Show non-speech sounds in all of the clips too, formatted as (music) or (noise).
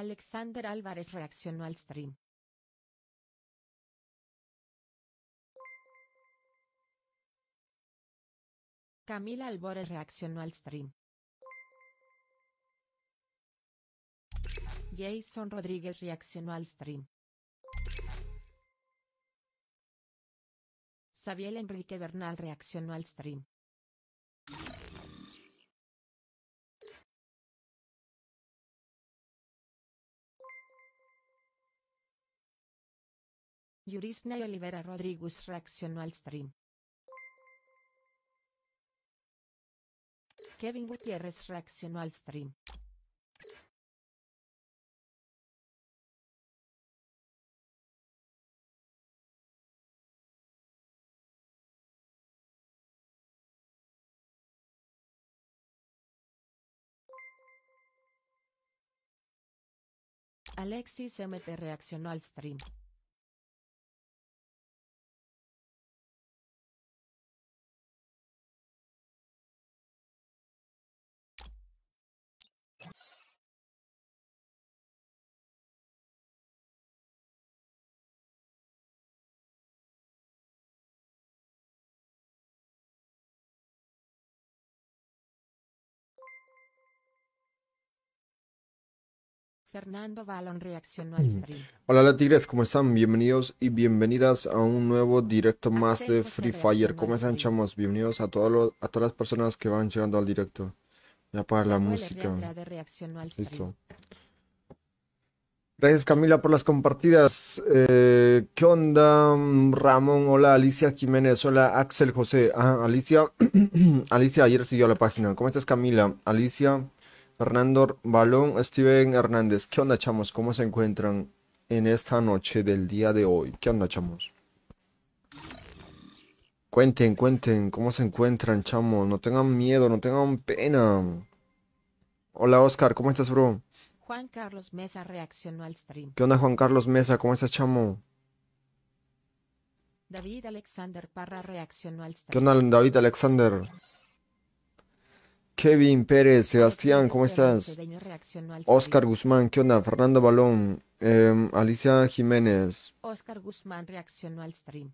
Alexander Álvarez reaccionó al stream. Camila álvarez reaccionó al stream. Jason Rodríguez reaccionó al stream. Xavier Enrique Bernal reaccionó al stream. Yurisna y Olivera Rodríguez reaccionó al stream. Kevin Gutiérrez reaccionó al stream. Alexis MT reaccionó al stream. Fernando Balón reaccionó al mm. stream. Hola tigres, ¿cómo están? Bienvenidos y bienvenidas a un nuevo directo más de Free Fire. ¿Cómo están, chamos? Bienvenidos a, todos a todas las personas que van llegando al directo. Ya para la música. Listo. Gracias Camila por las compartidas. Eh, ¿Qué onda Ramón? Hola Alicia Jiménez. Hola Axel José. Ah, Alicia. (clears throat) Alicia ayer siguió la página. ¿Cómo estás Camila? Alicia. Fernando Balón, Steven Hernández. ¿Qué onda, chamos? ¿Cómo se encuentran en esta noche del día de hoy? ¿Qué onda, chamos? Cuenten, cuenten, ¿cómo se encuentran, chamos? No tengan miedo, no tengan pena. Hola, Oscar, ¿cómo estás, bro? Juan Carlos Mesa reaccionó al stream. ¿Qué onda, Juan Carlos Mesa? ¿Cómo estás, chamo? David Alexander Parra reaccionó al stream. ¿Qué onda, David Alexander? Kevin Pérez, Sebastián, ¿cómo estás? Oscar Guzmán, ¿qué onda? Fernando Balón, em, Alicia Jiménez. Oscar Guzmán reaccionó al stream.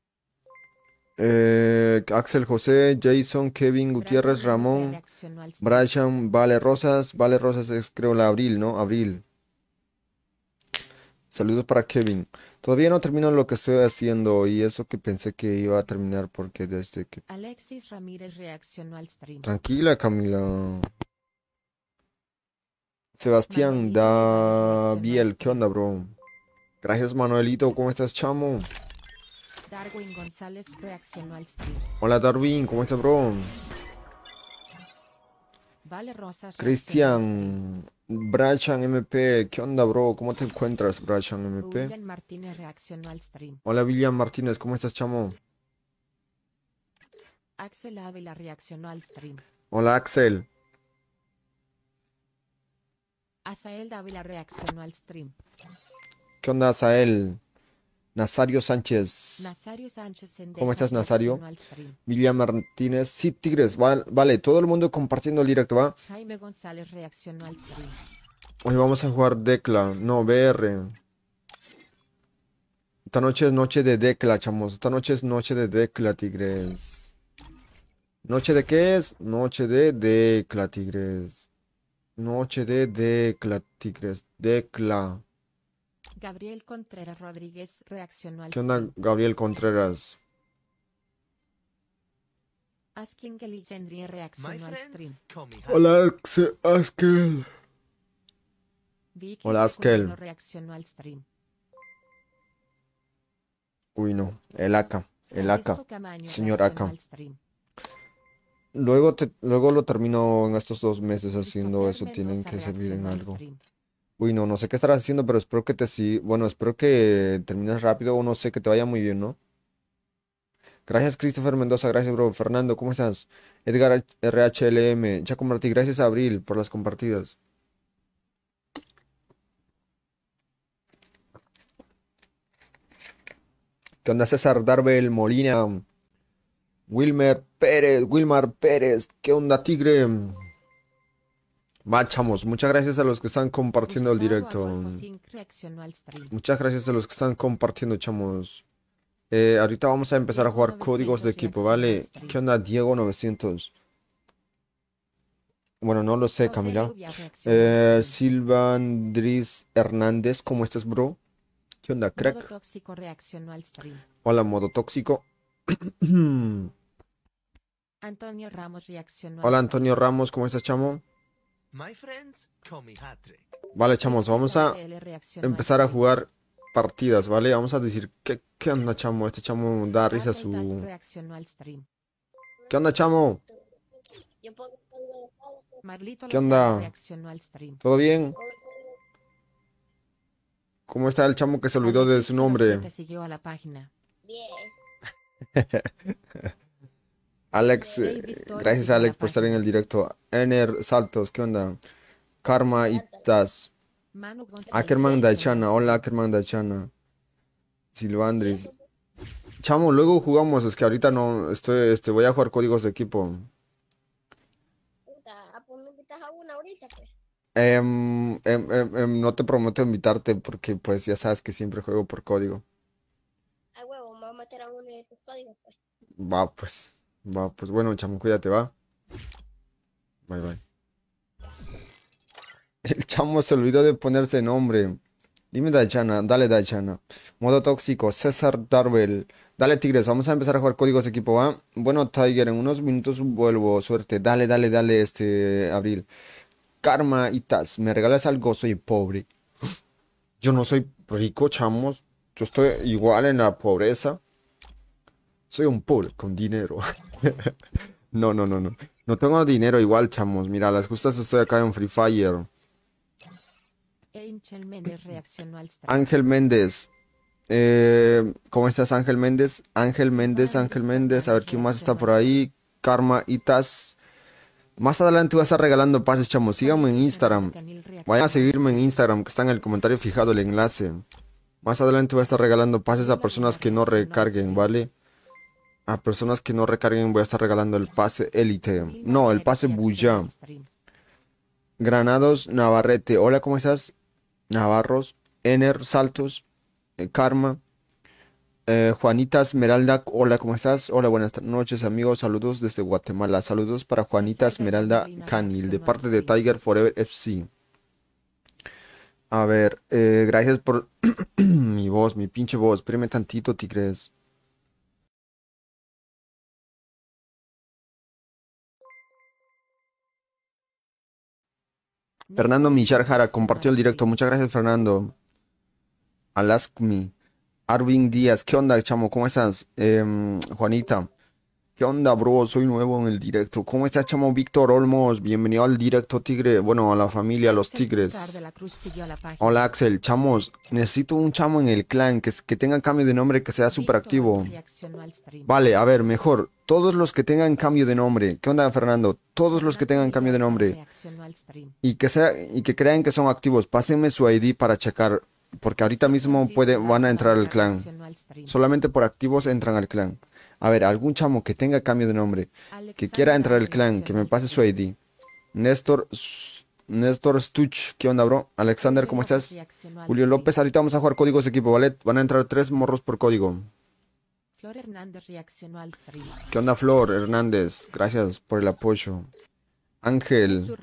Eh, Axel José, Jason, Kevin Gutiérrez, Ramón, Brian, Vale Rosas. Vale Rosas es creo la Abril, ¿no? Abril. Saludos para Kevin. Todavía no termino lo que estoy haciendo y eso que pensé que iba a terminar porque desde que... Alexis Ramírez reaccionó al stream. Tranquila, Camila. Sebastián Daviel, ¿qué onda, bro? Gracias, Manuelito. ¿Cómo estás, chamo? Darwin González reaccionó al stream. Hola, Darwin. ¿Cómo estás, bro? Vale Rosas. Cristian Brachan MP, ¿qué onda, bro? ¿Cómo te encuentras, Brachan MP? William Martínez reaccionó al stream. Hola, William Martínez, ¿cómo estás, chamo? Axel Ávila reaccionó al stream. Hola, Axel. Azael Ávila reaccionó al stream. ¿Qué onda, Asael? Nazario Sánchez. ¿Cómo estás, Nazario? Vivian Martínez. Sí, Tigres, vale, todo el mundo compartiendo el directo, ¿va? Jaime González reaccionó al stream. Hoy vamos a jugar Decla, no, BR. Esta noche es noche de Decla, chamos. Esta noche es noche de Decla, Tigres. ¿Noche de qué es? Noche de Decla, Tigres. Noche de Decla, Tigres. Decla. Gabriel Contreras Rodríguez reaccionó al... ¿Qué onda, Gabriel Contreras? reaccionó al stream. Hola, Askel. Hola, Askel. Uy, no. El Aka. El Aka. Señor Aka. Luego, te, luego lo termino en estos dos meses haciendo eso. Tienen que servir en algo. Uy, no, no sé qué estarás haciendo, pero espero que te sí. Bueno, espero que termines rápido o no sé, que te vaya muy bien, ¿no? Gracias, Christopher Mendoza. Gracias, bro. Fernando, ¿cómo estás? Edgar RHLM. Ya compartí. Gracias, Abril, por las compartidas. ¿Qué onda, César Darbel Molina? Wilmer Pérez. Wilmar Pérez. ¿Qué onda, Tigre? Va chamos, muchas gracias a los que están compartiendo el directo. Muchas gracias a los que están compartiendo, chamos. Eh, ahorita vamos a empezar a jugar códigos de equipo, ¿vale? ¿Qué onda, Diego 900? Bueno, no lo sé, Camila. Eh, Hernández, ¿cómo estás, bro? ¿Qué onda, crack? Hola, modo tóxico. Antonio Ramos Hola, Antonio Ramos, ¿cómo estás, chamo? vale, chamos, vamos a empezar a jugar partidas, ¿vale? Vamos a decir, ¿qué, onda, chamo? Este chamo da risa a su... ¿Qué onda, chamo? ¿Qué onda? ¿Todo bien? ¿Cómo está el chamo que se olvidó de su nombre? Bien. (laughs) Alex, eh, gracias Alex por estar en el directo. Ener Saltos, ¿qué onda? Karma Itas. Ackerman Dachana, hola Ackerman Dachana. Silvandris. Chamo, luego jugamos, es que ahorita no, estoy, este, voy a jugar códigos de equipo. no te prometo invitarte porque pues ya sabes que siempre juego por código. Ay, huevo, me voy a meter a uno de tus códigos pues. Va, pues. Va, pues bueno, chamo, cuídate, va. Bye, bye. (laughs) El chamo se olvidó de ponerse nombre. Dime Dachana, dale Dachana. Modo tóxico, César Darwell. Dale Tigres, vamos a empezar a jugar códigos de equipo, ¿va? Bueno, Tiger, en unos minutos vuelvo, suerte. Dale, dale, dale, este, Abril. Karma y Taz, ¿me regalas algo? Soy pobre. (gasps) Yo no soy rico, chamos. Yo estoy igual en la pobreza. Soy un pool con dinero. (laughs) no, no, no, no. No tengo dinero igual, chamos. Mira, las justas estoy acá en Free Fire. Ángel Méndez. Eh, ¿Cómo estás, Ángel Méndez? Ángel Méndez, Ángel Méndez. A ver quién más está por ahí. Karma Itas. Más adelante voy a estar regalando pases, chamos. Síganme en Instagram. Vayan a seguirme en Instagram, que está en el comentario fijado el enlace. Más adelante voy a estar regalando pases a personas que no recarguen, ¿vale? A personas que no recarguen voy a estar regalando el pase élite. No, el pase bulla. Granados Navarrete. Hola, ¿cómo estás? Navarros. Ener Saltos. Eh, Karma. Eh, Juanita Esmeralda. Hola, ¿cómo estás? Hola, buenas noches amigos. Saludos desde Guatemala. Saludos para Juanita Esmeralda Canil de parte de Tiger Forever FC. A ver, eh, gracias por (clears throat) mi voz, mi pinche voz. Espérame tantito, tigres. Fernando Millar Jara compartió el directo. Muchas gracias, Fernando. Alaskmi. Arvin Díaz. ¿Qué onda, chamo? ¿Cómo estás? Em, Juanita. ¿Qué onda, bro? Soy nuevo en el directo. ¿Cómo estás, chamo Víctor Olmos? Bienvenido al directo Tigre. Bueno, a la familia Los este Tigres. Hola, Axel. Chamos, necesito un chamo en el clan que, que tenga cambio de nombre que sea superactivo. Vale, a ver, mejor. Todos los que tengan cambio de nombre. ¿Qué onda, Fernando? Todos los que tengan cambio de nombre. Y que, sea, y que crean que son activos. Pásenme su ID para checar. Porque ahorita este mismo puede, van a entrar al clan. Solamente por activos entran al clan. A ver, algún chamo que tenga cambio de nombre, que quiera entrar al clan, que me pase su ID. Néstor, Néstor Stuch, ¿qué onda, bro? Alexander, ¿cómo estás? Julio López, ahorita vamos a jugar códigos de equipo, ¿vale? Van a entrar tres morros por código. ¿Qué onda, Flor Hernández? Gracias por el apoyo. Ángel.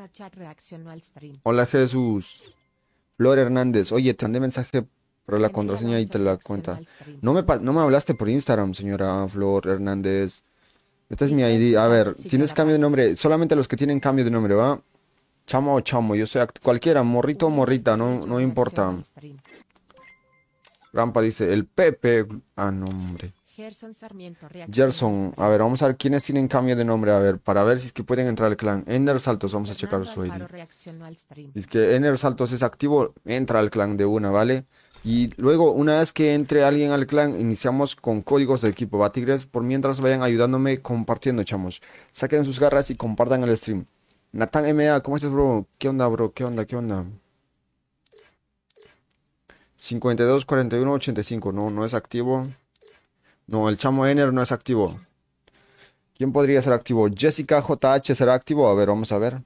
Hola, Jesús. Flor Hernández, oye, te mandé mensaje pero la contraseña ahí te la cuenta. No me, no me hablaste por Instagram, señora Flor Hernández. Esta es mi ID. A ver, tienes cambio de nombre. Solamente los que tienen cambio de nombre, ¿va? Chamo o chamo, yo sea cualquiera, morrito o morrita, no, no importa. Rampa dice, el Pepe. Ah, no, hombre. Gerson, a ver, vamos a ver quiénes tienen cambio de nombre, a ver, para ver si es que pueden entrar al clan. Ender Saltos, vamos a checar su ID. es que Ender Saltos es activo, entra al clan de una, ¿vale? Y luego, una vez que entre alguien al clan, iniciamos con códigos del equipo. Va Tigres, por mientras vayan ayudándome compartiendo, chamos. Saquen sus garras y compartan el stream. Natán MA, ¿cómo estás, bro? ¿Qué onda, bro? ¿Qué onda? ¿Qué onda? 52, 41, 85. No, no es activo. No, el chamo Ener no es activo. ¿Quién podría ser activo? Jessica JH será activo. A ver, vamos a ver.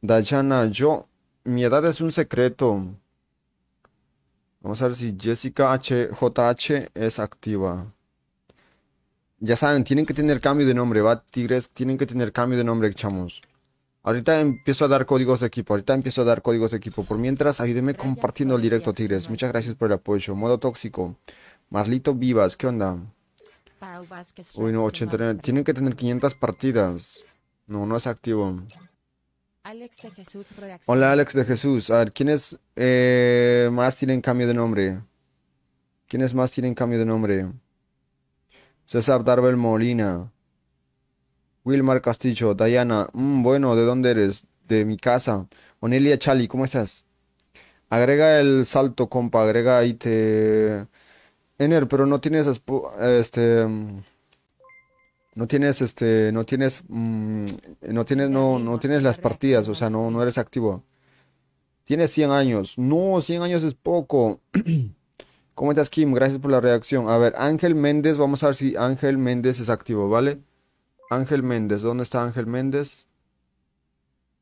Dayana, yo. Mi edad es un secreto. Vamos a ver si Jessica HJH es activa. Ya saben, tienen que tener cambio de nombre, va Tigres, tienen que tener cambio de nombre, chamos. Ahorita empiezo a dar códigos de equipo, ahorita empiezo a dar códigos de equipo. Por mientras, ayúdenme compartiendo el directo, Tigres. Muchas gracias por el apoyo. Modo tóxico. Marlito Vivas, ¿qué onda? Uy, no, 89. Tienen que tener 500 partidas. No, no es activo. Hola, Alex de Jesús. A ver, ¿quiénes eh, más tienen cambio de nombre? ¿Quiénes más tienen cambio de nombre? César Darbel Molina. Wilmar Castillo. Diana. Mm, bueno, ¿de dónde eres? De mi casa. Onelia Chali, ¿cómo estás? Agrega el salto, compa. Agrega ahí te... Ener, pero no tienes... Este... Mm, no tienes, este, no tienes, mm, no tienes, no, no tienes las partidas, o sea, no, no eres activo. Tienes 100 años. No, 100 años es poco. (clears throat) ¿Cómo estás, Kim? Gracias por la reacción. A ver, Ángel Méndez, vamos a ver si Ángel Méndez es activo, ¿vale? Ángel Méndez, ¿dónde está Ángel Méndez?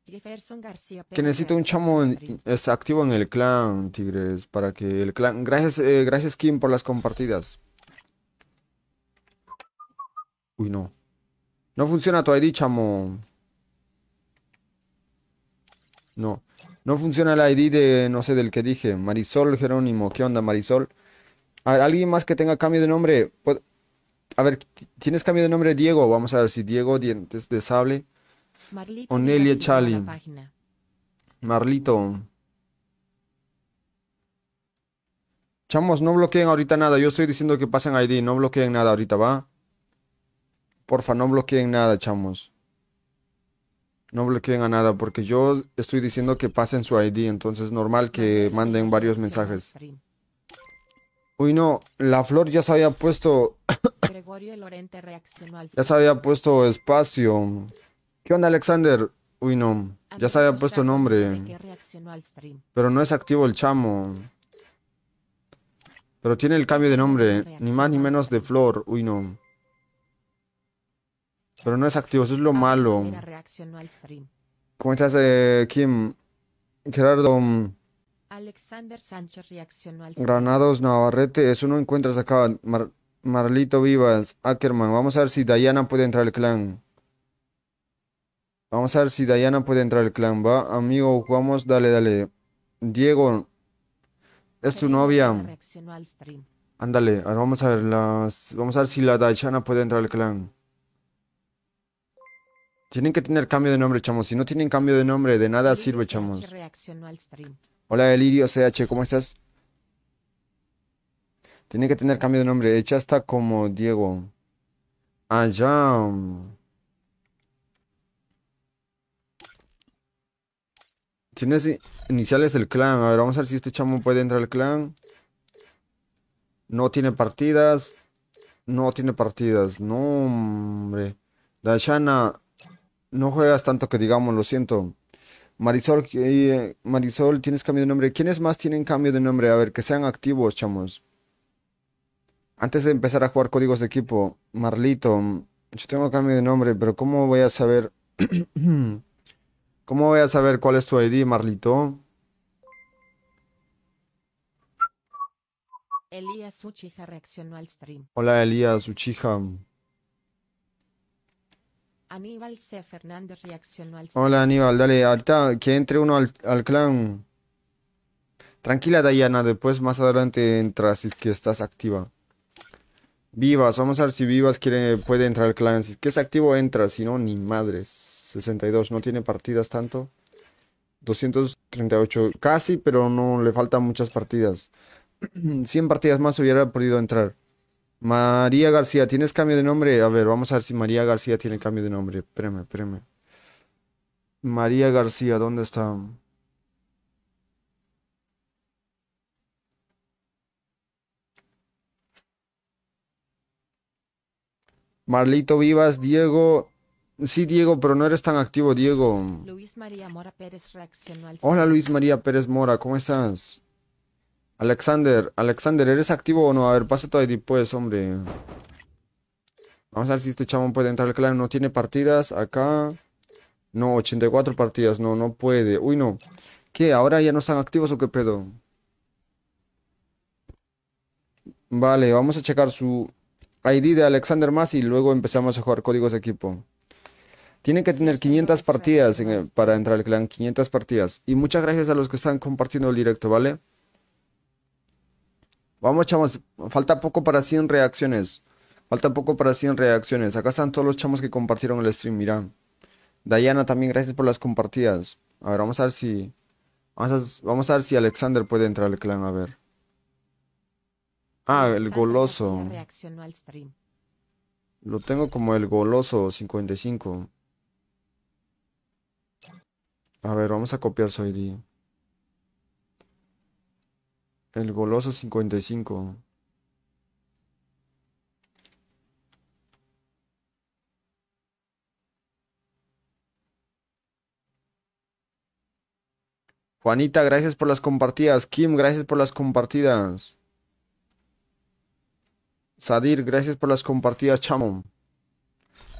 Que necesito un chamo activo en el clan, Tigres, para que el clan... Gracias, eh, gracias Kim por las compartidas. Uy, no. No funciona tu ID, chamo. No. No funciona el ID de, no sé, del que dije. Marisol Jerónimo. ¿Qué onda, Marisol? A ver, alguien más que tenga cambio de nombre. A ver, ¿tienes cambio de nombre, Diego? Vamos a ver si Diego, Dientes de Sable. Marlito. Chali. Marlito. Chamos, no bloqueen ahorita nada. Yo estoy diciendo que pasen ID. No bloqueen nada ahorita, ¿va? Porfa, no bloqueen nada, chamos. No bloqueen a nada, porque yo estoy diciendo que pasen su ID, entonces es normal que manden varios mensajes. Uy, no, la flor ya se había puesto... (coughs) Gregorio Lorente reaccionó al... Ya se había puesto espacio. ¿Qué onda, Alexander? Uy, no, ya se había puesto nombre. Pero no es activo el chamo. Pero tiene el cambio de nombre, ni más ni menos de flor. Uy, no. Pero no es activo, eso es lo ah, malo. ¿Cómo estás, eh, Kim? Gerardo. Mm. Alexander Sánchez reaccionó al Granados Navarrete, eso no encuentras acá. Marlito Vivas, Ackerman. Vamos a ver si Dayana puede entrar al clan. Vamos a ver si Dayana puede entrar al clan. Va, amigo, jugamos. Dale, dale. Diego, es tu novia. Ándale, ahora vamos a ver las. Vamos a ver si la Dayana puede entrar al clan. Tienen que tener cambio de nombre, chamos. Si no tienen cambio de nombre, de nada sirve, chamos. Hola, Elirio CH, ¿cómo estás? Tienen que tener cambio de nombre. Echa hasta como Diego. Allá. Ah, Tienes iniciales del clan. A ver, vamos a ver si este chamo puede entrar al clan. No tiene partidas. No tiene partidas. No, hombre. Dayana, no juegas tanto que digamos, lo siento. Marisol, eh, Marisol, tienes cambio de nombre. ¿Quiénes más tienen cambio de nombre? A ver, que sean activos, chamos. Antes de empezar a jugar códigos de equipo, Marlito, yo tengo cambio de nombre, pero ¿cómo voy a saber? (clears throat) ¿Cómo voy a saber cuál es tu ID, Marlito? Elías Uchija reaccionó al stream. Hola, Elías Uchija. Aníbal C. Fernández reaccionó al... Hola Aníbal, dale, ahorita que entre uno al, clan. Tranquila Dayana, después más adelante entras si es que estás activa. Vivas, vamos a ver si Vivas puede entrar al clan. Si es que es activo, entra, si no, ni madres. 62, no tiene partidas tanto. 238, casi, pero no le faltan muchas partidas. 100 (clears throat) partidas más hubiera podido entrar. María García, ¿tienes cambio de nombre? A ver, vamos a ver si María García tiene cambio de nombre. Espérame, espérame. María García, ¿dónde está? Marlito Vivas, Diego. Sí, Diego, pero no eres tan activo, Diego. Hola, Luis María Pérez Mora, ¿cómo estás? Alexander, Alexander, ¿eres activo o no? A ver, pasa tu ID, pues, hombre. Vamos a ver si este chabón puede entrar al clan. No tiene partidas acá. No, 84 partidas. No, no puede. Uy, no. ¿Qué? ¿Ahora ya no están activos o qué pedo? Vale, vamos a checar su ID de Alexander más y luego empezamos a jugar códigos de equipo. Tiene que tener 500 partidas para entrar al clan. 500 partidas. Y muchas gracias a los que están compartiendo el directo, ¿vale? Vamos, chamos. Falta poco para 100 reacciones. Falta poco para 100 reacciones. Acá están todos los chamos que compartieron el stream, mirá. Diana también, gracias por las compartidas. A ver, vamos a ver si... Vamos a, ver si Alexander puede entrar al clan, a ver. Ah, el goloso. Lo tengo como el goloso 55. A ver, vamos a copiar su ID. El goloso 55. Juanita, gracias por las compartidas. Kim, gracias por las compartidas. Sadir, gracias por las compartidas, chamo.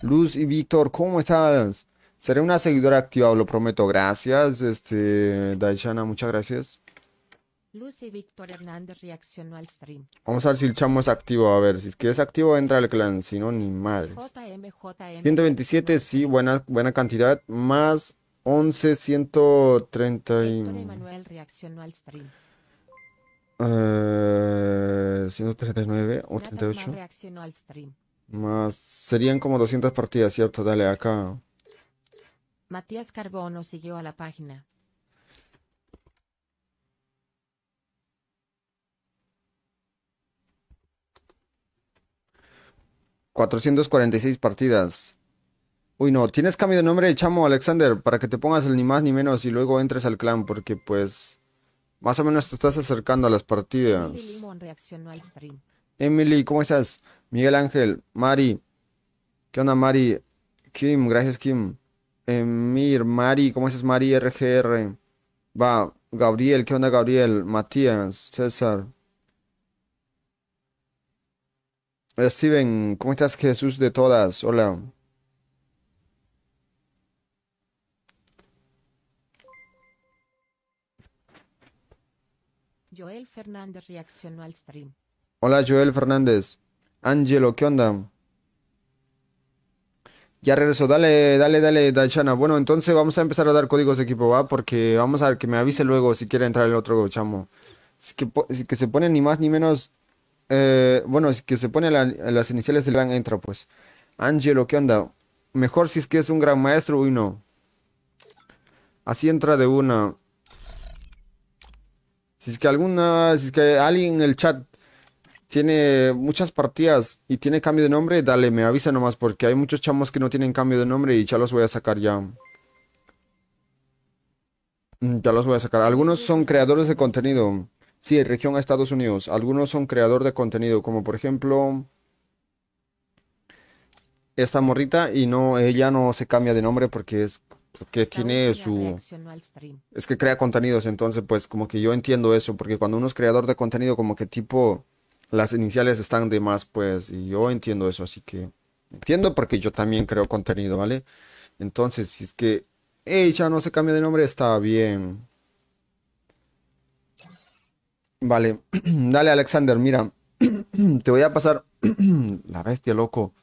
Luz y Víctor, ¿cómo estás? Seré una seguidora activa, lo prometo. Gracias, este, Daishana, muchas gracias. Lucy Víctor reaccionó al stream. Vamos a ver si el chamo es activo. A ver, si es que es activo, entra al clan. Si no, ni madre. 127, sí, buena, buena cantidad. Más 11, 130. reaccionó al stream. 139 eh, o 38. Más serían como 200 partidas, ¿cierto? Dale acá. Matías Carbono siguió a la página. 446 partidas. Uy, no, tienes cambio de nombre, chamo Alexander, para que te pongas el ni más ni menos y luego entres al clan, porque pues más o menos te estás acercando a las partidas. Emily, ¿cómo estás? Miguel Ángel, Mari. ¿Qué onda, Mari? Kim, gracias, Kim. Emir, Mari, ¿cómo estás, Mari? RGR. Va, Gabriel, ¿qué onda, Gabriel? Matías, César. Steven, ¿cómo estás Jesús de todas? Hola. Joel Fernández reaccionó al stream. Hola Joel Fernández. Angelo, ¿qué onda? Ya regreso, dale, dale, dale, Dachana. Bueno, entonces vamos a empezar a dar códigos de equipo, ¿va? Porque vamos a ver que me avise luego si quiere entrar el otro chamo. Si que se pone ni más ni menos eh, bueno, es que se pone las iniciales del gran entra, pues. Angelo, ¿qué onda? Mejor si es que es un gran maestro, uy no. Así entra de una. Si es que alguna, si es que alguien en el chat tiene muchas partidas y tiene cambio de nombre, dale, me avisa nomás porque hay muchos chamos que no tienen cambio de nombre y ya los voy a sacar ya. Mm, ya los voy a sacar. Algunos son creadores de contenido. Sí, región a Estados Unidos. Algunos son creador de contenido, como por ejemplo esta morrita y no ella no se cambia de nombre porque es que tiene su es que crea contenidos, entonces pues como que yo entiendo eso, porque cuando uno es creador de contenido como que tipo las iniciales están de más, pues y yo entiendo eso, así que entiendo porque yo también creo contenido, ¿vale? Entonces, si es que ella no se cambia de nombre, está bien. Vale, (clears throat) dale Alexander, mira, (clears throat) te voy a pasar (clears throat) la bestia, loco.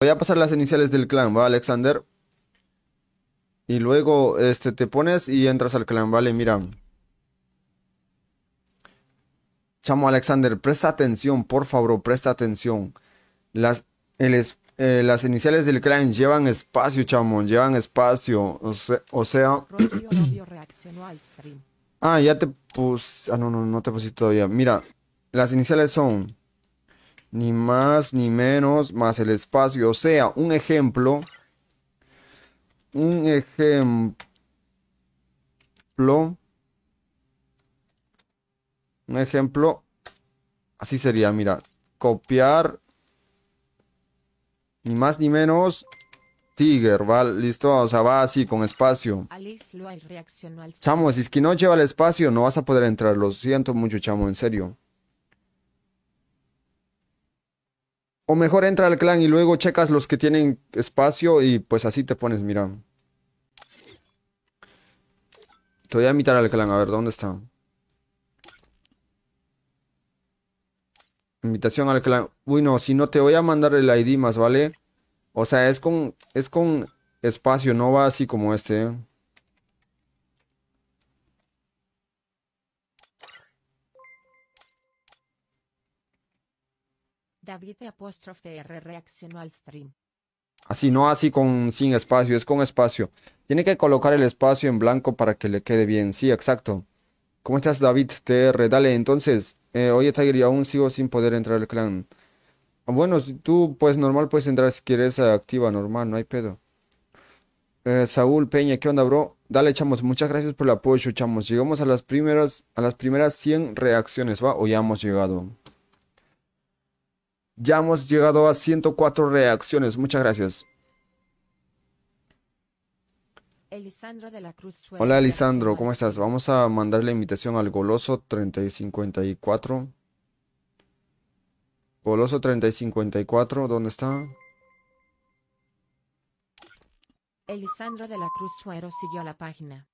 Voy a pasar las iniciales del clan, ¿va, Alexander? Y luego este, te pones y entras al clan, ¿vale? Mira. Chamo Alexander, presta atención, por favor, presta atención. Las, el, es, eh, las iniciales del clan llevan espacio, chamo, llevan espacio. O, sea... (clears throat) Ah, ya te puse... Ah, no, no, no te pusiste todavía. Mira, las iniciales son ni más ni menos más el espacio. O sea, un ejemplo. Un ejemplo. Un ejemplo. Así sería, mira. Copiar ni más ni menos. Tiger, va, listo, o sea, va así, con espacio. Chamo, si es que no lleva el espacio, no vas a poder entrar. Lo siento mucho, chamo, en serio. O mejor entra al clan y luego checas los que tienen espacio y pues así te pones, mira. Te voy a invitar al clan, a ver, ¿dónde está? Invitación al clan. Uy, no, si no te voy a mandar el ID más, ¿vale? O sea, es con, es con espacio, no va así como este. ¿eh? David apóstrofe reaccionó al stream. Así, no así con sin espacio, es con espacio. Tiene que colocar el espacio en blanco para que le quede bien. Sí, exacto. ¿Cómo estás, David? Te Dale entonces. Eh, oye, Tiger, yo aún sigo sin poder entrar al clan. Ah, bueno, tú, pues normal, puedes entrar si quieres activa, normal, no hay pedo. Eh, Saúl Peña, ¿qué onda, bro? Dale, chamos, muchas gracias por el apoyo, chamos. Llegamos a las primeras, a las primeras 100 reacciones, ¿va? O ya hemos llegado. Ya hemos llegado a 104 reacciones, muchas gracias de la Cruz Hola Elisandro, ¿cómo estás? Vamos a mandar la invitación al Goloso 3054. Goloso 3054, ¿dónde está? Elisandro de la Cruz Suero siguió la página.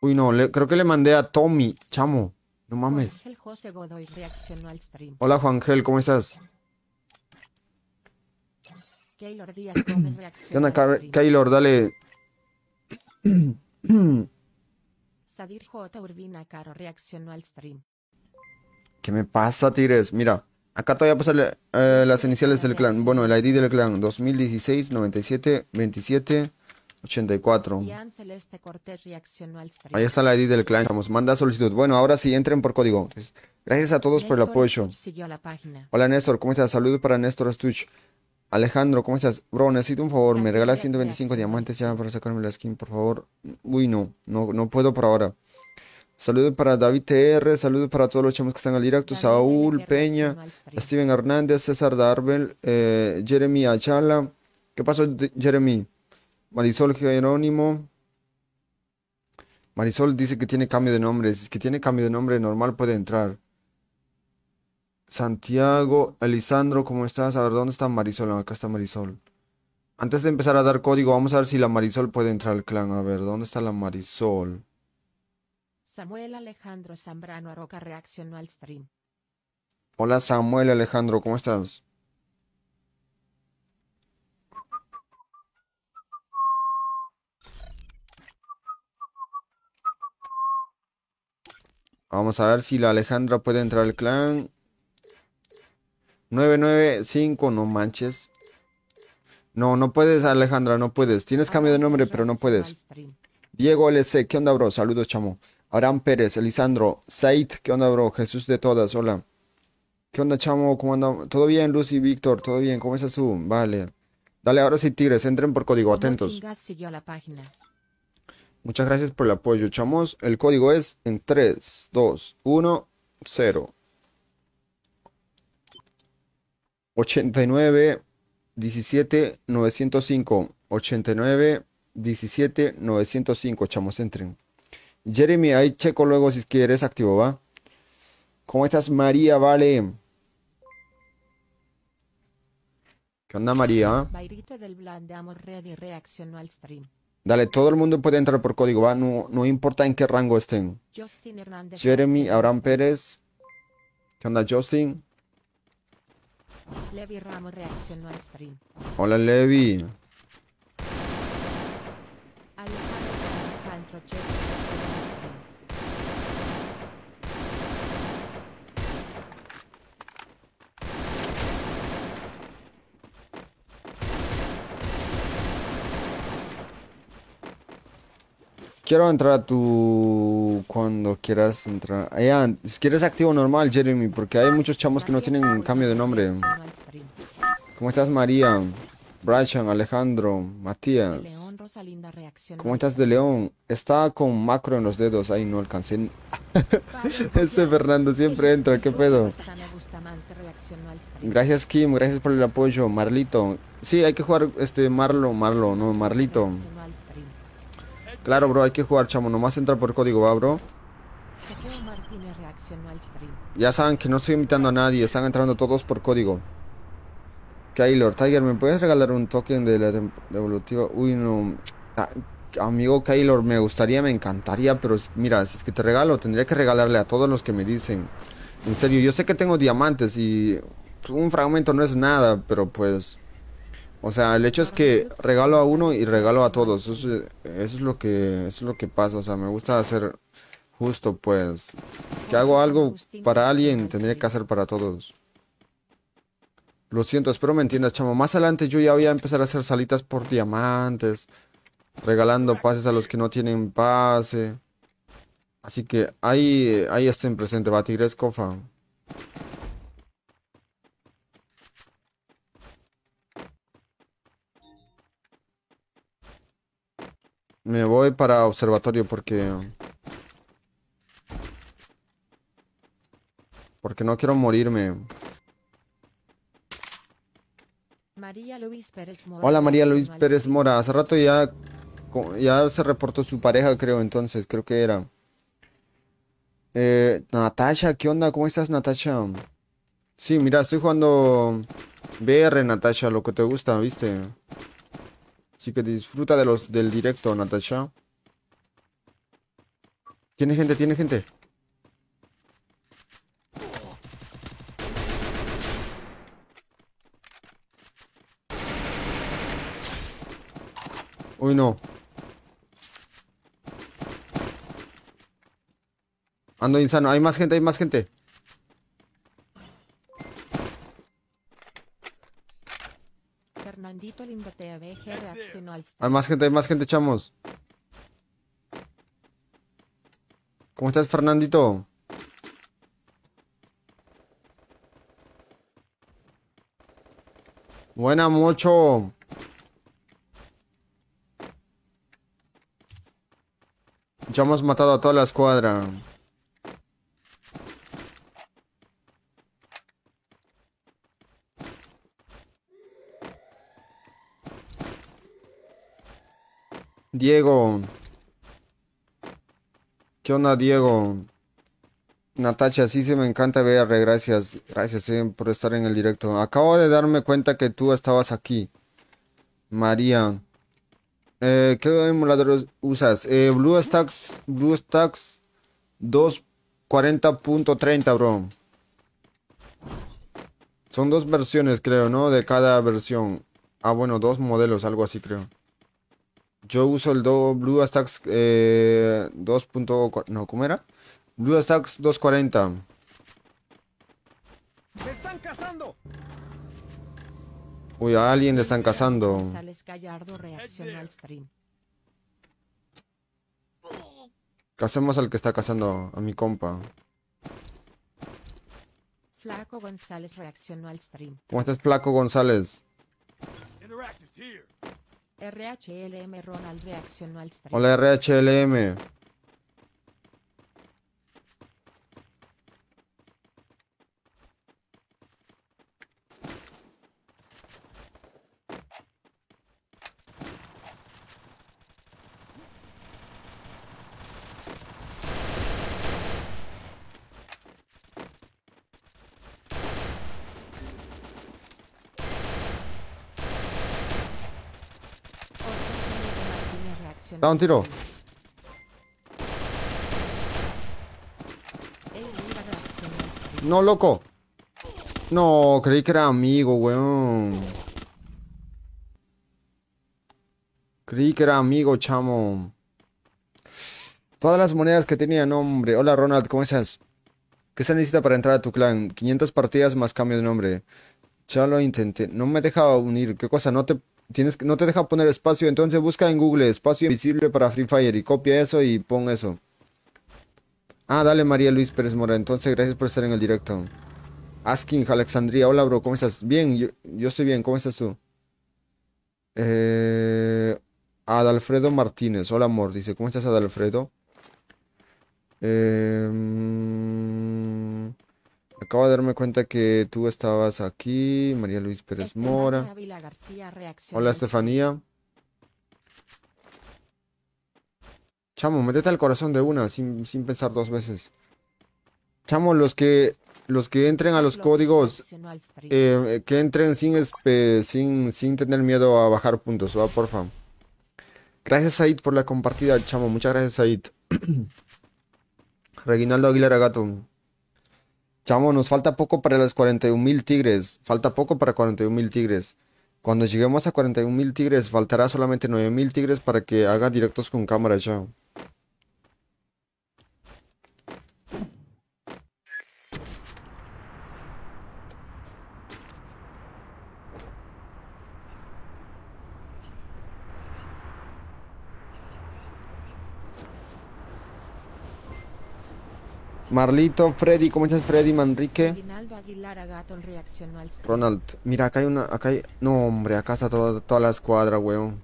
Uy, no, creo que le mandé a Tommy, chamo. No mames. Juan José Hola Juangel, ¿cómo estás? Keylor Díaz Keylor, dale ¿Qué me pasa, Tigres? Mira, acá todavía pasan eh, las iniciales del clan. Bueno, el ID del clan. 2016, 97, 27, 84. Ahí está el ID del clan. Vamos, manda solicitud. Bueno, ahora sí, entren por código. Gracias a todos por el apoyo. Hola Néstor, ¿cómo estás? Saludos para Néstor Stuch. Alejandro, ¿cómo estás? Bro, necesito un favor. ¿Me regalas 125 diamantes ya para sacarme la skin, por favor? Uy, no, no, no puedo por ahora. Saludos para David TR, saludos para todos los chamos que están al directo, Saúl Peña, Steven Hernández, César Darbel, eh, Jeremy Achala. ¿Qué pasó, Jeremy? Marisol Jerónimo. Marisol dice que tiene cambio de nombre. Si es que tiene cambio de nombre normal puede entrar. Santiago, Elisandro, ¿cómo estás? A ver, ¿dónde está Marisol? Acá está Marisol. Antes de empezar a dar código, vamos a ver si la Marisol puede entrar al clan. A ver, ¿dónde está la Marisol? Samuel Alejandro Zambrano Aroca reaccionó al stream. Hola Samuel Alejandro, ¿cómo estás? Vamos a ver si la Alejandra puede entrar al clan. 995, no manches. No, no puedes, Alejandra, no puedes. Tienes cambio de nombre, pero no puedes. Diego LC, ¿qué onda, bro? Saludos, chamo. Aran Pérez, Elisandro, Said, ¿qué onda, bro? Jesús de todas, hola. ¿Qué onda, chamo? ¿Cómo andamos? ¿Todo bien, Lucy, Víctor? ¿Todo bien? ¿Cómo estás tú? Vale. Dale, ahora sí, Tigres, entren por código, atentos. Muchas gracias por el apoyo, chamos. El código es en 3, 2, 1, 0. 89 17 905. 89 17 905. Chamos, entren. Jeremy, ahí checo luego si quieres activo, ¿va? ¿Cómo estás, María? Vale. ¿Qué onda, María? Dale, todo el mundo puede entrar por código, ¿va? No, no importa en qué rango estén. Jeremy, Abraham Pérez. ¿Qué onda, Justin? Levi Ramos reaccionó al stream. Hola Levi. Quiero entrar a tu... Cuando quieras entrar... Ah, si quieres activo normal, Jeremy, porque hay muchos chamos que no tienen cambio de nombre. ¿Cómo estás, María? Brian, Alejandro, Matías. ¿Cómo estás de León? Está con macro en los dedos. Ay, no alcancé. (laughs) este Fernando siempre entra. ¿Qué pedo? Gracias, Kim. Gracias por el apoyo. Marlito. Sí, hay que jugar este Marlo, Marlo, no, Marlito. Claro, bro, hay que jugar, chamo. Nomás entra por código, va, bro. Ya saben que no estoy invitando a nadie. Están entrando todos por código. Kaylor, Tiger, ¿me puedes regalar un token de la devolutiva? Uy, no. amigo Kaylor, me gustaría, me encantaría. Pero mira, si es que te regalo, tendría que regalarle a todos los que me dicen. En serio, yo sé que tengo diamantes y un fragmento no es nada, pero pues... O sea, el hecho es que regalo a uno y regalo a todos. Eso es, eh, lo que es lo que pasa. O sea, me gusta hacer justo, pues. Es que hago algo para alguien, tendría que hacer para todos. Lo siento, espero me entiendas, chamo. Más adelante yo ya voy a empezar a hacer salitas por diamantes. Regalando pases a los que no tienen pase. Así que ahí, ahí estén presentes, Batigres Escofa Me voy para observatorio porque... Porque no quiero morirme. María Luis Pérez Mora. Hola María Luis Pérez Mora. Hace rato ya, ya se reportó su pareja, creo, entonces, creo que era. Eh, Natasha, ¿qué onda? ¿Cómo estás, Natasha? Sí, mira, estoy jugando BR, Natasha, lo que te gusta, ¿viste? Así que disfruta de los, del directo, Natasha. Tiene gente, tiene gente. Uy, no. Ando insano. Hay más gente, hay más gente. Hay más gente, hay más gente, chamos. ¿Cómo estás, Fernandito? Buena, mucho Ya hemos matado a toda la escuadra. Diego. ¿Qué onda, Diego? Natacha, sí, se me encanta ver, gracias. Gracias por estar en el directo. Acabo de darme cuenta que tú estabas aquí. María. Eh, ¿Qué emulador usas? Eh, BlueStacks, BlueStacks 240.30, bro. Son dos versiones, creo, ¿no? De cada versión. Ah, bueno, dos modelos, algo así, creo. Yo uso el do, Blue Stacks eh, No, ¿cómo era? Blue Stacks 240. ¡Me están cazando! Uy, a alguien le están cazando. Casemos al que está cazando, a mi compa. Flaco González reaccionó al stream. ¿Cómo estás, Flaco González? RHLM Ronald reaccionó al stream. Hola RHLM. Da un tiro. No, loco. No, creí que era amigo, weón. Creí que era amigo, chamo. Todas las monedas que tenía nombre. Hola, Ronald, ¿cómo estás? ¿Qué se necesita para entrar a tu clan? 500 partidas más cambio de nombre. Ya lo intenté. No me dejaba unir. ¿Qué cosa? No te Tienes que, no te deja poner espacio, entonces busca en Google espacio invisible para Free Fire y copia eso y pon eso. Ah, dale María Luis Pérez Mora, entonces gracias por estar en el directo. Asking, Alexandria, hola bro, ¿cómo estás? Bien, yo, estoy bien, ¿cómo estás tú? Eh, Adalfredo Martínez, hola amor, dice, ¿cómo estás Adalfredo? Eh, mm, Acabo de darme cuenta que tú estabas aquí, María Luis Pérez Mora. Hola Estefanía. Chamo, métete al corazón de una, sin, pensar dos veces. Chamo, los que los que entren a los códigos, eh, eh, que entren sin, sin, sin tener miedo a bajar puntos, va, porfa. Gracias, Said, por la compartida, chamo. Muchas gracias, Said. (clears throat) Reginaldo Aguilar Gato. Chamo, nos falta poco para las 41.000 mil tigres. Falta poco para 41.000 mil tigres. Cuando lleguemos a 41.000 mil tigres, faltará solamente 9 mil tigres para que haga directos con cámara, chao. Marlito, Freddy, ¿cómo estás Freddy, Manrique? Ronald, mira, acá hay una, acá hay... No, hombre, acá está toda, la escuadra, weón.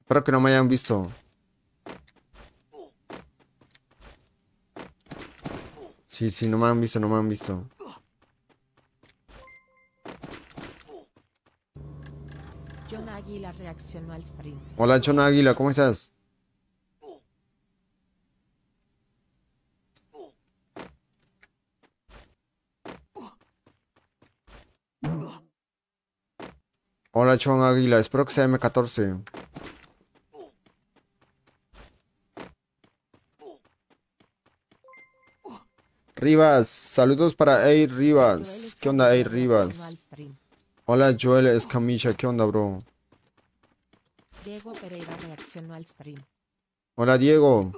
Espero que no me hayan visto. Sí, sí, no me han visto, no me han visto. Hola, John Águila, ¿cómo estás? Hola, Chon Águila. Espero que sea M14. Rivas. Saludos para Eir Rivas. ¿Qué onda, Eir Rivas? Hola, Joel es Escamilla. ¿Qué onda, bro? Diego Pereira al stream. Hola, Diego.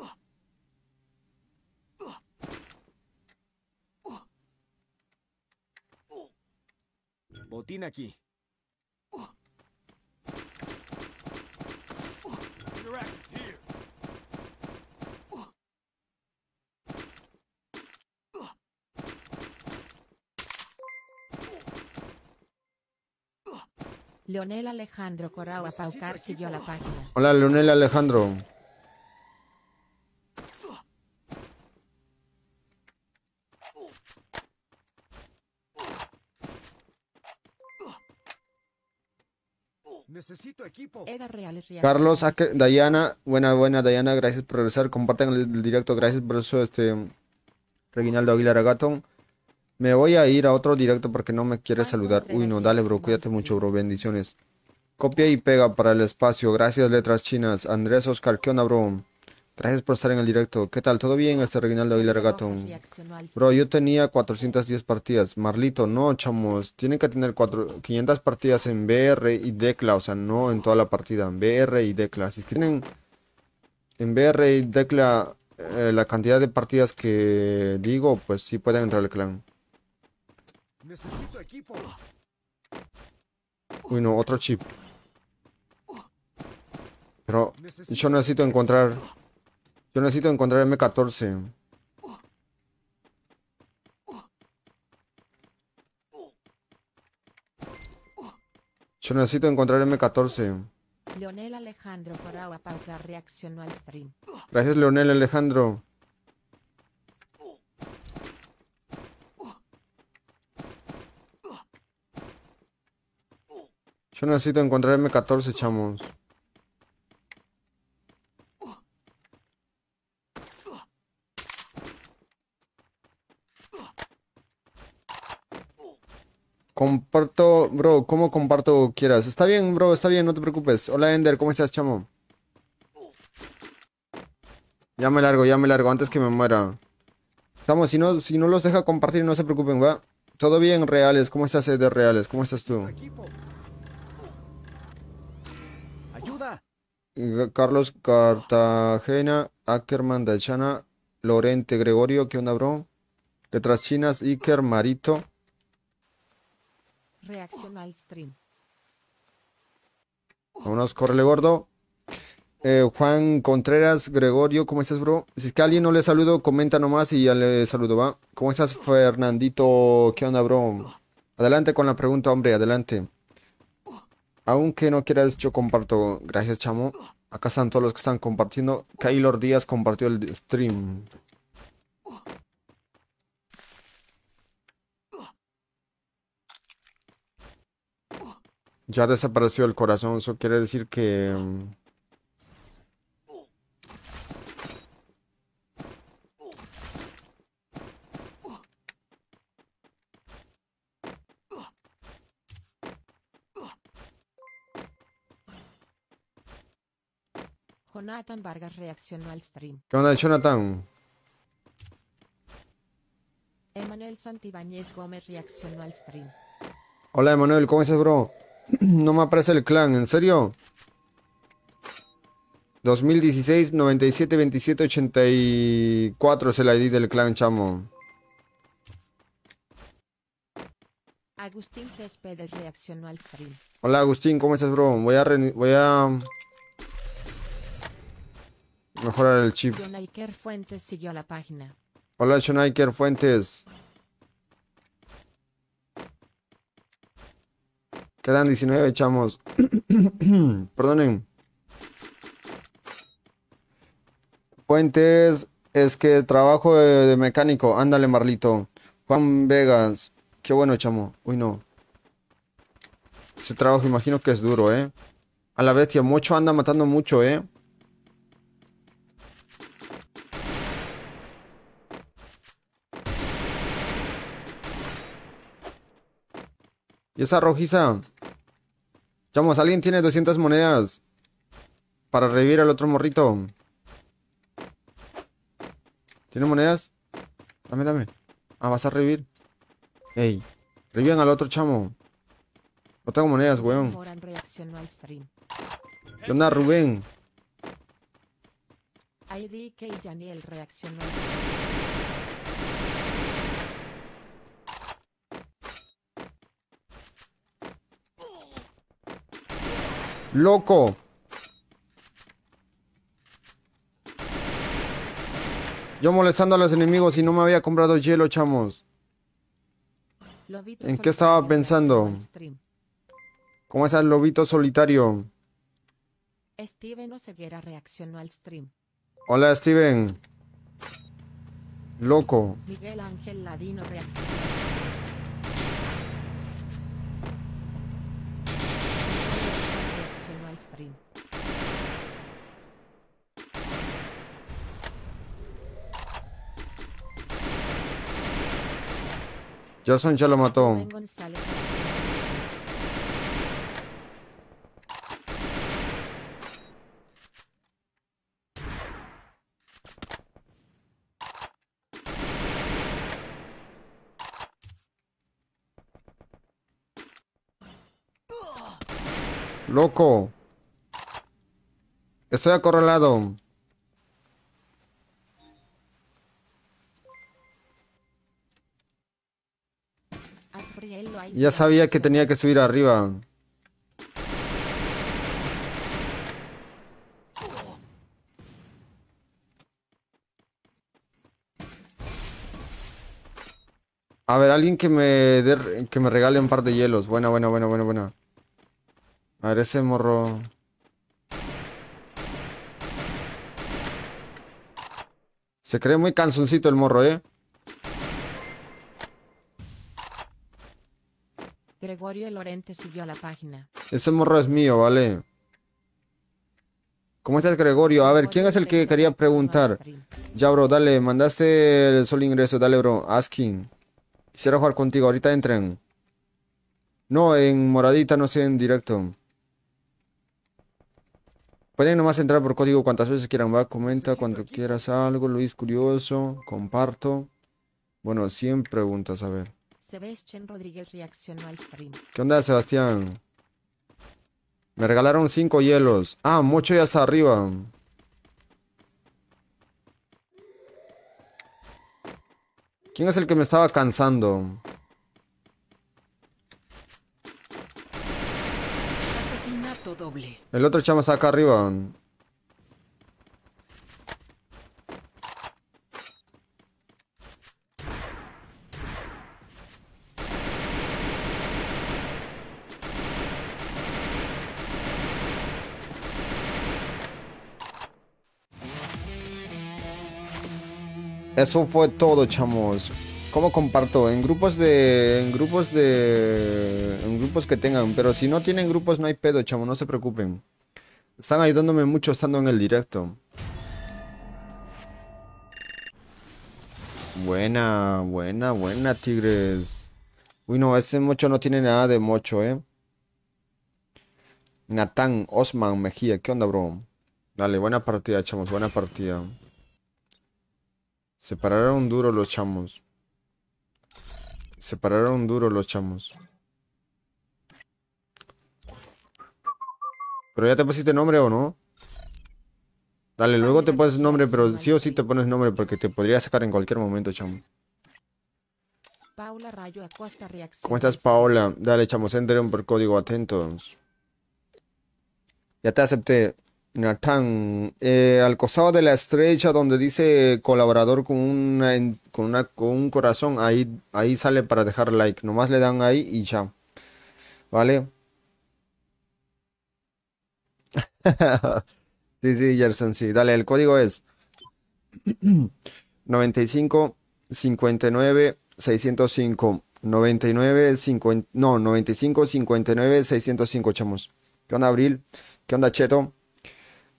Botín aquí. Leonel Alejandro Corao Paucar siguió la página. Hola, Leonel Alejandro. Necesito equipo. Carlos, Dayana, buena, buena Dayana, gracias por regresar. Compartan el, directo, gracias por eso, este Reginaldo Aguilar Agatón. Me voy a ir a otro directo porque no me quiere ah, saludar. Uy, no, dale, bro. Cuídate mucho, bro. Bendiciones. Copia y pega para el espacio. Gracias, letras chinas. Andrés Oscar, ¿qué onda, bro? Gracias por estar en el directo. ¿Qué tal? ¿Todo bien? Este Reginaldo Aguilar Regatón. Bro, yo tenía 410 partidas. Marlito, no, chamos. Tienen que tener 4, 500 partidas en BR y Decla. O sea, no en toda la partida. En BR y Decla. Si tienen en BR y Decla eh, la cantidad de partidas que digo, pues sí pueden entrar al clan. Necesito equipo. Uy, no, otro chip. Pero yo necesito encontrar... Yo necesito encontrar M14. Yo necesito encontrar M14. Leonel Alejandro reaccionó al stream. Gracias, Leonel Alejandro. Yo necesito encontrar M14, chamos. Comparto, bro, ¿cómo comparto quieras? Está bien, bro, está bien, no te preocupes. Hola, Ender, ¿cómo estás, chamo? Ya me largo, ya me largo, antes que me muera. Chamo, si no, si no los deja compartir, no se preocupen, va. Todo bien, reales, ¿cómo estás, Ender, reales? ¿Cómo estás tú? Carlos Cartagena, Ackerman Dachana, Lorente Gregorio, ¿qué onda, bro? Letras chinas, Iker Marito. Reacción al stream. Vámonos, correle gordo. Eh, Juan Contreras, Gregorio, ¿cómo estás, bro? Si es que alguien no le saludo, comenta nomás y ya le saludo, ¿va? ¿Cómo estás, Fernandito? ¿Qué onda, bro? Adelante con la pregunta, hombre, adelante. Aunque no quieras, yo comparto. Gracias, chamo. Acá están todos los que están compartiendo. Kaylor Díaz compartió el stream. Ya desapareció el corazón. Eso quiere decir que... Mm, Jonathan Vargas reaccionó al stream. ¿Qué onda, Jonathan? Emanuel Santibáñez Gómez reaccionó al stream. Hola, Emanuel, ¿cómo estás, bro? (clears throat) no me aparece el clan, ¿en serio? 2016 97 27 84 es el ID del clan, chamo. Agustín Céspedes reaccionó al stream. Hola Agustín, ¿cómo estás, bro? Voy a voy a mejorar el chip. Fuentes siguió la página. Hola, Shoniker Fuentes. Quedan 19 chamos. (coughs) Perdonen. Fuentes, es que trabajo de, de, mecánico. Ándale, Marlito. Juan Vegas. Qué bueno, chamo. Uy, no. Ese trabajo imagino que es duro, ¿eh? A la bestia, mucho anda matando mucho, ¿eh? Y esa rojiza. Chamos, alguien tiene 200 monedas. Para revivir al otro morrito. ¿Tiene monedas? Dame, dame. Ah, vas a revivir. Ey. reviven al otro chamo. No tengo monedas, weón. ¿Qué onda, Rubén? Loco. Yo molestando a los enemigos y no me había comprado hielo, chamos. ¿En qué estaba pensando? ¿Cómo es el lobito solitario? Steven reaccionó al stream. Hola, Steven. Loco. Miguel Ladino reaccionó. Jason ya lo mató. Loco. Estoy acorralado. Ya sabía que tenía que subir arriba. A ver, alguien que me que me regale un par de hielos. Buena, buena, buena, buena, buena. A ver, ese morro. Se cree muy cansoncito el morro, ¿eh? Gregorio Lorente subió a la página. Ese morro es mío, ¿vale? ¿Cómo estás, Gregorio? A ver, ¿quién es el que quería preguntar? Ya, bro, dale, mandaste el solo ingreso, dale, bro, asking. Quisiera jugar contigo, ahorita entren. No, en moradita, no sé, en directo. Pueden nomás entrar por código cuantas veces quieran, va, comenta cuando quieras algo, Luis Curioso, comparto. Bueno, 100 preguntas, a ver. Sebastián Rodríguez reaccionó al stream. ¿Qué onda, Sebastián? Me regalaron 5 hielos. Ah, mucho ya está arriba. ¿Quién es el que me estaba cansando? El otro chamo está acá arriba. Eso fue todo, chamos. ¿Cómo comparto? En grupos de. En grupos de. En grupos que tengan. Pero si no tienen grupos, no hay pedo, chamo, no se preocupen. Están ayudándome mucho estando en el directo. Buena, buena, buena, tigres. Uy, no, este mocho no tiene nada de mocho, eh. Natán, Osman, Mejía, ¿qué onda, bro? Dale, buena partida, chamos, buena partida. Se pararon duro los chamos. Se pararon duro los chamos. Pero ya te pusiste nombre o no? Dale, luego te pones nombre, pero sí o sí te pones nombre porque te podría sacar en cualquier momento, chamo. Paula Rayo Reacción. ¿Cómo estás, Paola? Dale, chamo, se por código, atentos. Ya te acepté. Eh, al costado de la estrecha donde dice colaborador con una, con una con un corazón, ahí, ahí sale para dejar like. Nomás le dan ahí y ya. ¿Vale? (laughs) sí, sí, Gerson, sí. Dale, el código es 95 59 605. 99 50, no, 95 59 605, chamos. ¿Qué onda, Abril? ¿Qué onda, Cheto?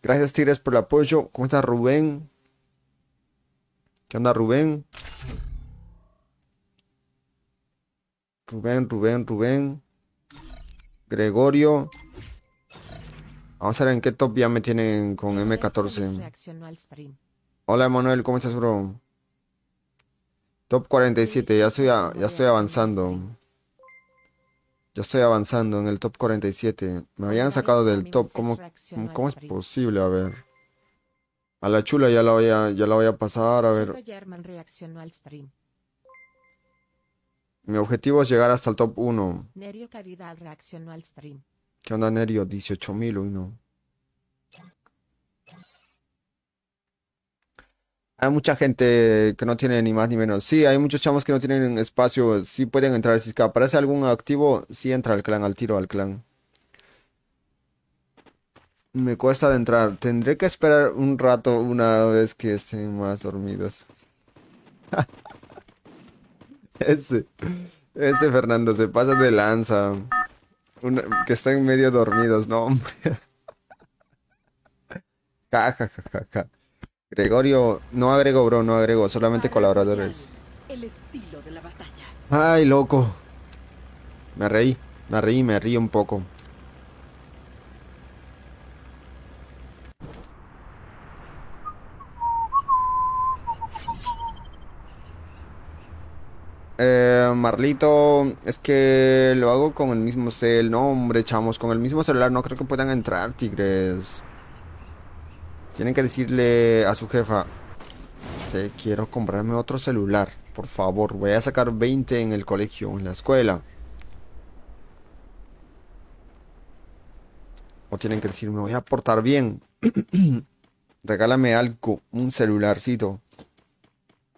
Gracias Tigres por el apoyo. ¿Cómo está Rubén? ¿Qué onda Rubén? Rubén, Rubén, Rubén. Gregorio. Vamos a ver en qué top ya me tienen con M14. Hola Emanuel, ¿cómo estás bro? Top 47, ya estoy, ya estoy avanzando. Yo estoy avanzando en el top 47. Me habían sacado del top. ¿Cómo, es posible? A ver. A la chula ya la voy a, ya la voy a pasar. A ver. Mi objetivo es llegar hasta el top 1. ¿Qué onda, Nerio? 18.000, uy no. Hay mucha gente que no tiene ni más ni menos. Sí, hay muchos chamos que no tienen espacio. Sí pueden entrar. Si aparece algún activo, sí entra al clan, al tiro al clan. Me cuesta de entrar. Tendré que esperar un rato una vez que estén más dormidos. (laughs) ese, ese Fernando se pasa de lanza. que estén medio dormidos, no, hombre. (laughs) ja, ja, ja, ja. Gregorio, no agrego, bro, no agrego solamente colaboradores. Ay, loco. Me reí, me reí, me reí un poco. Eh, Marlito, es que lo hago con el mismo cel. No, hombre, chamos, con el mismo celular no creo que puedan entrar, tigres. Tienen que decirle a su jefa, te quiero comprarme otro celular, por favor, voy a sacar 20 en el colegio, en la escuela. O tienen que decir, me voy a portar bien. (clears throat) Regálame algo, un celularcito.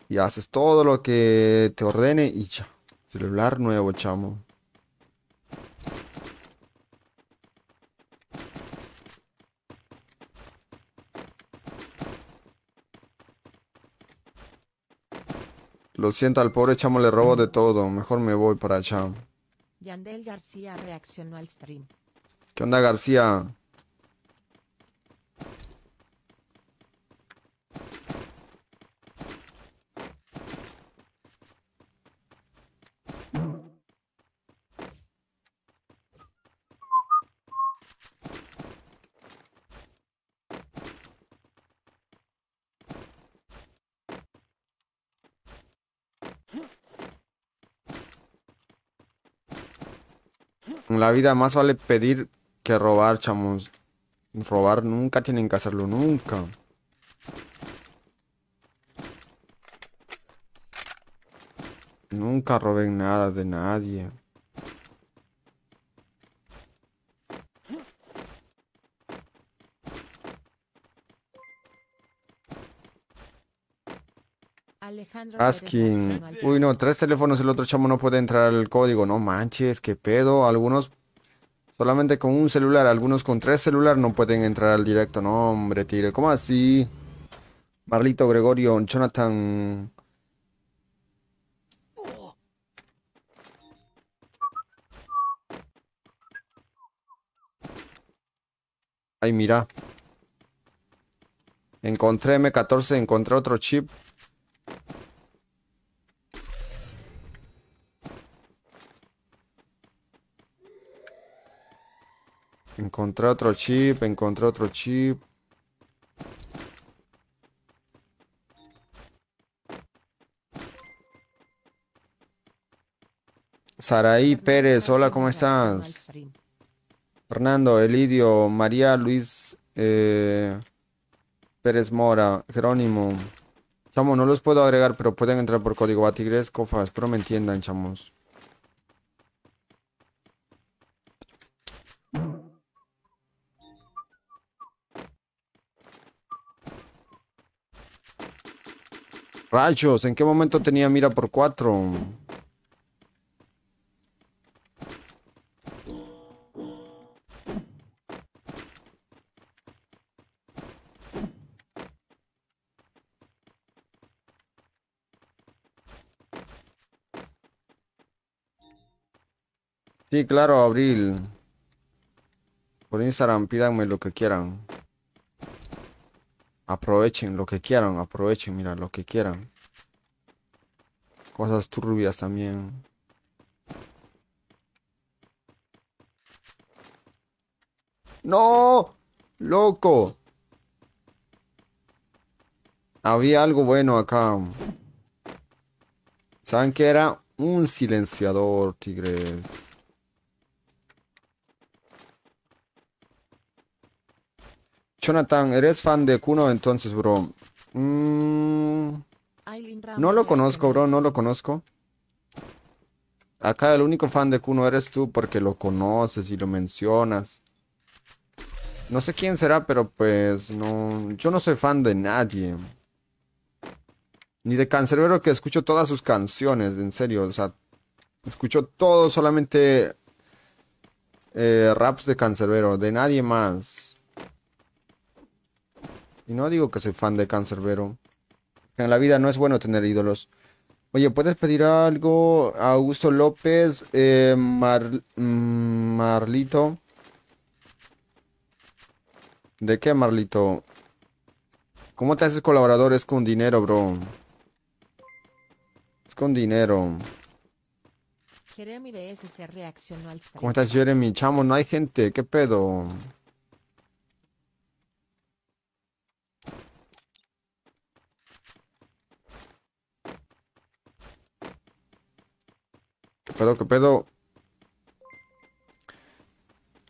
Y haces todo lo que te ordene y ya. Celular nuevo, chamo. Lo siento, al pobre chamo le robo de todo. Mejor me voy para allá. Yandel García reaccionó al stream. ¿Qué onda, García? la vida más vale pedir que robar, chamos. Robar nunca tienen que hacerlo, nunca. Nunca roben nada de nadie. Asking. Uy, no, tres teléfonos, el otro chamo no puede entrar al código. No manches, qué pedo. Algunos solamente con un celular, algunos con tres celular no pueden entrar al directo. No, hombre, tigre. ¿Cómo así? Marlito, Gregorio, Jonathan. Ay, mira. Encontré M14, encontré otro chip. Encontré otro chip, encontré otro chip. Saraí Pérez, hola, ¿cómo estás? Fernando, Elidio, María Luis eh, Pérez Mora, Jerónimo. Chamo, no los puedo agregar, pero pueden entrar por código tigres cofas, pero me entiendan, chamos. Rayos, ¿en qué momento tenía mira por cuatro? Sí, claro, Abril. Por Instagram pídanme lo que quieran aprovechen lo que quieran, aprovechen, mira, lo que quieran. Cosas turbias también. ¡No! ¡Loco! Había algo bueno acá. ¿Saben que era? Un silenciador, tigres. Jonathan, ¿eres fan de Kuno entonces, bro? Mm, no lo conozco, bro, no lo conozco. Acá el único fan de Kuno eres tú porque lo conoces y lo mencionas. No sé quién será, pero pues no... Yo no soy fan de nadie. Ni de Cancerbero que escucho todas sus canciones, en serio. O sea, escucho todo solamente eh, raps de Cancerbero, de nadie más. Y no digo que soy fan de Cáncer, pero... En la vida no es bueno tener ídolos. Oye, ¿puedes pedir algo? a Augusto López, eh, mm, Marlito. ¿De qué, Marlito? ¿Cómo te haces colaborador? Es con dinero, bro. Es con dinero. se reaccionó al... ¿Cómo estás, Jeremy? Chamo, no hay gente. ¿Qué pedo? ¿Qué pedo, qué pedo?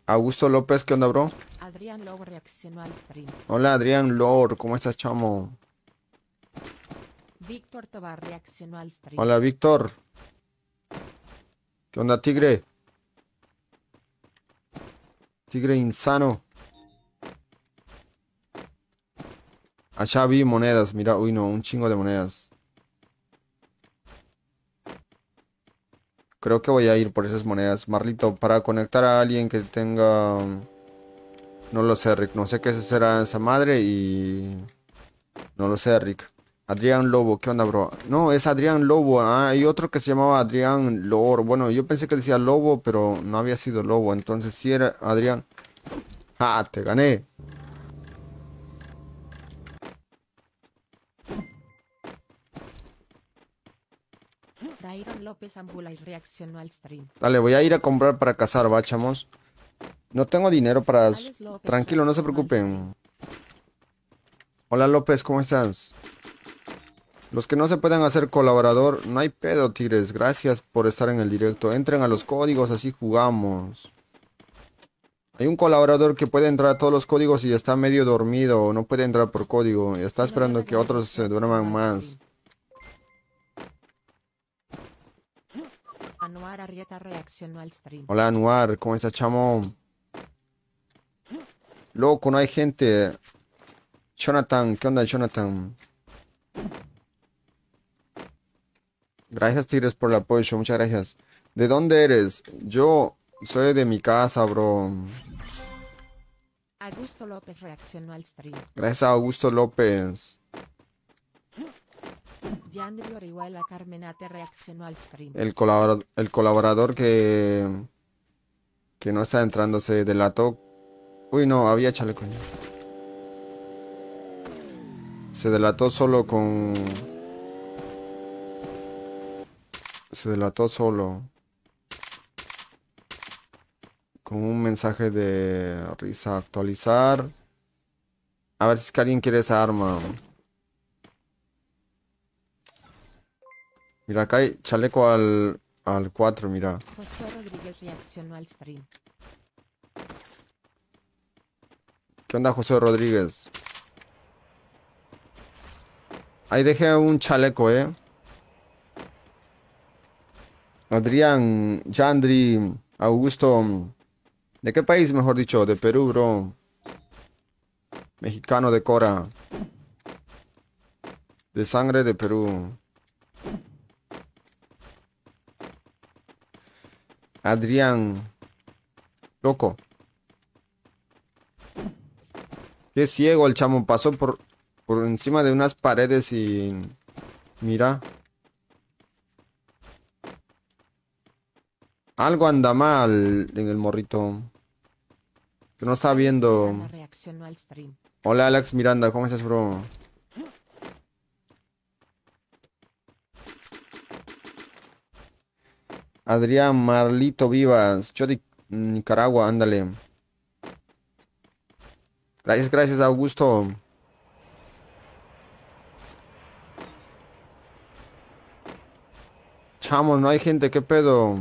Augusto López, ¿qué onda, bro? Adrián reaccionó al stream. Hola, Adrián Lord, ¿cómo estás, chamo? Víctor reaccionó al stream. Hola, Víctor. ¿Qué onda, tigre? Tigre insano. Allá vi monedas, mira, uy no, un chingo de monedas. Creo que voy a ir por esas monedas. Marlito, para conectar a alguien que tenga... No lo sé, Rick. No sé qué será esa madre y... No lo sé, Rick. Adrián Lobo, ¿qué onda, bro? No, es Adrián Lobo. Ah, hay otro que se llamaba Adrián Lor. Bueno, yo pensé que decía Lobo, pero no había sido Lobo. Entonces sí era Adrián. ¡Ah, te gané! Dale, voy a ir a comprar para cazar, va, No tengo dinero para... Tranquilo, no se preocupen. Hola López, ¿cómo estás? Los que no se puedan hacer colaborador, no hay pedo, Tigres. Gracias por estar en el directo. Entren a los códigos, así jugamos. Hay un colaborador que puede entrar a todos los códigos y está medio dormido. No puede entrar por código. Y está esperando que otros se duerman más. Anuar Arrieta reaccionó al stream. Hola Noir. ¿cómo estás, chamo? Loco, no hay gente. Jonathan, ¿qué onda, Jonathan? Gracias, Tigres, por el apoyo. Muchas gracias. ¿De dónde eres? Yo soy de mi casa, bro. Augusto López reaccionó al stream. Gracias Augusto López. Carmenate reaccionó El colaborador, que, que no está entrando se delató. Uy, no, había chaleco. Se delató solo con... Se delató solo. Con un mensaje de risa actualizar. A ver si es que alguien quiere esa arma. Mira, acá hay chaleco al, 4, mira. ¿Qué onda, José Rodríguez? Ahí dejé un chaleco, eh. Adrián, Yandri, Augusto. ¿De qué país, mejor dicho? De Perú, bro. Mexicano de Cora. De sangre de Perú. Adrián. Loco. Qué ciego el chamo. Pasó por, por encima de unas paredes y... Mira. Algo anda mal en el morrito. Que no está viendo. Hola Alex Miranda, ¿cómo estás, bro? Adrián Marlito Vivas, Chodi, Nicaragua, ándale. Gracias, gracias, Augusto. Chamo, no hay gente, qué pedo.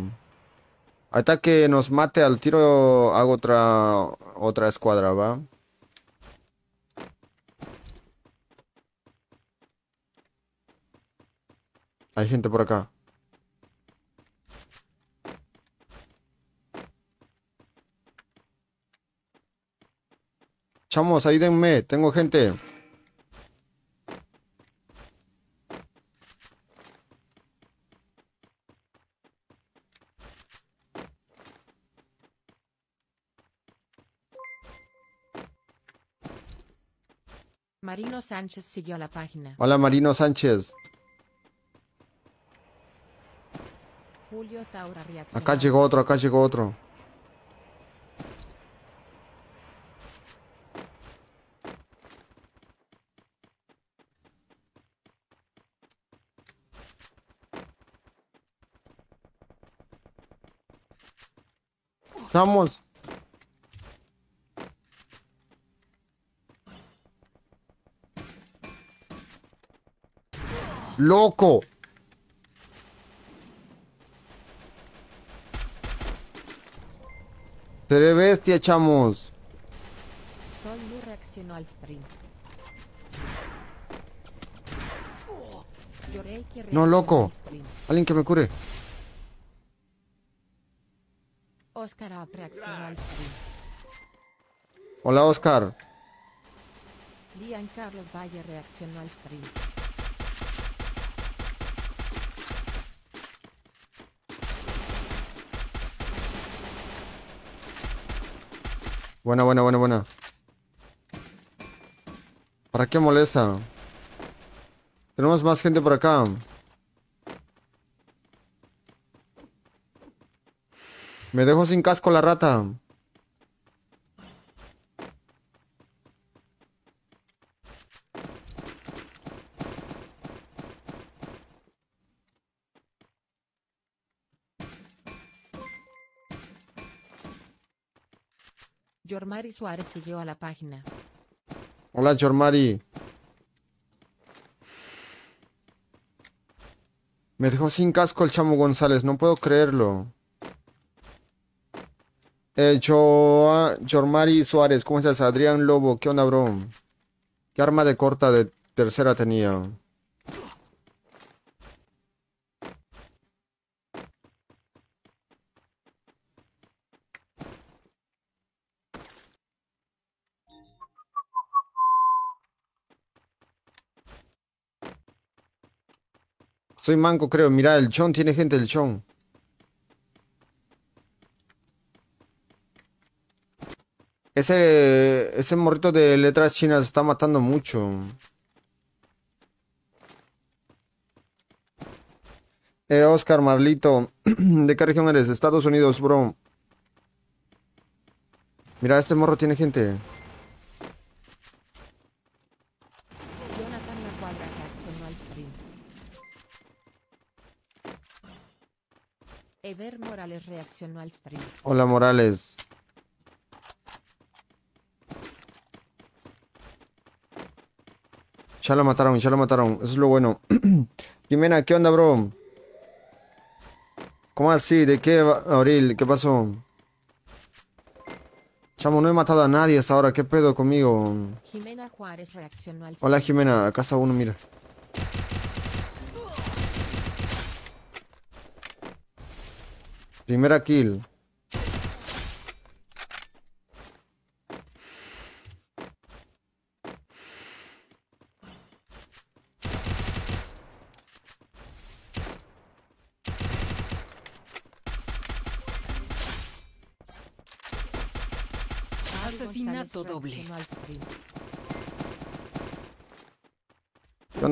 Ahorita que nos mate al tiro, hago otra, otra escuadra, ¿va? Hay gente por acá. Chamos, ahí denme. Tengo gente. Marino Sánchez siguió la página. Hola Marino Sánchez. Julio Taura Acá llegó otro, acá llegó otro. Vamos. Loco. Seré bestia, chamos. Sol no reaccionó al sprint. No, loco. Alguien que me cure. Oscar a al Hola, Oscar. Lian Carlos Valle reaccionó al stream. Buena, buena, buena, buena. ¿Para qué molesta? Tenemos más gente por acá. Me dejó sin casco la rata. Jormari Suárez siguió a la página. Hola, Jormari. Me dejó sin casco el chamo González, no puedo creerlo. Eh, Chormari Jormari Suárez, ¿cómo estás? Adrián Lobo, ¿qué onda, bro? ¿Qué arma de corta de tercera tenía? Soy manco, creo. Mira, el chon tiene gente, el chon. Ese, ese morrito de letras chinas está matando mucho. Eh, Oscar Marlito, (clears throat) ¿de qué región eres? Estados Unidos, bro. Mira, este morro tiene gente. Morales Hola Morales. Ya lo mataron, ya lo mataron. Eso es lo bueno. (clears throat) Jimena, ¿qué onda, bro? ¿Cómo así? ¿De qué, Abril? ¿Qué pasó? Chamo, no he matado a nadie hasta ahora. ¿Qué pedo conmigo? Jimena Hola, Jimena. Acá está uno, mira. Primera kill.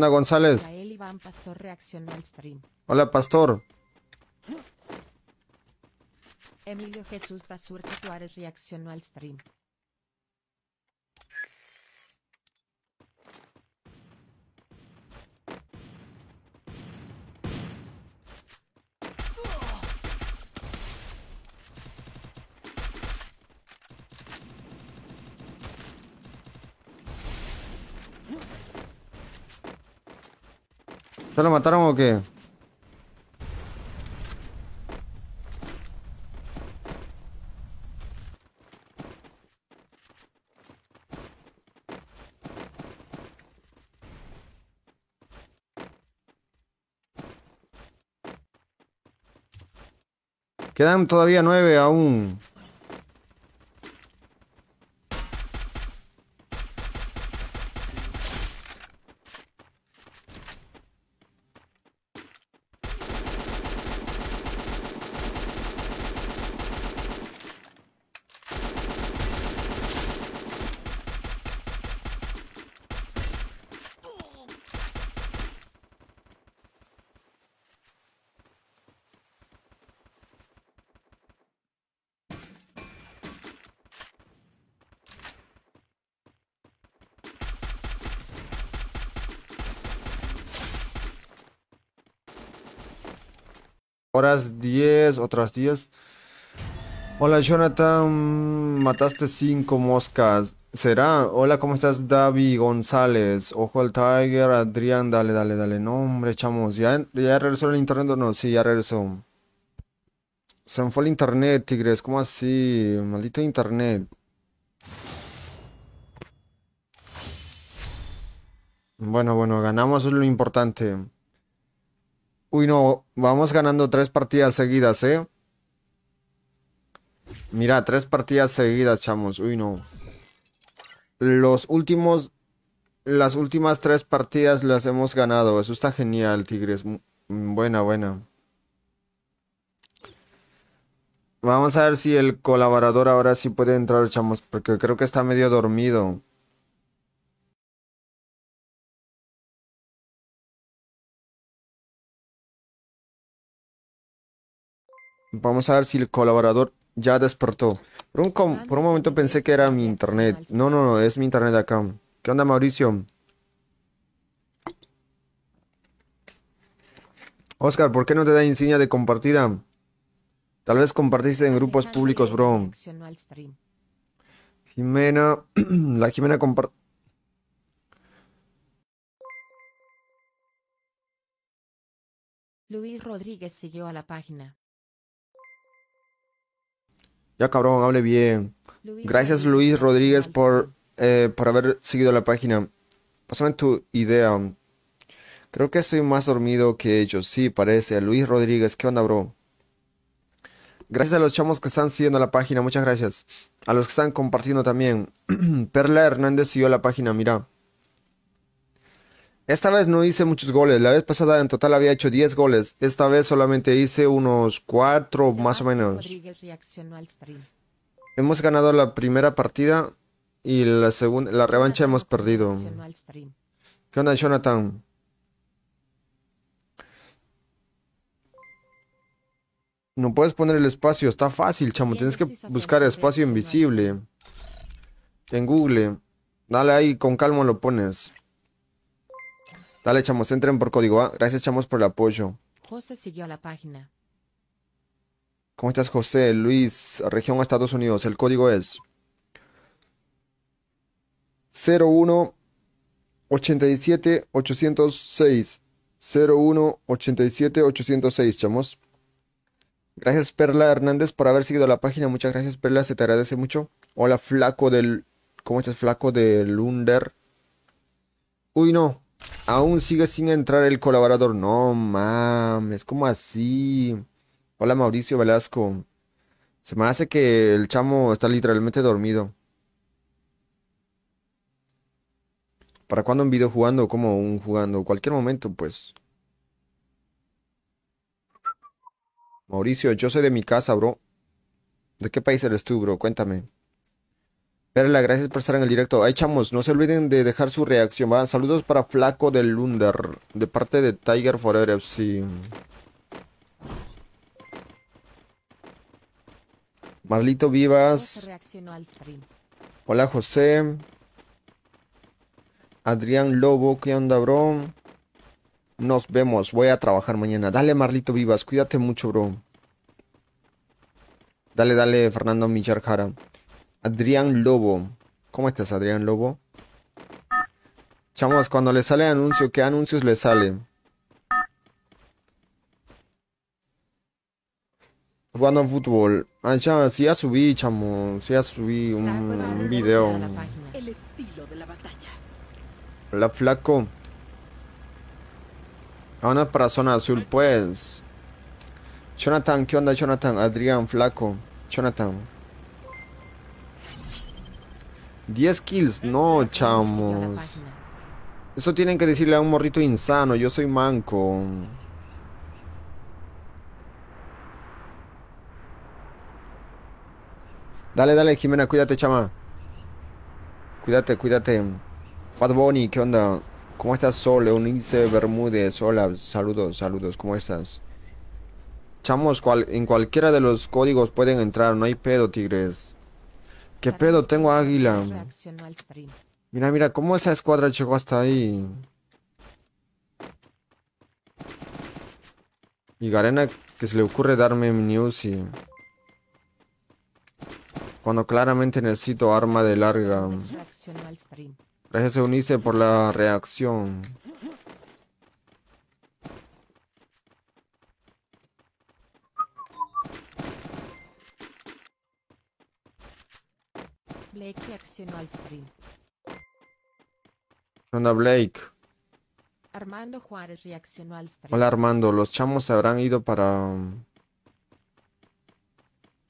González? Hola, Pastor. Emilio Jesús Basurta Suárez reaccionó al stream. ¿Ya lo mataron o qué? Quedan todavía nueve aún. 10, otras 10. Hola Jonathan, mataste 5 moscas. ¿Será? Hola, ¿cómo estás? David González. Ojo al Tiger, Adrián, dale, dale, dale. No, hombre, chamos. ¿Ya, regresó el internet o no? Sí, ya regresó. Se me fue el internet, tigres. ¿Cómo así? Maldito internet. Bueno, bueno, ganamos, es lo importante. Uy, no, vamos ganando tres partidas seguidas, ¿eh? Mira, tres partidas seguidas, chamos. Uy, no. Los últimos... Las últimas tres partidas las hemos ganado. Eso está genial, Tigres. Mm, buena, buena. Vamos a ver si el colaborador ahora sí puede entrar, chamos. Porque creo que está medio dormido. Vamos a ver si el colaborador ya despertó. Por un, momento pensé que era mi internet. No, no, no, es mi internet acá. ¿Qué onda, Mauricio? Oscar, ¿por qué no te da insignia de compartida? Tal vez compartiste en grupos públicos, bro. Jimena, (clears throat) la Jimena compartió. Luis Rodríguez siguió a la página. Ya cabrón, hable bien. Gracias Luis Rodríguez por, eh, por haber seguido la página. Pásame tu idea. Creo que estoy más dormido que ellos. Sí, parece. Luis Rodríguez, ¿qué onda, bro? Gracias a los chamos que están siguiendo la página, muchas gracias. A los que están compartiendo también. (clears throat) Perla Hernández siguió la página, mira. Esta vez no hice muchos goles, la vez pasada en total había hecho 10 goles, esta vez solamente hice unos 4 más o menos. Hemos ganado la primera partida y la segunda, la revancha hemos perdido. ¿Qué onda Jonathan? No puedes poner el espacio, está fácil chamo, tienes que buscar espacio invisible. En Google, dale ahí, con calma lo pones. Dale, chamos, entren por código A. Gracias, chamos, por el apoyo. José siguió la página. ¿Cómo estás, José? Luis, región Estados Unidos. El código es 01 87 806. 01 87 806, chamos. Gracias, Perla Hernández, por haber seguido la página. Muchas gracias, Perla. Se te agradece mucho. Hola, flaco del. ¿Cómo estás, flaco del Under? Uy, no. Aún sigue sin entrar el colaborador. No mames, como así? Hola Mauricio Velasco. Se me hace que el chamo está literalmente dormido. ¿Para cuándo un video jugando? como un jugando? Cualquier momento, pues. Mauricio, yo soy de mi casa, bro. ¿De qué país eres tú, bro? Cuéntame. Perla, gracias por estar en el directo. Ahí chamos, no se olviden de dejar su reacción, Saludos para Flaco del Lunder, de parte de Tiger Forever FC. Marlito Vivas. Hola, José. Adrián Lobo, ¿qué onda, bro? Nos vemos, voy a trabajar mañana. Dale, Marlito Vivas, cuídate mucho, bro. Dale, dale, Fernando Millar Jara. Adrián Lobo. ¿Cómo estás, Adrián Lobo? Chamos, cuando le sale anuncio, ¿qué anuncios le sale? Jugando fútbol. Ah, ya, sí, ya subí, chamo. Sí, ya subí un, ah, video. El la batalla. flaco. A ah, para zona azul, pues. Jonathan, ¿qué onda, Jonathan? Adrián, flaco. Jonathan. 10 kills, no, chamos. Eso tienen que decirle a un morrito insano, yo soy manco. Dale, dale, Jimena, cuídate, chama. Cuídate, cuídate. Bad Bunny, ¿qué onda? ¿Cómo estás, Sol? Leonice Bermúdez, hola, saludos, saludos, ¿cómo estás? Chamos, cual, en cualquiera de los códigos pueden entrar, no hay pedo, tigres. ¿Qué pedo? Tengo águila. Mira, mira, ¿cómo esa escuadra llegó hasta ahí? Y Garena que se le ocurre darme news y... Cuando claramente necesito arma de larga. Gracias unice por la reacción. Blake reaccionó al stream. Hola Blake. Armando Juárez reaccionó al stream. Hola Armando, los chamos se habrán ido para...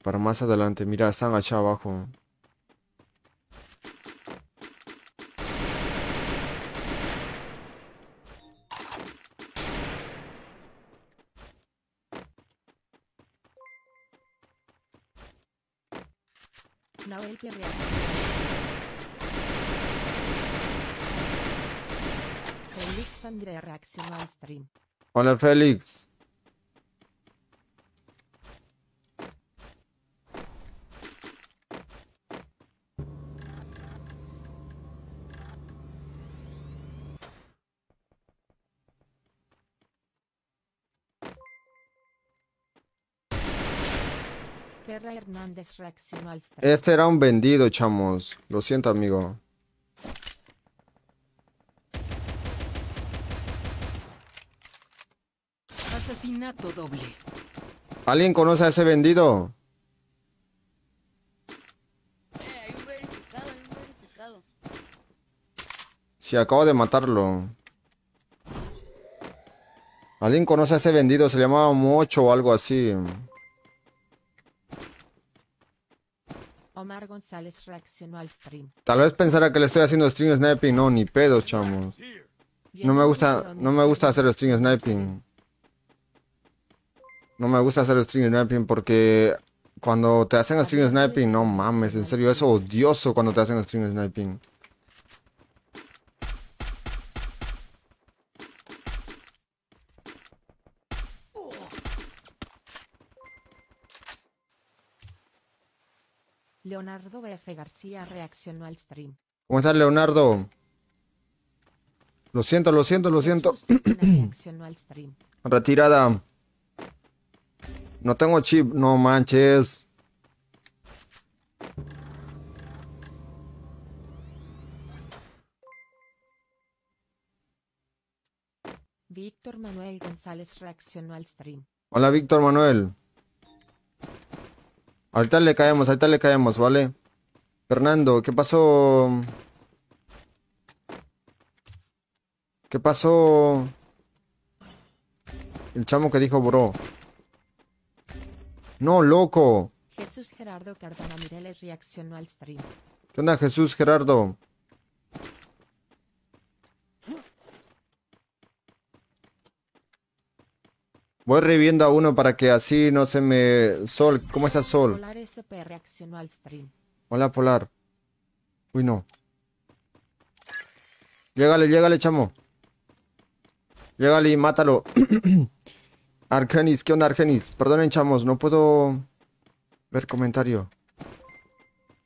Para más adelante. Mira, están allá abajo. Noel Villarreal. Félix Andrea reaccionó al stream. Hola Félix. Este era un vendido, chamos. Lo siento, amigo. Asesinato doble. ¿Alguien conoce a ese vendido? Si acabo de matarlo. ¿Alguien conoce a ese vendido? Se llamaba Mocho o algo así. Omar González reaccionó al stream. Tal vez pensara que le estoy haciendo string sniping. No, ni pedos, chamos. No me gusta, no me gusta hacer string sniping. No me gusta hacer string sniping porque cuando te hacen string sniping, no mames, en serio, es odioso cuando te hacen string sniping. Leonardo BF García reaccionó al stream. ¿Cómo estás, Leonardo? Lo siento, lo siento, lo siento. reaccionó al stream. Retirada. No tengo chip, no manches. Víctor Manuel González reaccionó al stream. Hola Víctor Manuel. Ahorita le caemos, ahorita le caemos, ¿vale? Fernando, ¿qué pasó? ¿Qué pasó? El chamo que dijo bro. No, loco. Jesús Gerardo Mireles reaccionó al stream. ¿Qué onda, Jesús Gerardo? Voy reviviendo a uno para que así no se me... Sol, ¿cómo está Sol? Hola, Polar. Uy, no. Llegale, llegale, chamo. Llegale y mátalo. (clears throat) Argenis, ¿qué onda, Argenis? Perdonen, chamos, no puedo ver comentario.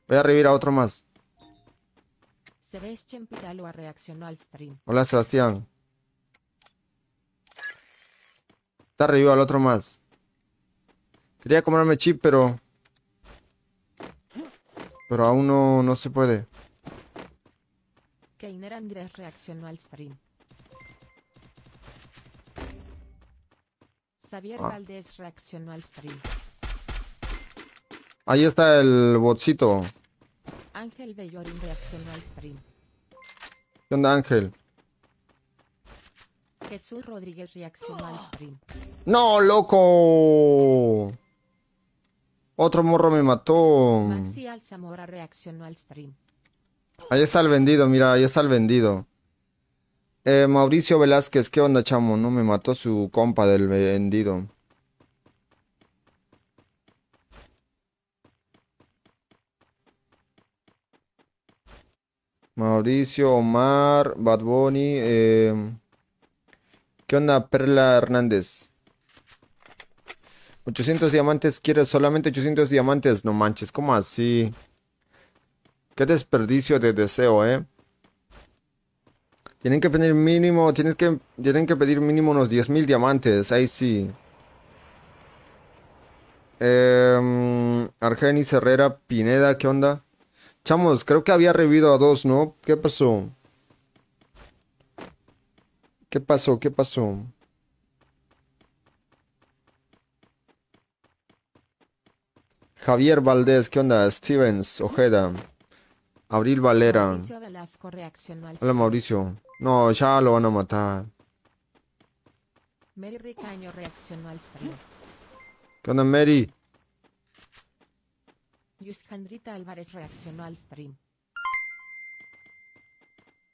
Voy a revivir a otro más. Hola, Sebastián. Está arriba el otro más. Quería comerme chip, pero... Pero aún no, no se puede. Keiner Andrés reaccionó al stream. Xavier ah. Valdés reaccionó al stream. Ahí está el botcito. Ángel Bellorín reaccionó al stream. ¿Qué onda, Ángel? Jesús Rodríguez reaccionó al stream. (gasps) ¡No, loco! Otro morro me mató. Maxi Alzamora reaccionó al stream. Ahí está el vendido, mira, ahí está el vendido. Eh, Mauricio Velázquez, ¿qué onda, chamo? No me mató su compa del vendido. Mauricio, Omar, Bad Bunny, eh... ¿Qué onda, Perla Hernández? 800 diamantes, quieres solamente 800 diamantes. No manches, ¿cómo así? Qué desperdicio de deseo, ¿eh? Tienen que pedir mínimo, tienes que, tienen que pedir mínimo unos 10.000 diamantes, ahí sí. Em, Argenis Herrera Pineda, ¿qué onda? Chamos, creo que había revivido a dos, ¿no? ¿Qué pasó? ¿Qué pasó? ¿Qué pasó? Javier Valdés, ¿qué onda? Stevens, Ojeda, Abril Valera. Hola Mauricio. No, ya lo van a matar. reaccionó al stream. ¿Qué onda Mary? Yushandrita Álvarez reaccionó al stream.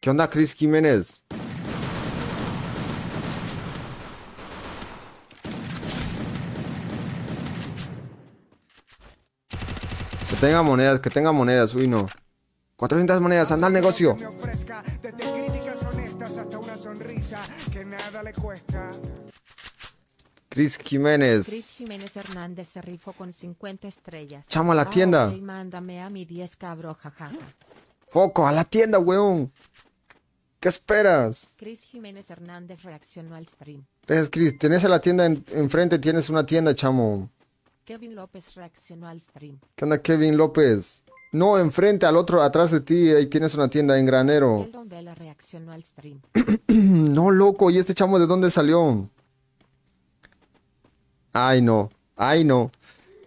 ¿Qué onda Chris Jiménez? tenga monedas, que tenga monedas. Uy, no. 400 monedas, anda al negocio. Chris Jiménez. Cris Jiménez Hernández rifó con 50 estrellas. Chamo a la tienda. mándame a mi 10 cabro, jajaja. Foco, a la tienda, weón. ¿Qué esperas? Chris Jiménez Hernández reaccionó al stream. Gracias, Cris. Tenés a la tienda enfrente, tienes una tienda, chamo. Kevin López reaccionó al stream. ¿Qué onda, Kevin López? No, enfrente al otro, atrás de ti, ahí tienes una tienda en granero. stream. (clears throat) no, loco, ¿y este chamo de dónde salió? Ay, no, ay, no.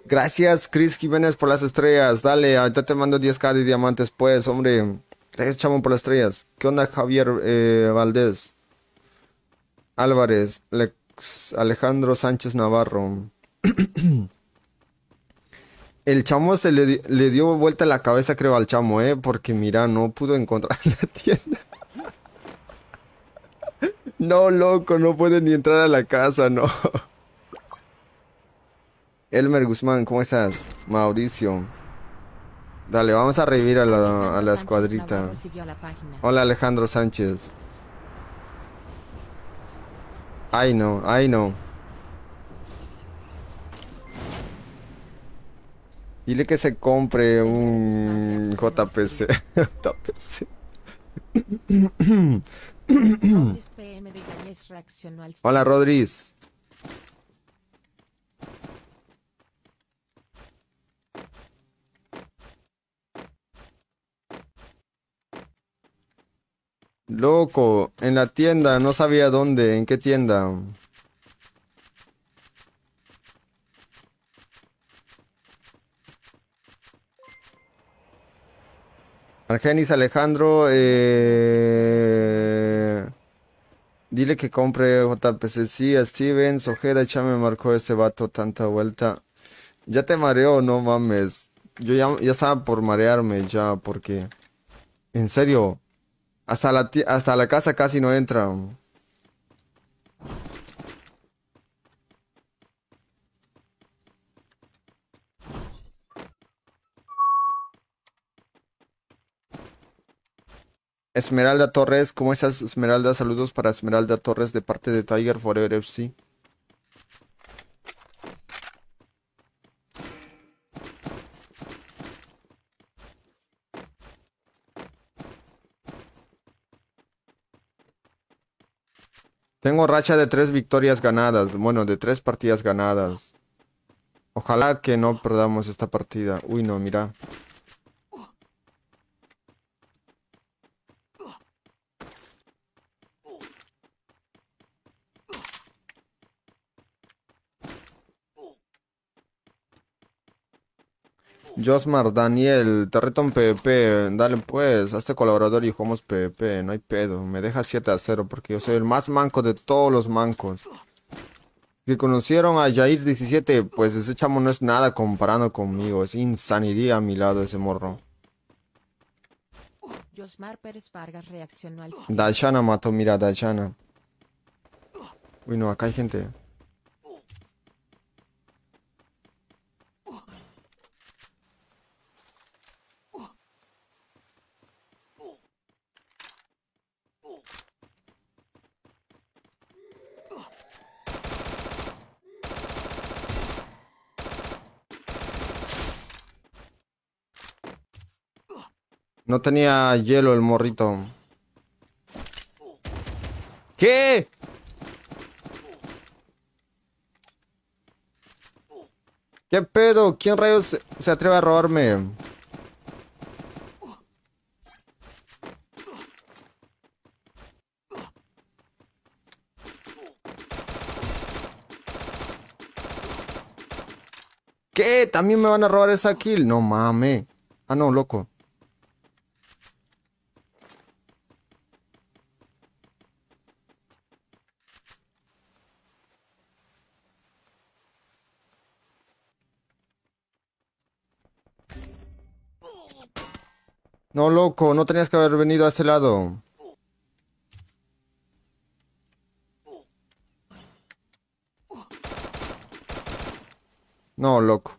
Gracias, Chris Jiménez, por las estrellas. Dale, ahorita te mando 10k de diamantes, pues, hombre. Gracias, chamo, por las estrellas. ¿Qué onda, Javier eh, Valdés? Álvarez, Alejandro Sánchez Navarro. (clears throat) el chamo se le, dio vuelta la cabeza, creo, al chamo, ¿eh? Porque mira, no pudo encontrar (laughs) la tienda. No, loco, no puede ni entrar a la casa, no. Elmer Guzmán, ¿cómo estás? Mauricio. Dale, vamos a revivir a la escuadrita. Hola Alejandro Sánchez. Ay no, ay no. Dile que se compre un JPC. JPC. (laughs) Hola, Rodríguez. Loco, en la tienda, no sabía dónde, en qué tienda. Argenis Alejandro, eh, dile que compre JPC. Sí, a Stevens, Ojeda, ya me marcó ese vato tanta vuelta. Ya te mareo, no mames. Yo ya, ya estaba por marearme ya, porque... En serio, hasta la, hasta la casa casi no entra. Esmeralda Torres, ¿cómo esas Esmeralda? Saludos para Esmeralda Torres de parte de Tiger Forever FC. Tengo racha de tres victorias ganadas. Bueno, de tres partidas ganadas. Ojalá que no perdamos esta partida. Uy, no, mira. Josmar, Daniel, Terreton PvP, dale pues, hazte este colaborador y jugamos PvP, no hay pedo. Me deja 7 a 0 porque yo soy el más manco de todos los mancos. Que conocieron a Jair 17, pues ese chamo no es nada comparando conmigo, es insanidad a mi lado ese morro. Josmar Pérez Vargas reaccionó al... mató, mira, Dayana. Uy, no, acá hay gente. No tenía hielo el morrito. ¿Qué? ¿Qué pedo? ¿Quién rayos se atreve a robarme? ¿Qué? ¿También me van a robar esa kill? No mames. Ah, no, loco. No, loco, no tenías que haber venido a este lado. No, loco.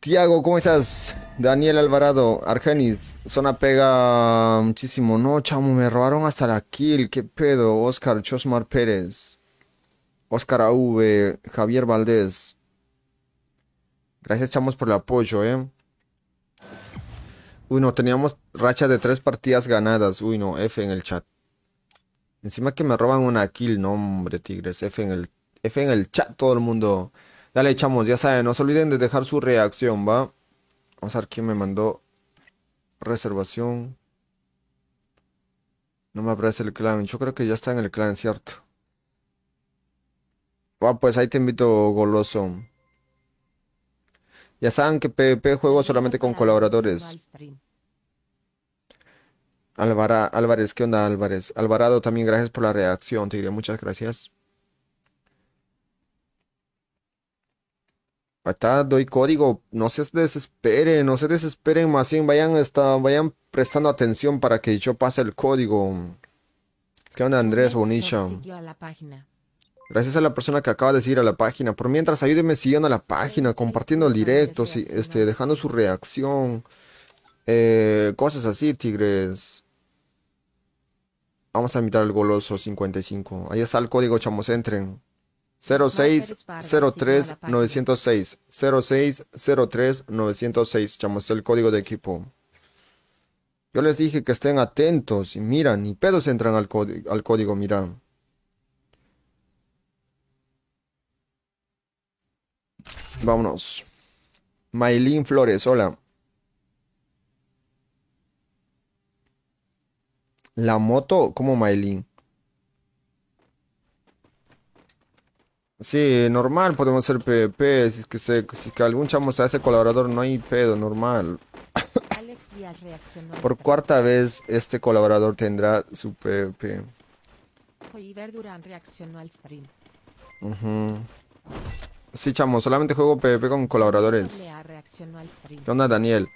Tiago, ¿cómo estás? Daniel Alvarado, Argenis, zona pega muchísimo. No, chamo, me robaron hasta la kill. ¿Qué pedo? Oscar Chosmar Pérez, Oscar AV, Javier Valdés. Gracias, chamos, por el apoyo, ¿eh? Uy, no, teníamos racha de tres partidas ganadas. Uy, no, F en el chat. Encima que me roban una kill, no, hombre, tigres. F en el, F en el chat, todo el mundo. Dale, chamos, ya saben, no se olviden de dejar su reacción, ¿va? Vamos a ver quién me mandó reservación. No me aparece el clan. Yo creo que ya está en el clan, ¿cierto? Va, pues ahí te invito, goloso. Ya saben que PvP juego solamente con colaboradores. Alvara, Álvarez, ¿qué onda Álvarez? Alvarado, también gracias por la reacción, te diré muchas gracias. Está, doy código, no se desesperen, no se desesperen, más bien vayan, vayan prestando atención para que yo pase el código. ¿Qué onda Andrés página. Gracias a la persona que acaba de seguir a la página. Por mientras, ayúdenme siguiendo a la página, compartiendo el directo, este, dejando su reacción. Eh, cosas así, tigres. Vamos a invitar al goloso 55. Ahí está el código chamos. Entren. 0603906. 0603906. Chamos el código de equipo. Yo les dije que estén atentos y miran, ni pedos entran al, al código, Miran. Vámonos. Maylin Flores, hola. La moto, ¿Cómo Maylin? Sí, normal, podemos hacer PvP. Si es que, si que algún chamo se hace colaborador, no hay pedo, normal. (coughs) Alex Díaz Por cuarta vez, este colaborador tendrá su PvP. Oliver reaccionó al stream. Sí, chamo, solamente juego PvP con colaboradores. ¿Qué onda, Daniel?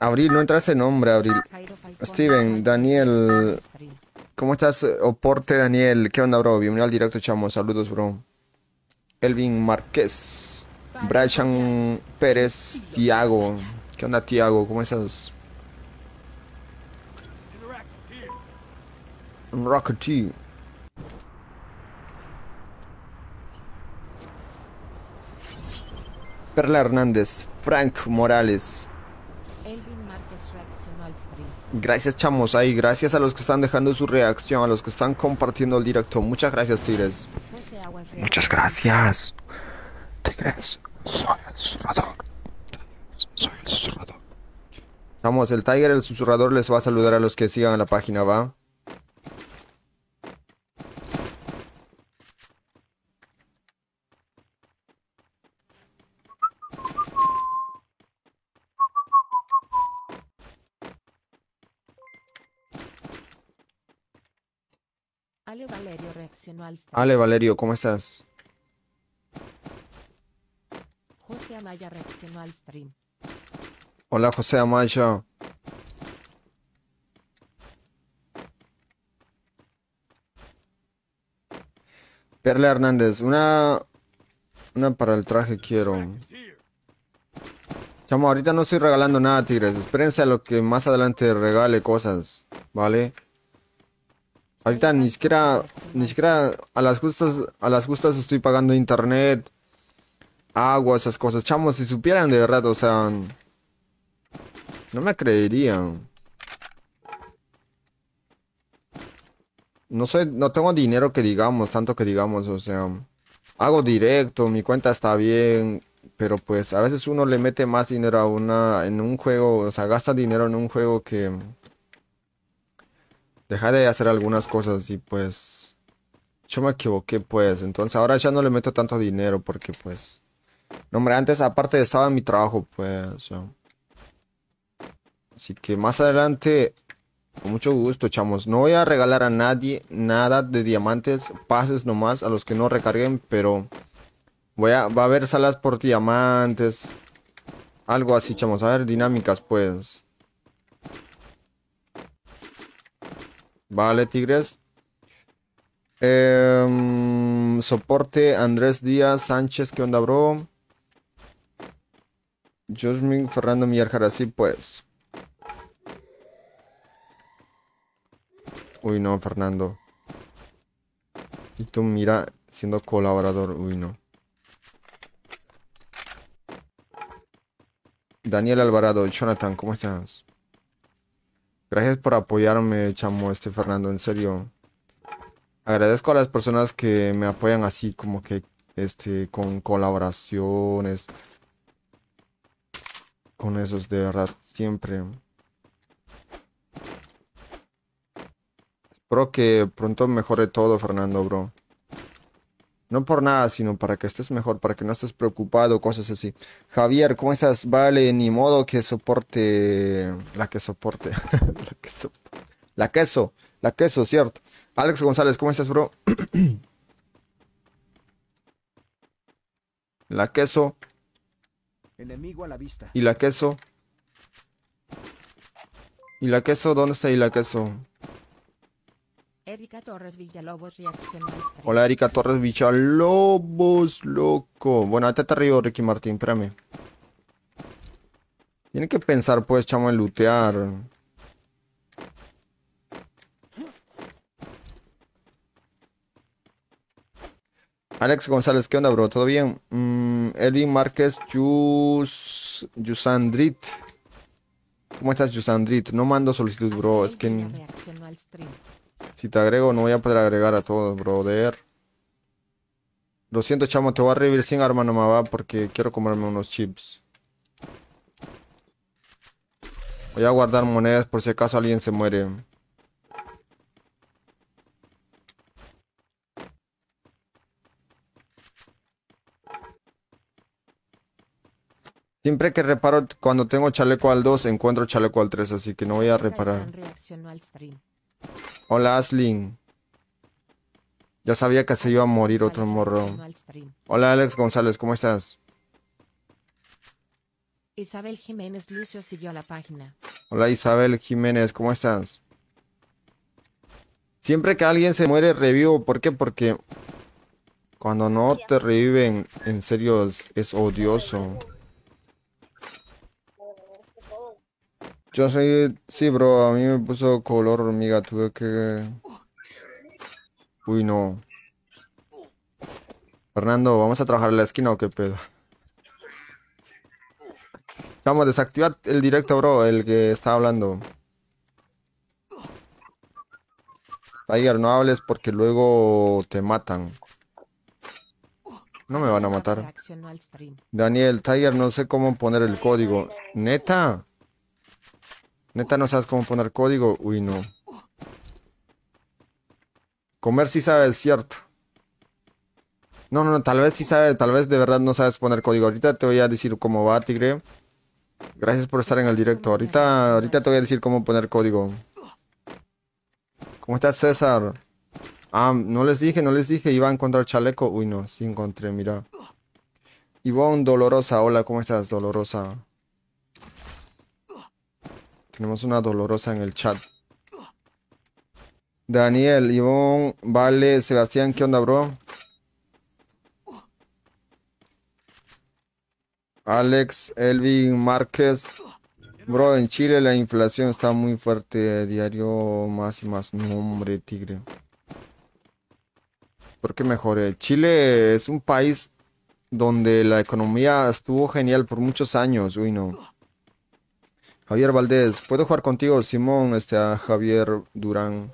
Abril, no entraste en nombre, Abril. Steven, Daniel. ¿Cómo estás? Oporte, Daniel. ¿Qué onda, bro? Bienvenido al directo, chamo. Saludos, bro. Elvin Márquez. Brian Pérez, Tiago. ¿Qué onda, Tiago? ¿Cómo estás? Rocketeer. Perla Hernández, Frank Morales. Gracias, chamos. Ahí, gracias a los que están dejando su reacción, a los que están compartiendo el directo. Muchas gracias, Tigres. Muchas gracias. Tigres, soy el susurrador. Soy el susurrador. Vamos, el Tiger, el susurrador, les va a saludar a los que sigan la página, ¿va? Ale Valerio, ¿cómo estás? José Amaya reaccionó stream. Hola José Amaya. Perla Hernández, una una para el traje quiero. Chamo, ahorita no estoy regalando nada, Tigres. Espérense a lo que más adelante regale cosas, ¿vale? vale Ahorita ni siquiera, ni siquiera a las justas, a las justas estoy pagando internet, agua, esas cosas. Chamos, si supieran de verdad, o sea, no me creerían. No sé, no tengo dinero que digamos, tanto que digamos, o sea, hago directo, mi cuenta está bien, pero pues a veces uno le mete más dinero a una, en un juego, o sea, gasta dinero en un juego que dejé de hacer algunas cosas y pues yo me equivoqué pues, entonces ahora ya no le meto tanto dinero porque pues, no hombre, antes aparte estaba mi trabajo pues, así que más adelante, con mucho gusto chamos, no voy a regalar a nadie nada de diamantes, pases nomás a los que no recarguen, pero voy a, va a haber salas por diamantes, algo así chamos, a ver dinámicas pues. Vale, Tigres. Em, soporte Andrés Díaz Sánchez, ¿qué onda, bro? Josmin Fernando Millar, así pues. Uy, no, Fernando. Y tú mira, siendo colaborador, uy, no. Daniel Alvarado, Jonathan, ¿cómo estás? Gracias por apoyarme, chamo, este Fernando, en serio. Agradezco a las personas que me apoyan así, como que, este, con colaboraciones. Con esos, de verdad, siempre. Espero que pronto mejore todo, Fernando, bro. No por nada, sino para que estés mejor, para que no estés preocupado, cosas así. Javier, ¿cómo estás? Vale, ni modo que soporte. La que soporte. (laughs) la, queso. la queso. La queso, cierto. Alex González, ¿cómo estás, bro? (clears throat) la queso. Enemigo a la vista. Y la queso. ¿Y la queso? ¿Dónde está y la queso? Erika Torres Villalobos reaccionista. Hola Erika Torres Villalobos, loco. Bueno, ahorita te arriba, Ricky Martín, espérame. Tiene que pensar, pues, chamo, en lootear. Alex González, ¿qué onda, bro? ¿Todo bien? Mm, Elvin Márquez, Yus... Yusandrit. ¿Cómo estás, Yusandrit? No mando solicitud, bro. Es que... Si te agrego, no voy a poder agregar a todos, brother. Lo siento, chamo, te voy a revivir sin arma nomás, va, porque quiero comerme unos chips. Voy a guardar monedas por si acaso alguien se muere. Siempre que reparo, cuando tengo chaleco al 2, encuentro chaleco al 3, así que no voy a reparar. Hola, Aslin. Ya sabía que se iba a morir otro morro. Hola, Alex González, ¿cómo estás? Isabel Jiménez Lucio siguió la página. Hola, Isabel Jiménez, ¿cómo estás? Siempre que alguien se muere, revivo. ¿Por qué? Porque cuando no te reviven, en serio, es odioso. Yo soy... Sí, bro, a mí me puso color hormiga, tuve que... Uy, no. Fernando, ¿vamos a trabajar en la esquina o qué pedo? Vamos, desactiva el directo, bro, el que está hablando. Tiger, no hables porque luego te matan. No me van a matar. Daniel, Tiger, no sé cómo poner el código. ¿Neta? Neta, no sabes cómo poner código. Uy, no. Comer sí sabe, es cierto. No, no, no, tal vez sí sabe, tal vez de verdad no sabes poner código. Ahorita te voy a decir cómo va, tigre. Gracias por estar en el directo. Ahorita, ahorita te voy a decir cómo poner código. ¿Cómo estás, César? Ah, no les dije, no les dije. Iba a encontrar chaleco. Uy, no, sí encontré, mira. Ivonne Dolorosa. Hola, ¿cómo estás, Dolorosa? Tenemos una dolorosa en el chat. Daniel, Ivonne, Vale, Sebastián, ¿qué onda, bro? Alex, Elvin, Márquez. Bro, en Chile la inflación está muy fuerte. Eh, diario más y más. hombre, tigre. ¿Por qué mejoré? Eh? Chile es un país donde la economía estuvo genial por muchos años. Uy, no. Javier Valdés, puedo jugar contigo, Simón, este, a Javier Durán.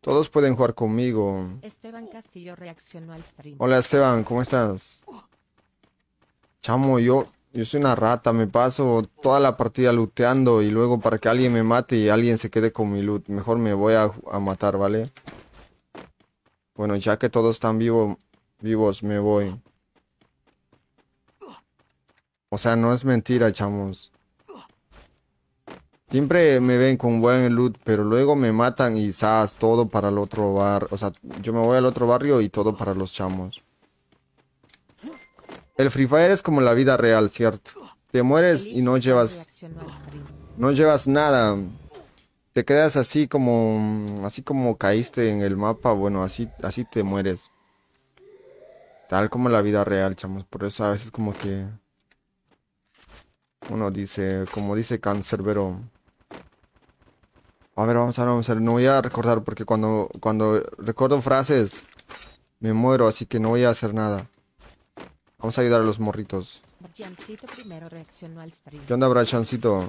Todos pueden jugar conmigo. Esteban Castillo reaccionó al stream. Hola Esteban, ¿cómo estás? Chamo, yo, yo soy una rata, me paso toda la partida looteando y luego para que alguien me mate y alguien se quede con mi loot. Mejor me voy a, a matar, ¿vale? Bueno, ya que todos están vivos, vivos, me voy. O sea, no es mentira, chamos. Siempre me ven con buen loot, pero luego me matan y zas, todo para el otro bar. O sea, yo me voy al otro barrio y todo para los chamos. El Free Fire es como la vida real, ¿cierto? Te mueres y no llevas... No llevas nada. Te quedas así como... Así como caíste en el mapa. Bueno, así, así te mueres. Tal como la vida real, chamos. Por eso a veces como que... Uno dice... Como dice pero... A ver, vamos a ver, vamos a ver. No voy a recordar porque cuando, cuando recuerdo frases me muero, así que no voy a hacer nada. Vamos a ayudar a los morritos. ¿dónde primero reaccionó ¿Qué onda, Brachancito?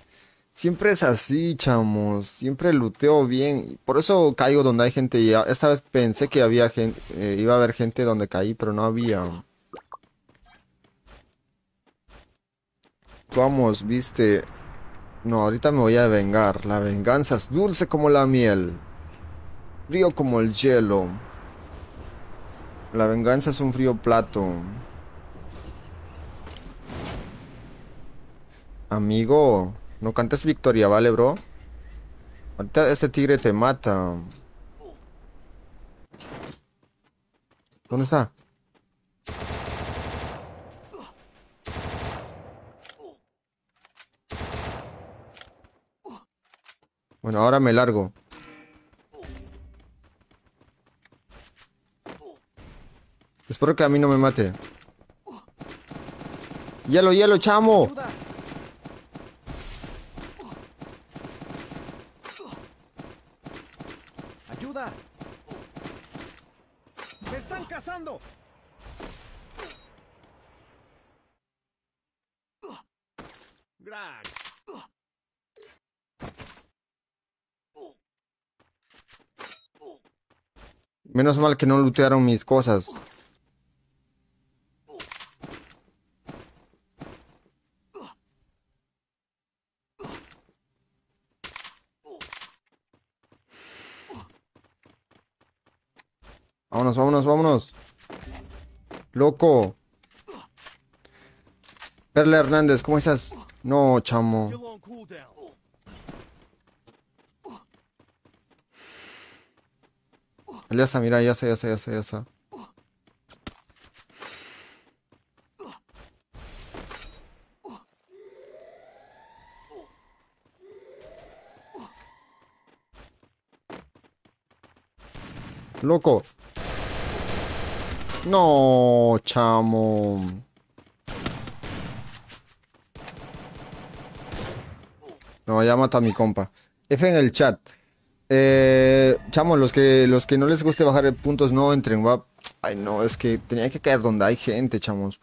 Siempre es así, chamos. Siempre luteo bien. Por eso caigo donde hay gente. esta vez pensé que había gente, eh, iba a haber gente donde caí, pero no había. Vamos, viste. No, ahorita me voy a vengar. La venganza es dulce como la miel. Frío como el hielo. La venganza es un frío plato. Amigo. No cantes victoria, ¿vale, bro? Ahorita este tigre te mata. ¿Dónde está? Bueno, ahora me largo. Espero que a mí no me mate. ¡Hielo, hielo, chamo! Menos mal que no lootearon mis cosas. Vámonos, vámonos, vámonos. Loco. Perla Hernández, ¿cómo estás? No, chamo. Aliasa, mira, ya sé, ya sé, ya ya Loco. No, chamo. No, ya mató a mi compa. F en el chat. Eh, chamos, los que, los que no les guste bajar puntos no entren, va. Ay, no, es que tenía que caer donde hay gente, chamos.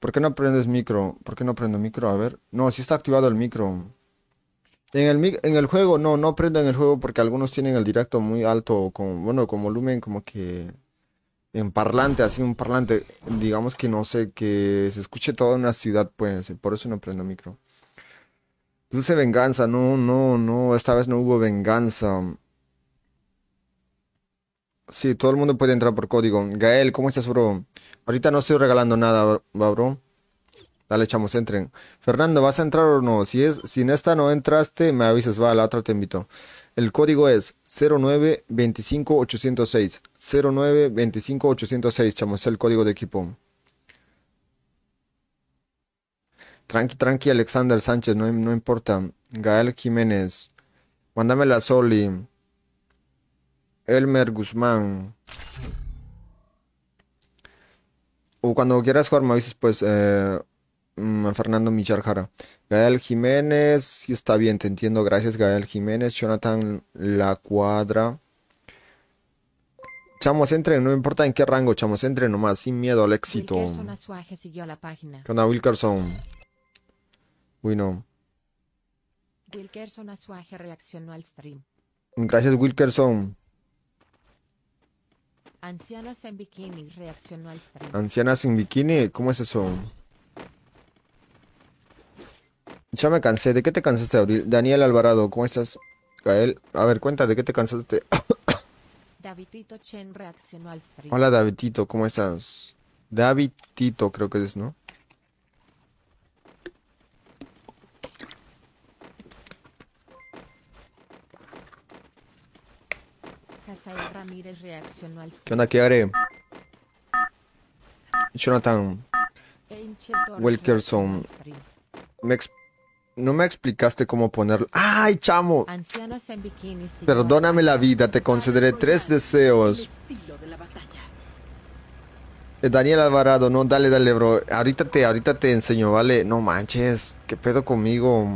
¿Por qué no prendes micro? ¿Por qué no prendo micro? A ver. No, si está activado el micro. En el, en el juego, no, no prendo en el juego porque algunos tienen el directo muy alto, con, bueno, con volumen como que en parlante, así un parlante, digamos que no sé, que se escuche toda una ciudad, pues, por eso no prendo micro. Dulce venganza, no, no, no, esta vez no hubo venganza. Sí, todo el mundo puede entrar por código. Gael, ¿cómo estás, bro? Ahorita no estoy regalando nada, bro. Dale, chamos, entren. Fernando, ¿vas a entrar o no? Si, es, si en esta no entraste, me avisas. Va, a la otra te invito. El código es 0925806. 0925806, chamos, es el código de equipo. Tranqui, tranqui, Alexander Sánchez, no, importa. Gael Jiménez. Mándame la Soli. Elmer Guzmán. O cuando quieras jugar, me avises pues. Eh, mm, Fernando Michaljara. Gael Jiménez. Sí, está bien, te entiendo. Gracias, Gael Jiménez. Jonathan La Cuadra. Chamos, entre, no importa en qué rango, chamos, entre nomás, sin miedo al éxito. Con Wilkerson? Gracias, Wilkerson. Ancianas en bikini Ancianas en bikini, ¿cómo es eso? Ya me cansé. ¿De qué te cansaste, Abril? Daniel Alvarado, ¿cómo estás? Gael, a ver, cuenta, ¿de qué te cansaste? (coughs) Hola, Davidito, ¿cómo estás? Davidito, creo que es, ¿no? ¿Qué Ramírez ¿Qué onda, Jonathan Wilkerson. no me explicaste cómo ponerlo. ¡Ay, chamo! Perdóname la vida, te concederé tres deseos. Eh, Daniel Alvarado, no, dale, dale, bro. Ahorita te, ahorita te enseño, ¿vale? No manches, qué pedo conmigo.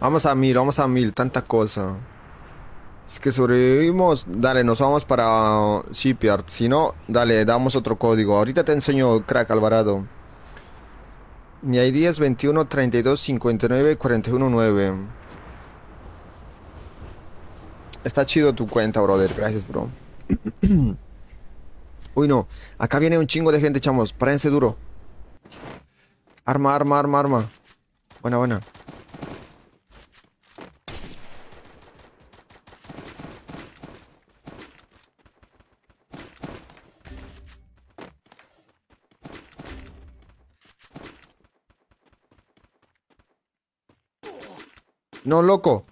Vamos a mil, vamos a mil, tanta cosa. Es que sobrevivimos. Dale, nos vamos para Shipyard. Si no, dale, damos otro código. Ahorita te enseño, crack Alvarado. Mi ID es 21 32 59 41 Está chido tu cuenta, brother. Gracias, bro. (clears throat) Uy, no. Acá viene un chingo de gente, chamos. Párense duro. Arma, arma, arma, arma. Buena, buena. No, loco.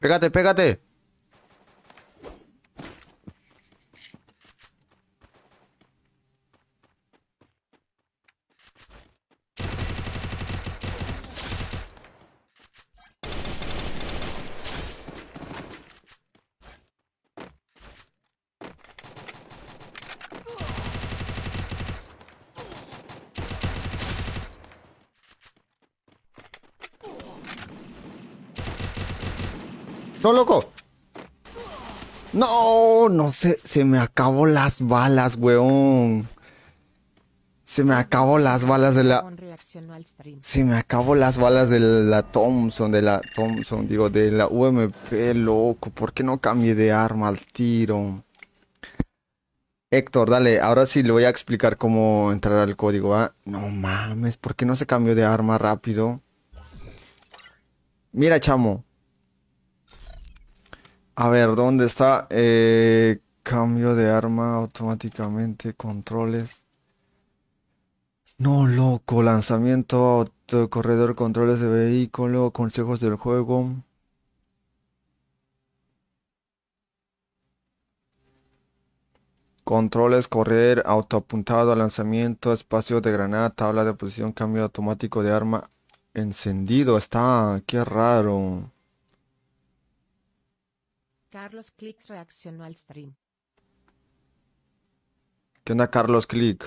Pégate, pégate. ¡No, loco! ¡No! No se, se me acabó las balas, weón. Se me acabó las balas de la... Se me acabó las balas de la Thompson, de la Thompson, digo, de la UMP, loco. ¿Por qué no cambié de arma al tiro? Héctor, dale, ahora sí le voy a explicar cómo entrar al código, ¿ah? No mames, ¿por qué no se cambió de arma rápido? Mira, chamo, a ver, ¿dónde está? Eh, cambio de arma automáticamente, controles. No, loco, lanzamiento, auto, corredor, controles de vehículo, consejos del juego. Controles, correr, autoapuntado, lanzamiento, espacio de granada, tabla de posición, cambio automático de arma. Encendido, está, qué raro. Carlos Click reaccionó al stream. ¿Qué onda, Carlos Click?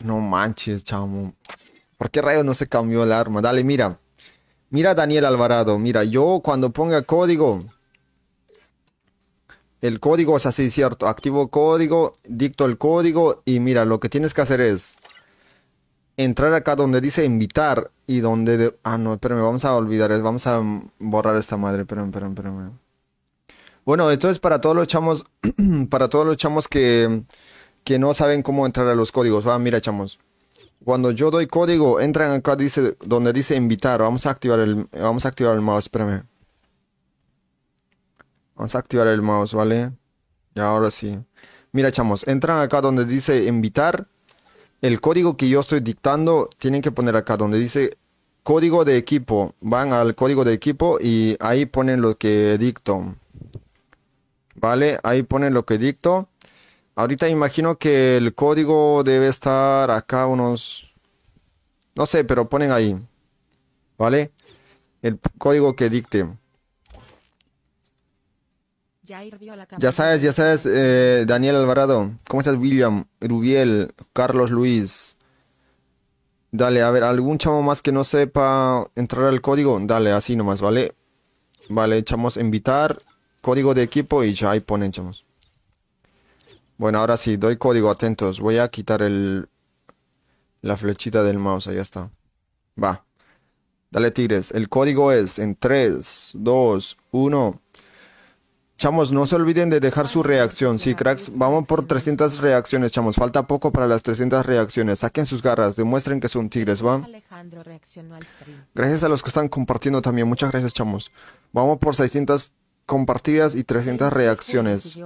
No manches, chamo. ¿Por qué rayos no se cambió el arma? Dale, mira. Mira, Daniel Alvarado. Mira, yo cuando ponga código. El código es así, cierto. Activo código, dicto el código. Y mira, lo que tienes que hacer es entrar acá donde dice invitar y donde... ah, no, espérame, vamos a olvidar, vamos a borrar esta madre, espérame, espérame, espérame. Bueno, entonces para todos los chamos, (clears throat) para todos los chamos que, que no saben cómo entrar a los códigos, va, ah, mira chamos. Cuando yo doy código, entran acá dice, donde dice invitar, vamos a activar el, vamos a activar el mouse, espérame. Vamos a activar el mouse, ¿vale? Y ahora sí. Mira chamos, entran acá donde dice invitar el código que yo estoy dictando tienen que poner acá donde dice código de equipo. Van al código de equipo y ahí ponen lo que dicto. Vale, ahí ponen lo que dicto. Ahorita imagino que el código debe estar acá unos... No sé, pero ponen ahí. ¿Vale? El código que dicte. Ya sabes, ya sabes, eh, Daniel Alvarado. ¿Cómo estás, William? Rubiel, Carlos Luis. Dale, a ver, algún chamo más que no sepa entrar al código. Dale, así nomás, ¿vale? Vale, echamos invitar, código de equipo y ya ahí ponen, chamos. Bueno, ahora sí, doy código, atentos. Voy a quitar el la flechita del mouse, ahí está. Va. Dale, Tigres. El código es en 3, 2, 1. Chamos, no se olviden de dejar su reacción. Sí, cracks, vamos por 300 reacciones, chamos. Falta poco para las 300 reacciones. Saquen sus garras, demuestren que son tigres, ¿va? Gracias a los que están compartiendo también. Muchas gracias, chamos. Vamos por 600 compartidas y 300 reacciones.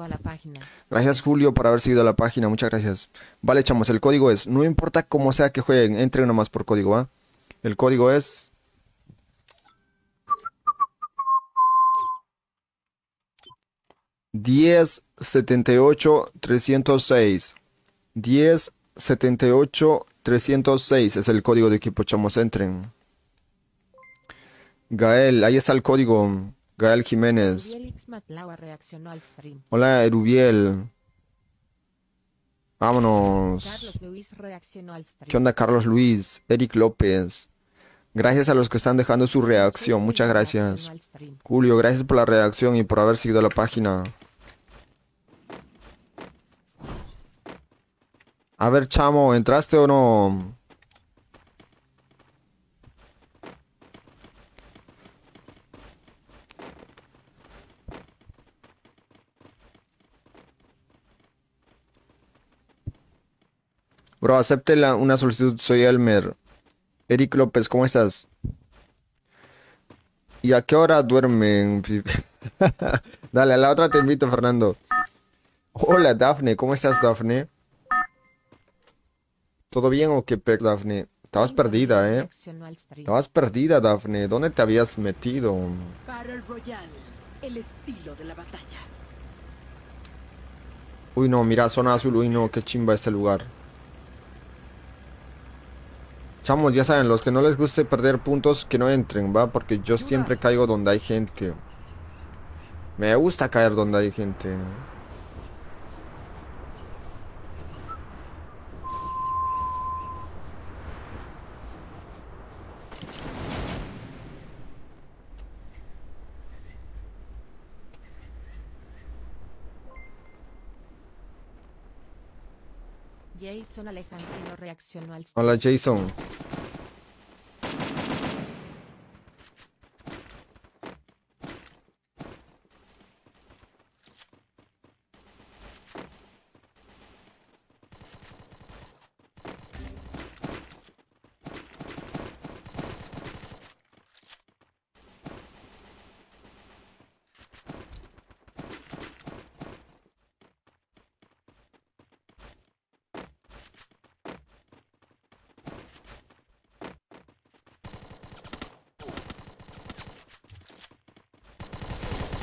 Gracias Julio por haber seguido la página, muchas gracias. Vale, chamos, el código es, no importa cómo sea que jueguen, entren nomás por código, ¿va? El código es 10 78 306. 10 78 306 es el código de equipo Chamos Entren. Gael, ahí está el código. Gael Jiménez. Hola, Erubiel. Vámonos. ¿Qué onda, Carlos Luis? Eric López. Gracias a los que están dejando su reacción. Muchas gracias. Julio, gracias por la reacción y por haber seguido la página. A ver, chamo, ¿entraste o no? Bro, acepte la, una solicitud. Soy Elmer. Eric López, ¿cómo estás? ¿Y a qué hora duermen? (laughs) Dale, a la otra te invito, Fernando. Hola, Dafne. ¿Cómo estás, Dafne? ¿Todo bien o qué, pec, Daphne? ¿eh? Estabas perdida, ¿eh? Estabas perdida, Daphne. ¿Dónde te habías metido? Uy, no, mira, zona azul. Uy, no, qué chimba este lugar. Chamos, ya saben, los que no les guste perder puntos, que no entren, ¿va? Porque yo siempre caigo donde hay gente. Me gusta caer donde hay gente. Jason Alejandro reaccionó al... Hola Jason.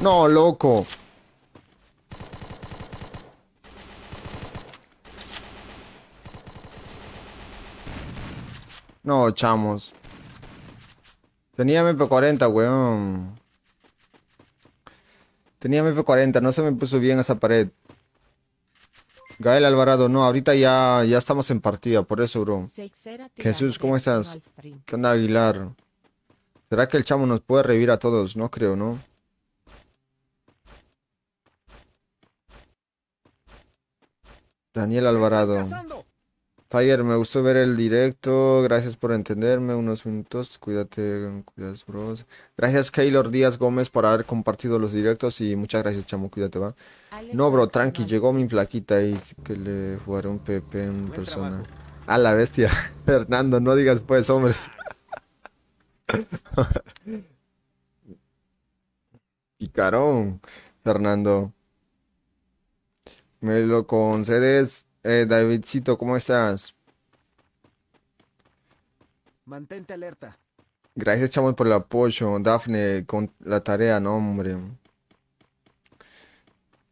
No, loco. No, chamos. Tenía MP40, weón. Tenía MP40, no se me puso bien esa pared. Gael Alvarado, no, ahorita ya, ya estamos en partida, por eso, bro. Jesús, ¿cómo estás? ¿Qué onda, Aguilar? ¿Será que el chamo nos puede revivir a todos? No creo, ¿no? Daniel Alvarado. Tiger, me gustó ver el directo. Gracias por entenderme. Unos minutos. Cuídate, cuidas, bros. Gracias, Keylor Díaz Gómez, por haber compartido los directos. Y muchas gracias, chamo. Cuídate, va. No, bro, tranqui. Llegó mi flaquita y que le jugaré un PP en persona. A la bestia. (laughs) Fernando, no digas pues, hombre. Picarón, (laughs) (laughs) Fernando. Me lo concedes, eh, Davidcito, ¿cómo estás? Mantente alerta. Gracias, Chamo, por el apoyo. Dafne, con la tarea, no, hombre.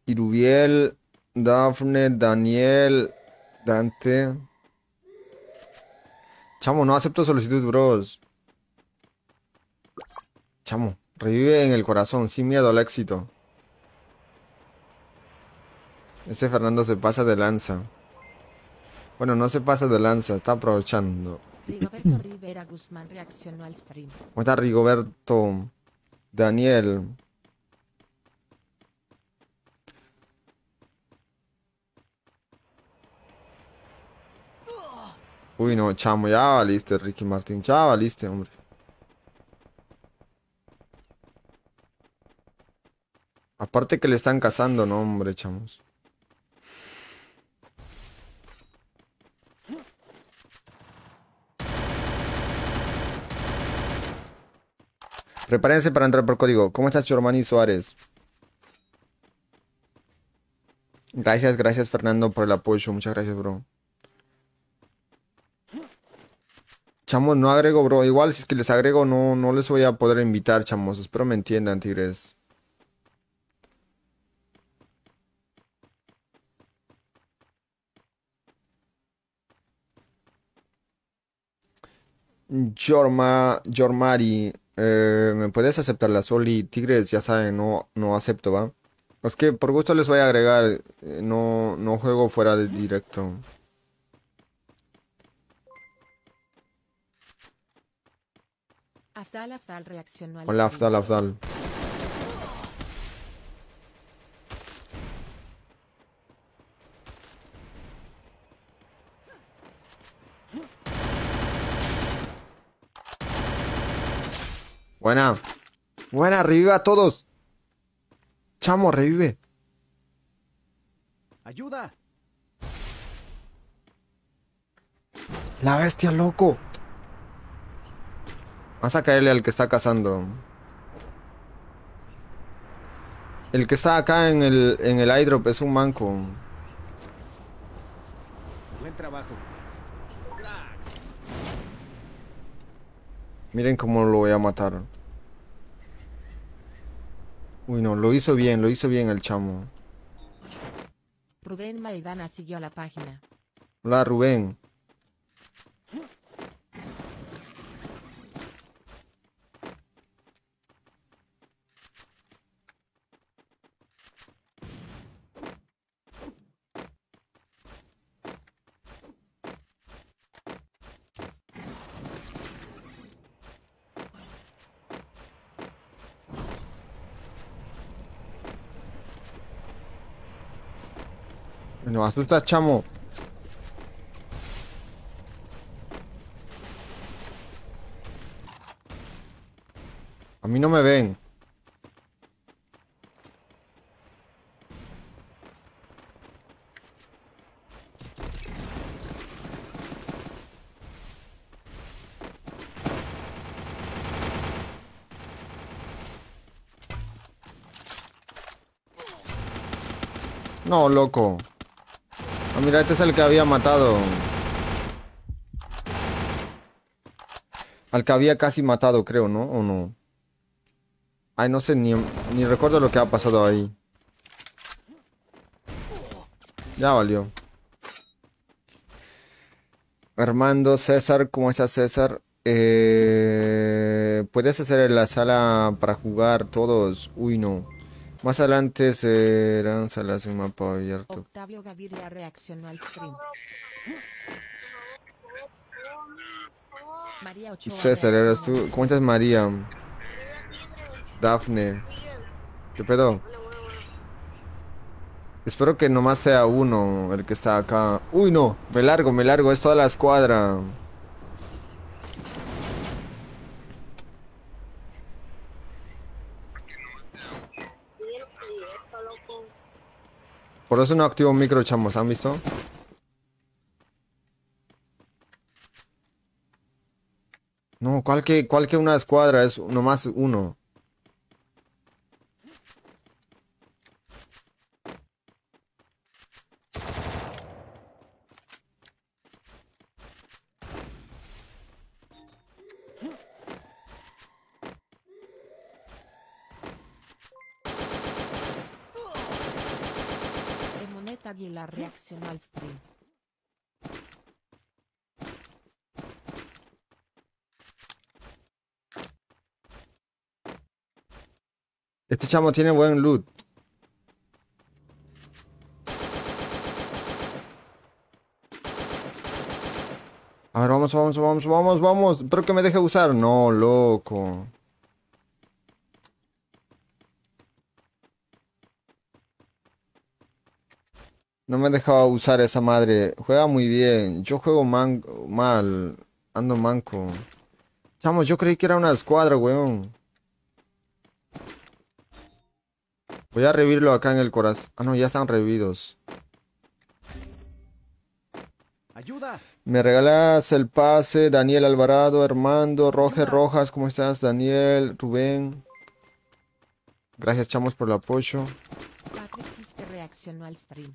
Irubiel, Dafne, Daniel, Dante. Chamo, no acepto solicitud, bros. Chamo, revive en el corazón, sin miedo al éxito. Ese Fernando se pasa de lanza. Bueno, no se pasa de lanza, está aprovechando. Rigoberto Rivera Guzmán reaccionó al stream. ¿Cómo está Rigoberto? Daniel. Uy, no, chamo, ya valiste, Ricky Martín. Ya valiste, hombre. Aparte que le están cazando, no, hombre, chamos. Prepárense para entrar por código. ¿Cómo estás, Chormani Suárez? Gracias, gracias, Fernando, por el apoyo. Muchas gracias, bro. Chamos, no agrego, bro. Igual, si es que les agrego, no, no les voy a poder invitar, chamos. Espero me entiendan, tigres. Jorma, Jormari, eh, ¿me puedes aceptar la Sol y Tigres? Ya saben, no, no acepto, ¿va? Es que por gusto les voy a agregar, eh, no, no juego fuera de directo. reaccionó al Hola, Afdal, Afdal. Buena. Buena, reviva a todos. Chamo, revive. Ayuda. La bestia, loco. Vas a caerle al que está cazando. El que está acá en el, en el airdrop es un manco. Buen trabajo. Miren cómo lo voy a matar. Uy, no, lo hizo bien, lo hizo bien el chamo. Rubén Maidana siguió la página. Hola, Rubén. No asustas, chamo. A mí no me ven. No, loco. Ah, mira, este es el que había matado. Al que había casi matado, creo, ¿no? ¿O no? Ay, no sé, ni, ni recuerdo lo que ha pasado ahí. Ya valió. Armando, César, ¿cómo está César? Eh, ¿Puedes hacer la sala para jugar todos? Uy, no. Más adelante serán salas en mapa abierto. Octavio María César, eras tú. ¿Cómo estás, María? Dafne. ¿Qué pedo? Espero que nomás sea uno el que está acá. Uy, no. Me largo, me largo. Es toda la escuadra. Por eso no activo micro chamos, ¿han visto? No, ¿cuál que, una escuadra? Es nomás uno. la reacción al stream. Este chamo tiene buen loot. A ver, vamos, vamos, vamos, vamos, vamos. pero que me deje usar. No, loco. No me dejado usar esa madre. Juega muy bien. Yo juego mal. Ando manco. Chamos yo creí que era una escuadra, weón. Voy a revivirlo acá en el corazón. Ah, no, ya están revividos. Ayuda. Me regalas el pase, Daniel Alvarado, Armando, Roger Rojas, ¿cómo estás? Daniel, Rubén. Gracias, chamos, por el apoyo.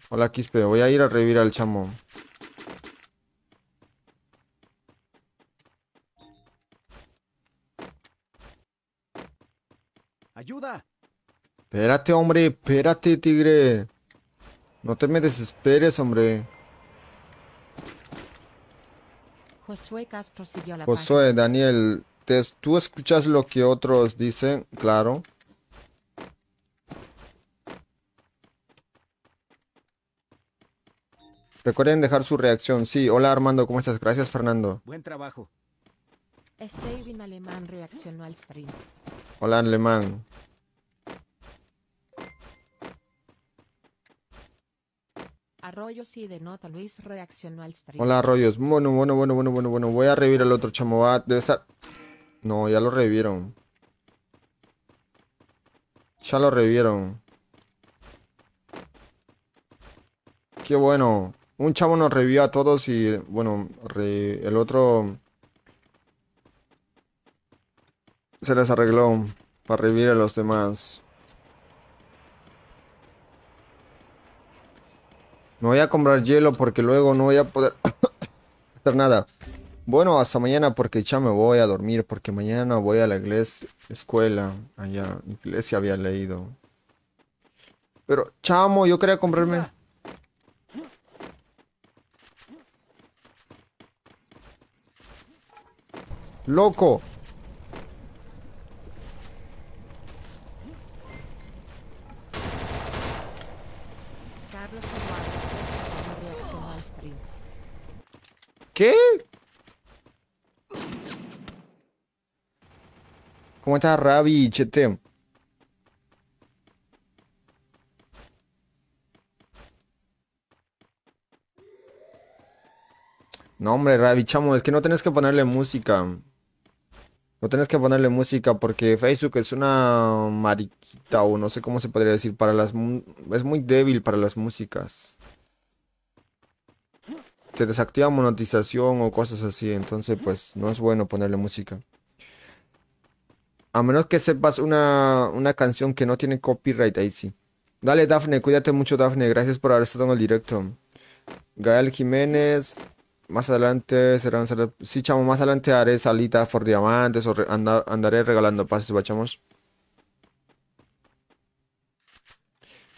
Hola Quispe, voy a ir a revivir al chamo. ¡Ayuda! Espérate, hombre, espérate, tigre. No te me desesperes, hombre. Josué Daniel, tú escuchas lo que otros dicen, claro. Recuerden dejar su reacción. Sí, hola Armando, ¿cómo estás? Gracias Fernando. Buen trabajo. Steven Alemán reaccionó al stream. Hola Alemán. Arroyos y nota Luis reaccionó al stream. Hola Arroyos. Bueno, bueno, bueno, bueno, bueno, bueno. Voy a revivir al otro chamo. Va, ah, debe estar. No, ya lo revivieron. Ya lo revivieron. Qué bueno. Un chavo nos revivió a todos y, bueno, el otro se les arregló para revivir a los demás. Me voy a comprar hielo porque luego no voy a poder (coughs) hacer nada. Bueno, hasta mañana porque ya me voy a dormir porque mañana voy a la iglesia, escuela, allá, iglesia había leído. Pero chamo, yo quería comprarme... loco. ¿Qué? ¿Cómo estás, Ravi? Chete. No, hombre, Ravi, chamo, es que no tienes que ponerle música. No tenés que ponerle música porque Facebook es una mariquita o no sé cómo se podría decir para las es muy débil para las músicas. Te desactiva monetización o cosas así, entonces pues no es bueno ponerle música. A menos que sepas una, una canción que no tiene copyright ahí sí. Dale Dafne, cuídate mucho Dafne, gracias por haber estado en el directo. Gael Jiménez, más adelante serán, si sí chamo más adelante haré salita por diamantes o andaré regalando pases chamos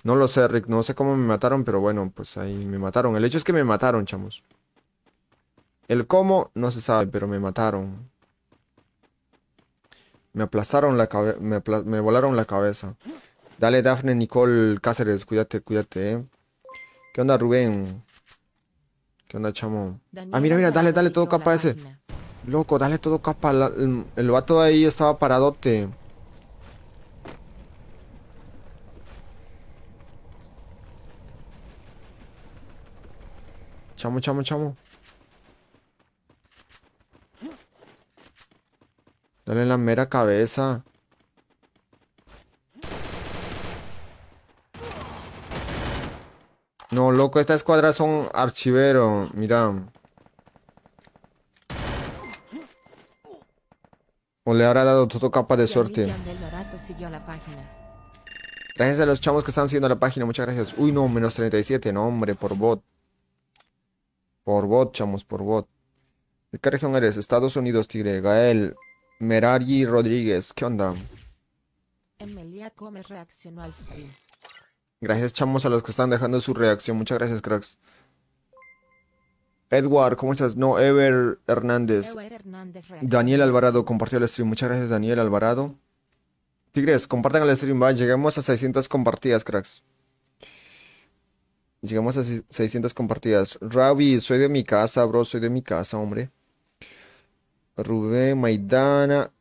no lo sé Rick no sé cómo me mataron pero bueno pues ahí me mataron el hecho es que me mataron chamos el cómo no se sabe pero me mataron me aplastaron la cabeza me, volaron la cabeza dale Dafne Nicole Cáceres cuídate cuídate eh. qué onda Rubén ¿Qué onda, chamo? ah, mira, mira, dale, dale todo capa ese. Loco, dale todo capa. el, el, vato de ahí estaba paradote. Chamo, chamo, chamo. Dale en la mera cabeza. No, loco, esta escuadra son archivero, mira. O le habrá dado todo capa de suerte. Gracias a los chamos que están siguiendo la página, muchas gracias. Uy, no, menos 37, no, hombre, por bot. Por bot, chamos, por bot. ¿De qué región eres? Estados Unidos, Tigre. Gael. Merari Rodríguez, ¿qué onda? Emelia Gómez reaccionó al stream. Gracias, chamos, a los que están dejando su reacción. Muchas gracias, cracks. Edward, ¿cómo estás? No, Ever Hernández. Daniel Alvarado compartió el stream. Muchas gracias, Daniel Alvarado. Tigres, compartan el stream, va. Lleguemos a 600 compartidas, cracks. Llegamos a 600 compartidas. Ravi, soy de mi casa, bro. Soy de mi casa, hombre. Rubén, Maidana.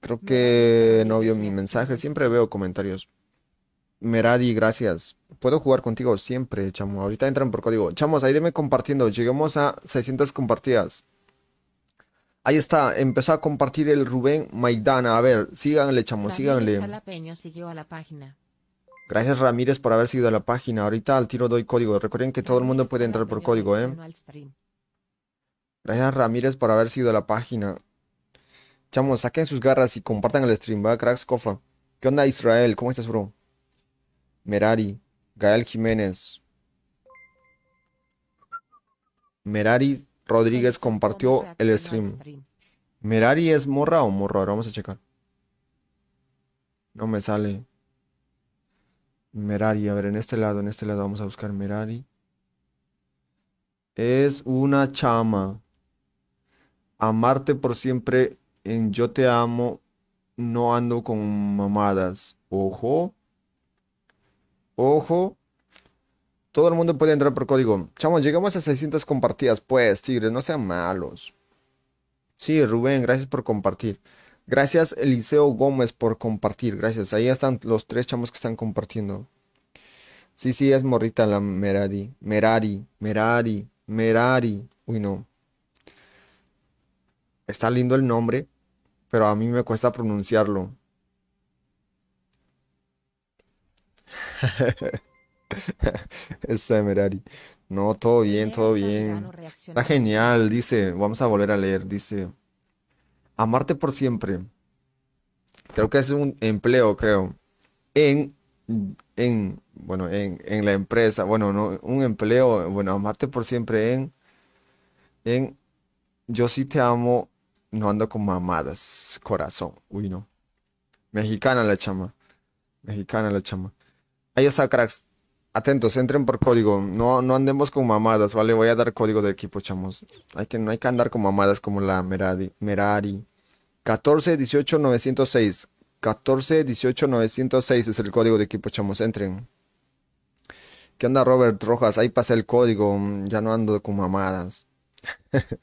Creo que no vio mi mensaje. Siempre veo comentarios. Meradi, gracias. Puedo jugar contigo siempre, chamo. Ahorita entran por código. Chamos, ahí deme compartiendo. Lleguemos a 600 compartidas. Ahí está, empezó a compartir el Rubén Maidana. A ver, síganle, chamo, síganle. Gracias Ramírez por haber sido a la página. Ahorita al tiro doy código. Recuerden que todo el mundo puede entrar por código, ¿eh? Gracias Ramírez por haber sido a la página. Chamos, saquen sus garras y compartan el stream, ¿va? Cracks, cofa. ¿Qué onda Israel? ¿Cómo estás, bro? Merari, Gael Jiménez. Merari Rodríguez compartió el stream. ¿Merari es morra o morro? Ahora vamos a checar. No me sale. Merari, a ver, en este lado, en este lado vamos a buscar Merari. Es una chama. Amarte por siempre en Yo te amo. No ando con mamadas. Ojo. Ojo. Todo el mundo puede entrar por código. Chamos, llegamos a 600 compartidas. Pues, tigres, no sean malos. Sí, Rubén, gracias por compartir. Gracias, Eliseo Gómez, por compartir. Gracias. Ahí están los tres chamos que están compartiendo. Sí, sí, es morrita la Merari. Merari, Merari, Merari. Uy, no. Está lindo el nombre, pero a mí me cuesta pronunciarlo. (laughs) Esa Merari. No, todo bien, todo bien. Está genial, dice. Vamos a volver a leer, dice. Amarte por siempre. Creo que es un empleo, creo. En, en, bueno, en, la empresa. Bueno, no, un empleo. Bueno, amarte por siempre en, en, yo sí te amo. No ando con mamadas, corazón. Uy, no. Mexicana la chama. Mexicana la chama. Ahí está, cracks. Atentos, entren por código. No, no andemos con mamadas, ¿vale? Voy a dar código de equipo, chamos. Hay que, no hay que andar con mamadas como la Merari. Merari. 14 18 906. 14 18 906 es el código de equipo, chamos. Entren. ¿Qué onda, Robert Rojas? Ahí pasa el código. Mm, ya no ando con mamadas. (laughs)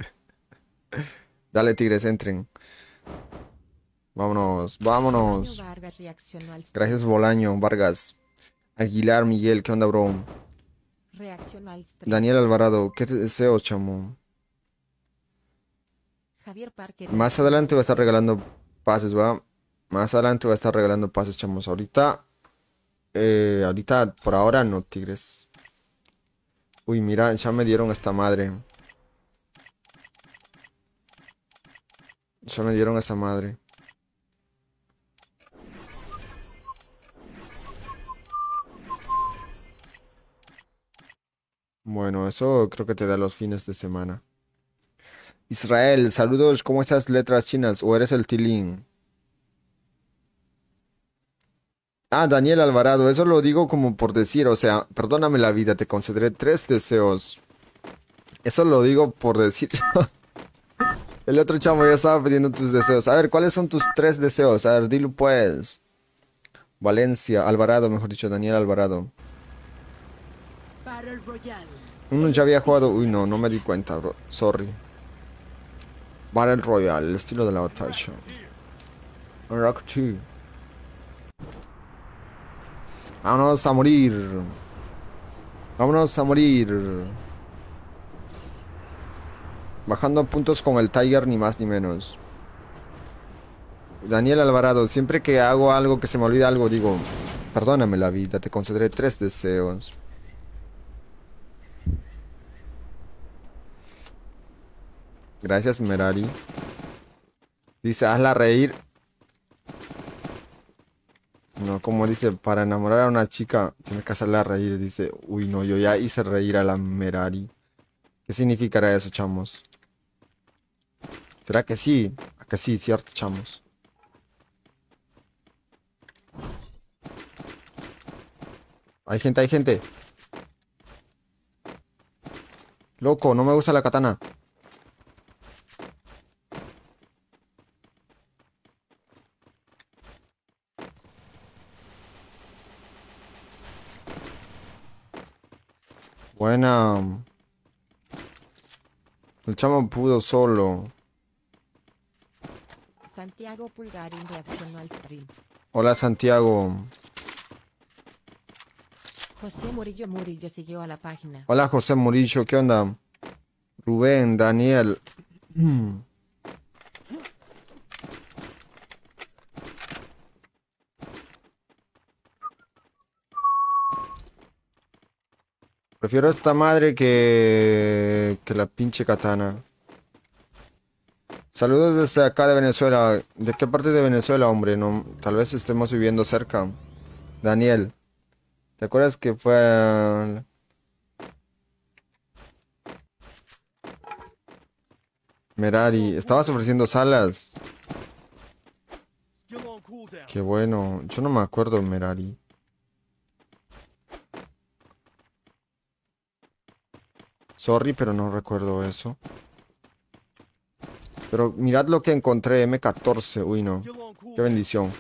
Dale, tigres, entren. Vámonos, vámonos. Gracias, Bolaño Vargas. Aguilar Miguel, ¿qué onda, bro? Daniel Alvarado, ¿qué te deseo, chamo? Javier Más adelante va a estar regalando pases, ¿va? Más adelante va a estar regalando pases, chamos. Ahorita, eh, ahorita, por ahora no, tigres. Uy, mira, ya me dieron esta madre. Ya me dieron esta madre. Bueno, eso creo que te da los fines de semana. Israel, saludos, ¿cómo estás letras chinas? ¿O eres el tilín? Ah, Daniel Alvarado, eso lo digo como por decir, o sea, perdóname la vida, te concederé tres deseos. Eso lo digo por decir. (laughs) el otro chamo ya estaba pidiendo tus deseos. A ver, ¿cuáles son tus tres deseos? A ver, dilo pues. Valencia, Alvarado, mejor dicho, Daniel Alvarado. Uno ya había jugado... Uy, no, no me di cuenta, bro. Sorry. Battle Royale, el estilo de la batalla. Rock 2. Vámonos a morir. Vámonos a morir. Bajando puntos con el Tiger, ni más ni menos. Daniel Alvarado, siempre que hago algo que se me olvida algo, digo, perdóname la vida, te concederé tres deseos. Gracias, Merari. Dice, hazla reír. No, como dice, para enamorar a una chica tienes que hacerla reír. Dice, uy, no, yo ya hice reír a la Merari. ¿Qué significará eso, chamos? ¿Será que sí? ¿A que sí, cierto, chamos? Hay gente, hay gente. Loco, no me gusta la katana. Buena. El chamo pudo solo. Santiago Pulgarín reaccionó al stream. Hola Santiago. José Murillo Murillo siguió a la página. Hola José Murillo, ¿qué onda? Rubén, Daniel. (clears throat) Prefiero esta madre que, que la pinche katana. Saludos desde acá de Venezuela. ¿De qué parte de Venezuela, hombre? tal vez estemos viviendo cerca. Daniel, ¿te acuerdas que fue... Merari, estabas ofreciendo salas. Qué bueno. Yo no me acuerdo, Merari. Sorry, pero no recuerdo eso. Pero mirad lo que encontré, M14. Uy, no. Qué bendición.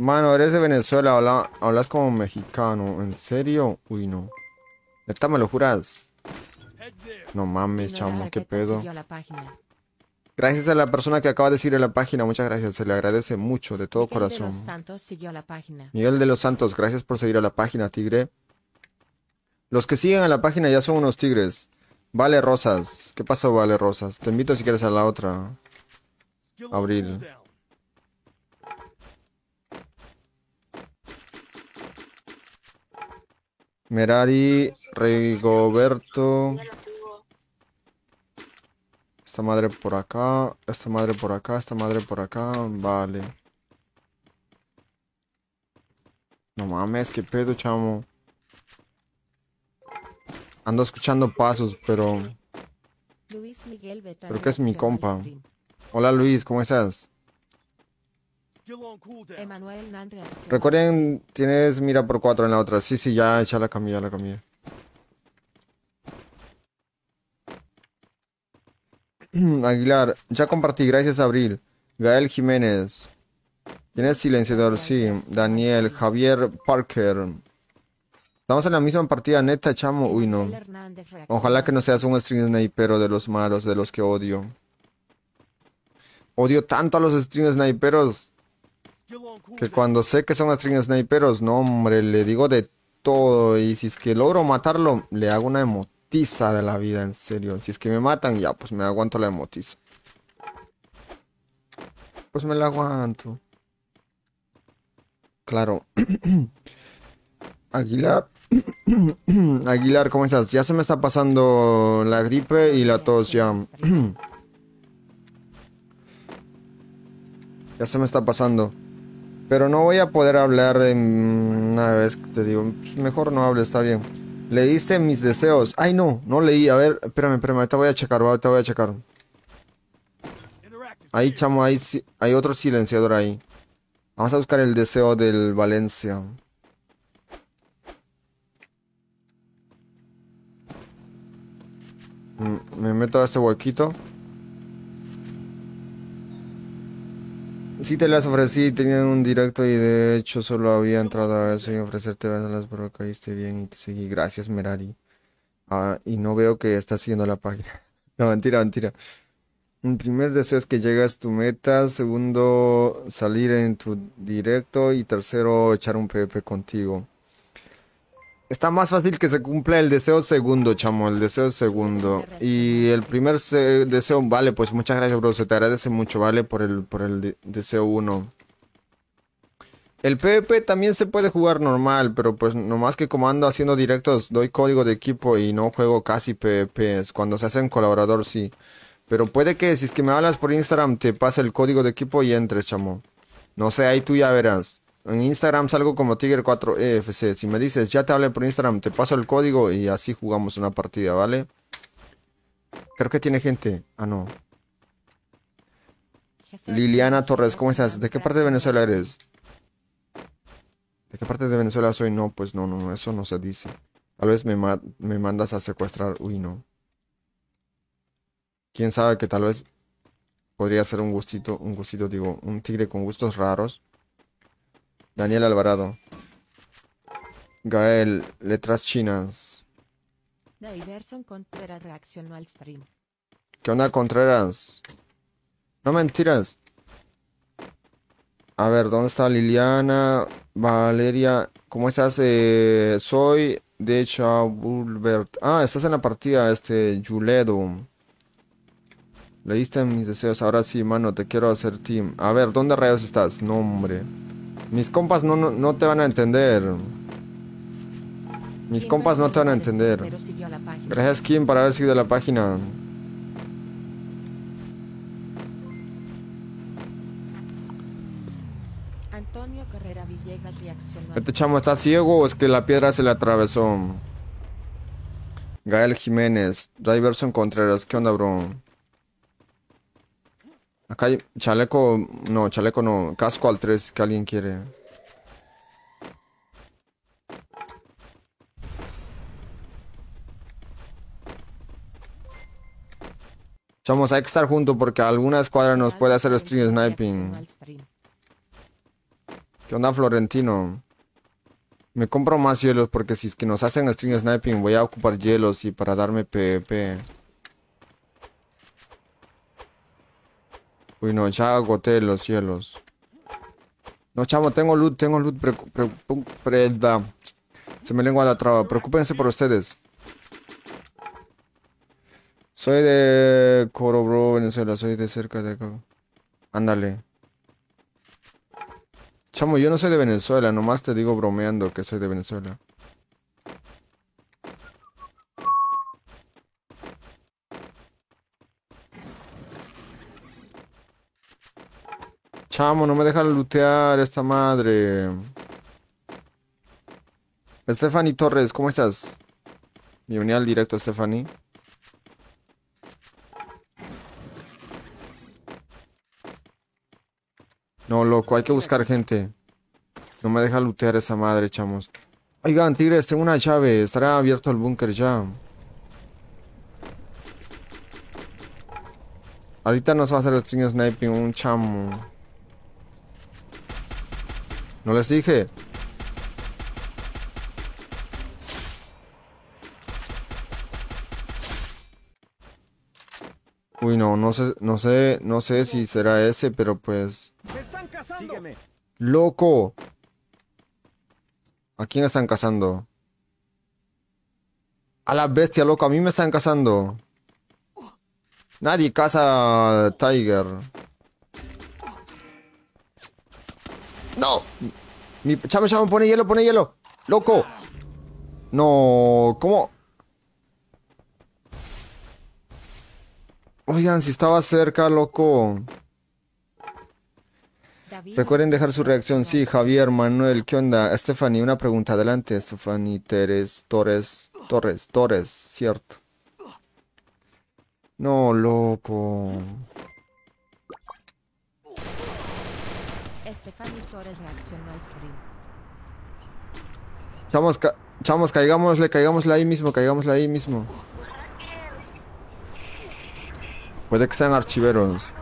Mano, eres de Venezuela, hablas como mexicano. ¿En serio? Uy, no. Neta, me lo juras. No mames, chamo, qué pedo. Gracias a la persona que acaba de seguir la página, muchas gracias, se le agradece mucho, de todo corazón. De Miguel de los Santos, gracias por seguir a la página, tigre. Los que siguen a la página ya son unos tigres. Vale Rosas, ¿qué pasó, Vale Rosas? Te invito si quieres a la otra. Abril. Merari, Rigoberto. Esta madre por acá, esta madre por acá, esta madre por acá. Vale. No mames, qué pedo, chamo. Ando escuchando pasos, pero... Luis Miguel Creo que es mi compa. Hola Luis, ¿cómo estás? Recuerden, tienes mira por cuatro en la otra. Sí, sí, ya, echa la camilla la camilla. (clears throat) Aguilar, ya compartí, gracias Abril. Gael Jiménez. Tienes silenciador, sí. Daniel, Javier Parker. Estamos en la misma partida, neta, chamo. Uy, no. Ojalá que no seas un stream snipero de los malos, de los que odio. Odio tanto a los stream sniperos. Que cuando sé que son string sniperos, no hombre, le digo de todo. Y si es que logro matarlo, le hago una emotiza de la vida, en serio. Si es que me matan, ya, pues me aguanto la emotiza. Pues me la aguanto. Claro. (clears throat) Aguilar. (clears throat) Aguilar, ¿cómo estás? Ya se me está pasando la gripe y la tos ya. (clears throat) ya se me está pasando. Pero no voy a poder hablar de una vez que te digo, pues, mejor no hable, está bien. Leíste mis deseos. Ay, no, no leí. A ver, espérame, espérame, ahorita voy a checar, te voy a checar. Ahí, chamo, hay otro silenciador ahí. Vamos a buscar el deseo del Valencia. Mm, me meto a este huequito. Sí te las ofrecí, tenían un directo y de hecho solo había entrado a eso y ofrecerte las pero caíste bien y te seguí. Gracias, Merari. Ah, y no veo que estás siguiendo la página. (laughs) No, mentira, mentira. Un primer deseo es que llegues a tu meta, segundo salir en tu directo y tercero echar un PvP contigo. Está más fácil que se cumpla el deseo segundo, chamo, el deseo segundo. Y el primer deseo, vale, pues muchas gracias, bro. Se te agradece mucho, vale, por el, por el deseo uno El PvP también se puede jugar normal, pero pues nomás que como ando haciendo directos, doy código de equipo y no juego casi PvP. Cuando se hacen colaborador, sí. Pero puede que si es que me hablas por Instagram, te pase el código de equipo y entres, chamo. No sé, ahí tú ya verás. En Instagram salgo como Tiger4EFC. Si me dices, ya te hablé por Instagram, te paso el código y así jugamos una partida, ¿vale? Creo que tiene gente. Ah, no. Liliana Torres, ¿cómo estás? ¿De qué parte de Venezuela eres? ¿De qué parte de Venezuela soy? No, pues no, no, eso no se dice. Tal vez me, me mandas a secuestrar. Uy, no. Quién sabe que tal vez podría ser un gustito, un gustito, digo, un tigre con gustos raros. Daniel Alvarado. Gael, letras chinas. ¿Qué onda, Contreras? No mentiras. A ver, ¿dónde está Liliana? Valeria, ¿cómo estás? Eh, soy de Chabulbert. Ah, estás en la partida, este, Juledo. Leíste mis deseos, ahora sí, mano, te quiero hacer team. A ver, ¿dónde rayos estás? Nombre mis compas no, te van a entender. Mis compas no te van a entender. Gracias, Kim, por haber seguido la página. Antonio Carrera Este chamo está ciego o es que la piedra se le atravesó. Gael Jiménez, Driverson Contreras, ¿qué onda, bro? Acá hay chaleco... No, chaleco no. Casco al 3 que alguien quiere. vamos hay que estar juntos porque alguna escuadra nos puede hacer stream sniping. ¿Qué onda, Florentino? Me compro más hielos porque si es que nos hacen stream sniping voy a ocupar hielos y para darme PvP. Uy, no, ya agoté los cielos. No, chamo, tengo loot, tengo loot. Pre, Se me lengua la traba. Preocúpense por ustedes. Soy de Coro, bro, Venezuela. Soy de cerca de acá. Ándale. Chamo, yo no soy de Venezuela. Nomás te digo bromeando que soy de Venezuela. Chamo, no me deja lootear esta madre. Stephanie Torres, ¿cómo estás? Bienvenida al directo, Stephanie. No, loco, hay que buscar gente. No me deja lootear esa madre, chamos. Oigan, tigres, tengo una llave. Estará abierto el búnker ya. Ahorita nos va a hacer el string sniping un chamo. ¿No les dije? Uy, no, no sé, no sé, no sé si será ese, pero pues... están ¡Loco! ¿A quién están cazando? A la bestia, loco, a mí me están cazando. Nadie caza a Tiger. ¡No! Mi, chamo, chamo, pone hielo, pone hielo. ¡Loco! No, ¿cómo? Oigan, si estaba cerca, loco. Recuerden dejar su reacción. Sí, Javier, Manuel, ¿qué onda? Stephanie, una pregunta. Adelante, Stephanie Teres, Torres, Torres, Torres, cierto. No, loco. Chamos, chamos, caigámosle, caigámosle ahí mismo, caigámosle ahí mismo. Puede que sean archiveros.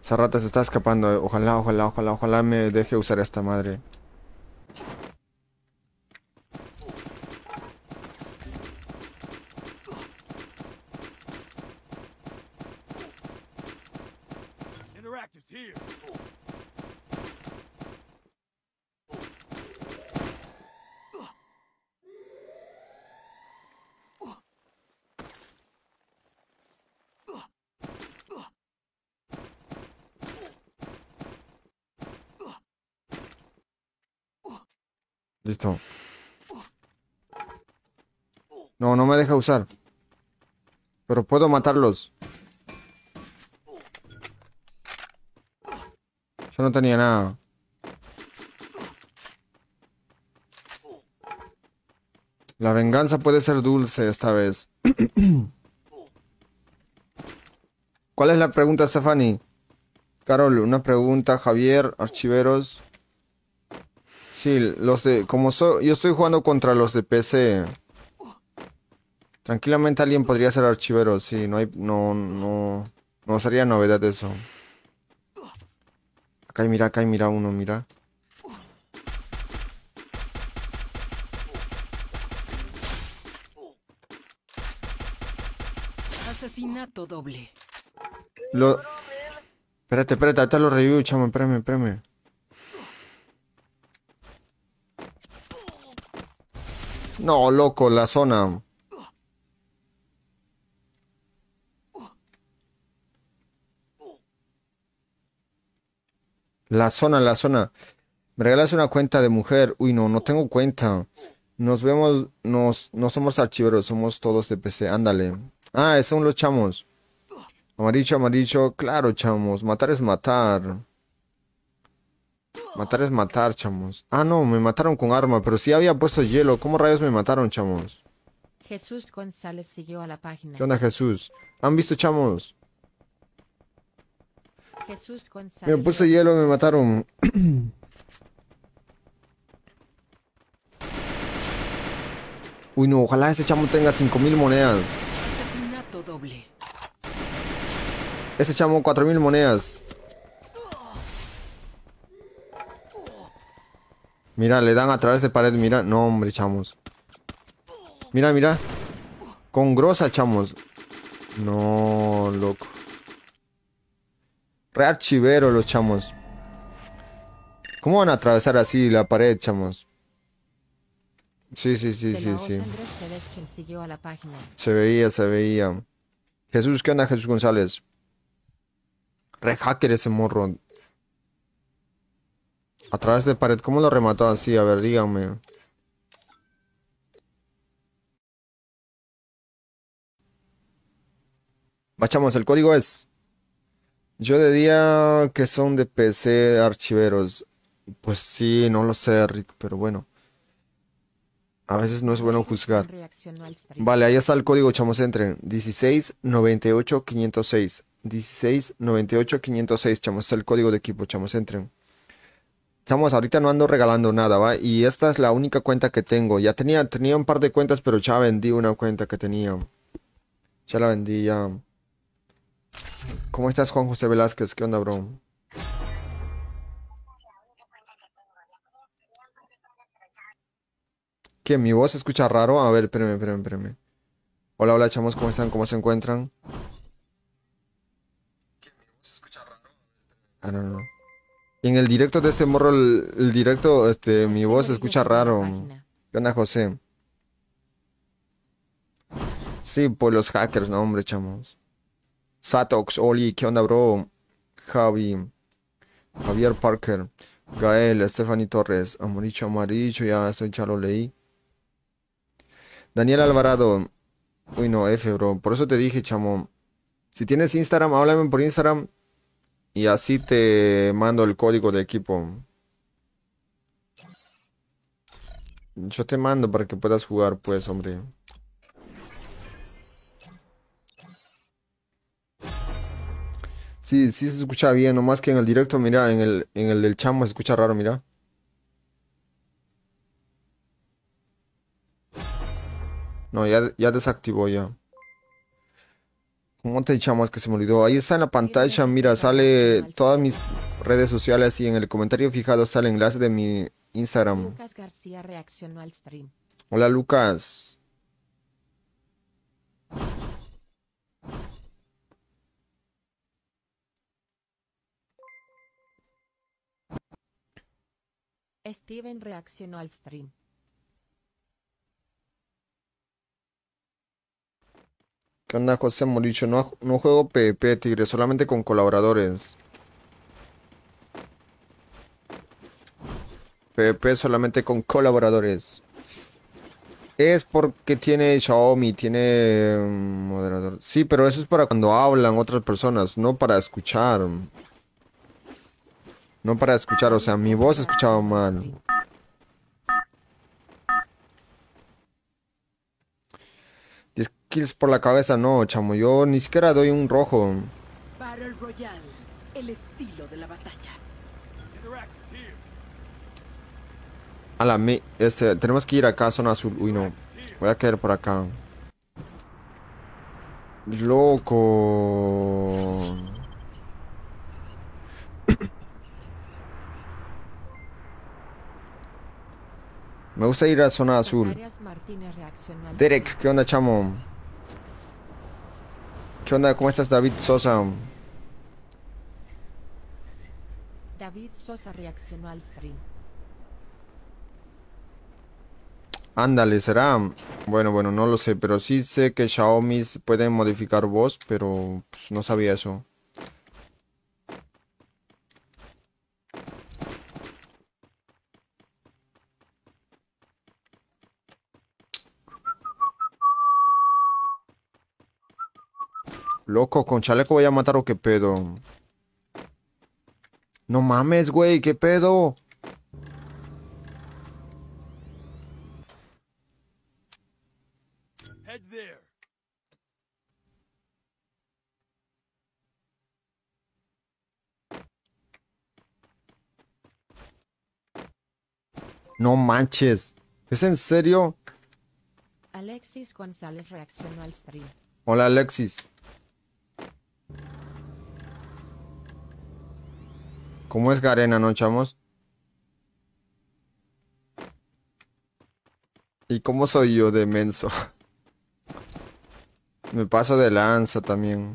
Esa rata se está escapando. Ojalá, ojalá, ojalá, ojalá me deje usar esta madre. Listo. No, no me deja usar. Pero puedo matarlos. Yo no tenía nada. La venganza puede ser dulce esta vez. (clears throat) ¿Cuál es la pregunta, Stephanie? Carol, una pregunta, Javier, archiveros. Sí, los de... Como yo estoy jugando contra los de PC. Tranquilamente alguien podría ser archivero. Sí, no hay... No, no... No sería novedad eso. Acá hay, mira, acá hay, mira uno, mira. Asesinato doble. Lo... Espérate, espérate, ahorita lo review, chamo, espérame, espérame. No, loco, la zona. La zona, la zona. ¿Me regalas una cuenta de mujer? Uy, no, no tengo cuenta. Nos vemos, nos, no somos archiveros, somos todos de PC. Ándale. Ah, son los chamos. Amarillo, amarillo. Claro, chamos. Matar es matar. Matar es matar, chamos. Ah, no, me mataron con arma, pero si había puesto hielo. ¿Cómo rayos me mataron, chamos? Jesús González siguió a la página. ¿Qué onda, Jesús? ¿Han visto, chamos? Me puse hielo, me mataron. (clears throat) Uy, no, ojalá ese chamo tenga 5000 monedas. Ese chamo 4000 monedas. Mira, le dan a través de pared, mira. No, hombre, chamos. Mira, mira. Con grosa, chamos. No, loco. Re los chamos. ¿Cómo van a atravesar así la pared, chamos? Sí, sí, sí, sí, sí. Se veía, se veía. Jesús, ¿qué onda, Jesús González? Re hacker ese morro. A través de pared, ¿cómo lo remató así? A ver, díganme. Machamos, el código es. Yo diría que son de PC archiveros. Pues sí, no lo sé, Rick, pero bueno. A veces no es bueno juzgar. Vale, ahí está el código, chamos, entren. 1698506. 1698506, chamos, es el código de equipo, chamos, entren. Estamos ahorita no ando regalando nada, ¿va? Y esta es la única cuenta que tengo. Ya tenía, tenía un par de cuentas, pero ya vendí una cuenta que tenía. Ya la vendí ya. ¿Cómo estás, Juan José Velázquez? ¿Qué onda, bro? ¿Qué? ¿Mi voz se escucha raro? A ver, espérame, espérame, espérame. Hola, hola, chamos, ¿cómo están? ¿Cómo se encuentran? ¿Qué? ¿Mi voz se escucha raro? Ah, no, no. En el directo de este morro, el, directo, este, mi voz se escucha raro. ¿Qué onda, José? Sí, pues los hackers, no, hombre, chamos. Satox, Oli, ¿qué onda, bro? Javi, Javier Parker, Gael, Stephanie Torres, Amoricho Amarillo, ya estoy ya leí. Daniel Alvarado, uy, no, F, bro. Por eso te dije, chamo. Si tienes Instagram, háblame por Instagram. Y así te mando el código de equipo. Yo te mando para que puedas jugar, pues, hombre. Sí, sí se escucha bien, nomás que en el directo, mira, en el, en el del chamo se escucha raro, mira. No, ya, ya desactivó ya monte de chamas que se me olvidó. Ahí está en la pantalla, mira, sale todas mis redes sociales y en el comentario fijado está el enlace de mi Instagram. Lucas García reaccionó al stream. Hola Lucas. Steven reaccionó al stream. José Moricho? No, no juego PvP, Tigre, solamente con colaboradores. PvP solamente con colaboradores. Es porque tiene Xiaomi, tiene mm, moderador. Sí, pero eso es para cuando hablan otras personas, no para escuchar. No para escuchar, o sea, mi voz escuchaba mal. por la cabeza, no, chamo. Yo ni siquiera doy un rojo. A la me... Este, tenemos que ir acá a zona azul. Uy, no. Voy a caer por acá. Loco. (coughs) Me gusta ir a zona azul. Derek, ¿qué onda, chamo? ¿Qué onda? ¿Cómo estás, David Sosa? David Sosa reaccionó al stream. Ándale, será. Bueno, bueno, no lo sé, pero sí sé que Xiaomi pueden modificar voz, pero pues, no sabía eso. Loco, con chaleco voy a matar o qué pedo. No mames, güey, qué pedo. No manches. ¿Es en serio? Alexis González reaccionó al stream. Hola Alexis. ¿Cómo es Garena, no, chamos? ¿Y cómo soy yo de menso? (laughs) Me paso de lanza también.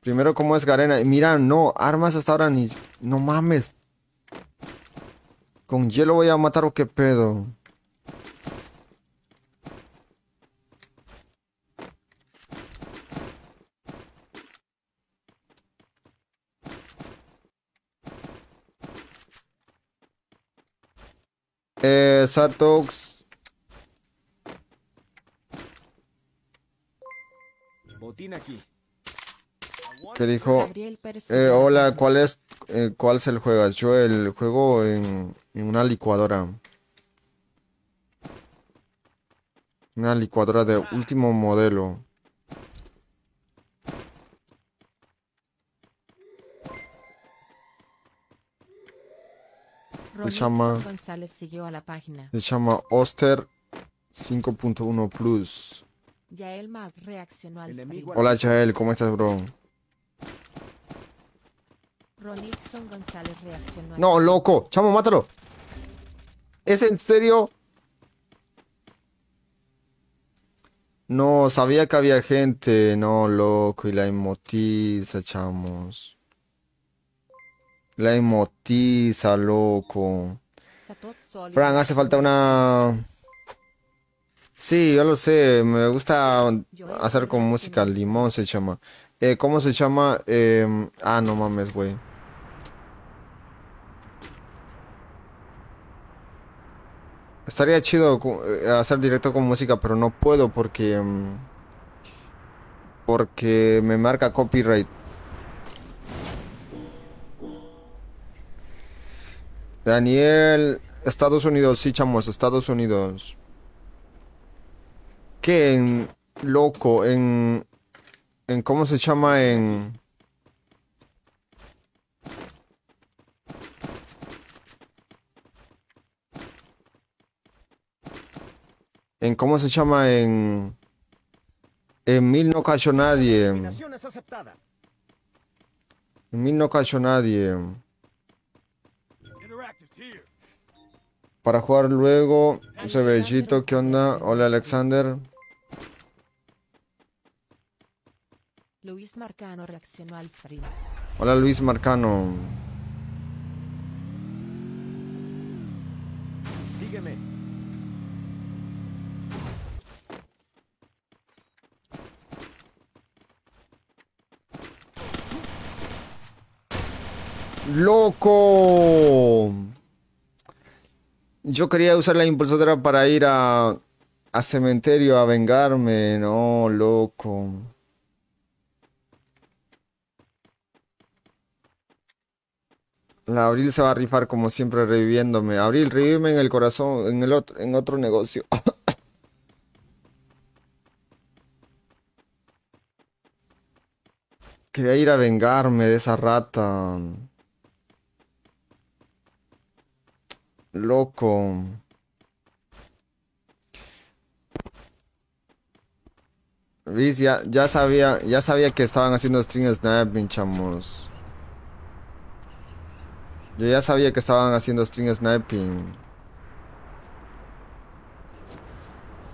Primero, ¿cómo es Garena? Mira, no, armas hasta ahora ni... No mames. Con hielo voy a matar o qué pedo. Eh, Satox. Botín aquí. Que dijo, eh, hola, ¿cuál es, eh, el cuál se el Yo el juego en, en una licuadora. Una licuadora de último modelo. se llama, Se llama Oster 5.1 Plus. Hola Yael, ¿cómo estás, bro? No, loco, chamo, mátalo. ¿Es en serio? No, sabía que había gente. No, loco, y la emotiza, chamos. La emotiza, loco. Fran, hace falta una... Sí, yo lo sé. Me gusta hacer con música. Limón se llama. Eh, ¿Cómo se llama? Eh, ah, no mames, güey. Estaría chido eh, hacer directo con música, pero no puedo porque... Mm, porque me marca copyright. Daniel, Estados Unidos, sí, chamos, Estados Unidos. qué en loco, en. en ¿Cómo se llama? En. En cómo se llama en. En mil no cayó nadie. En mil no cayó nadie. para jugar luego. Cebellito, ¿qué onda? Hola, Alexander. Luis Marcano reaccionó al stream. Hola, Luis Marcano. Sígueme. ¡Loco! yo quería usar la impulsadora para ir a, cementerio a vengarme, no, loco. La Abril se va a rifar como siempre reviviéndome. Abril, revíveme en el corazón, en el otro, en otro negocio. (coughs) Quería ir a vengarme de esa rata. Loco. ¿Ves? Ya, sabía, ya sabía que estaban haciendo string sniping, chamos. Yo ya sabía que estaban haciendo string sniping.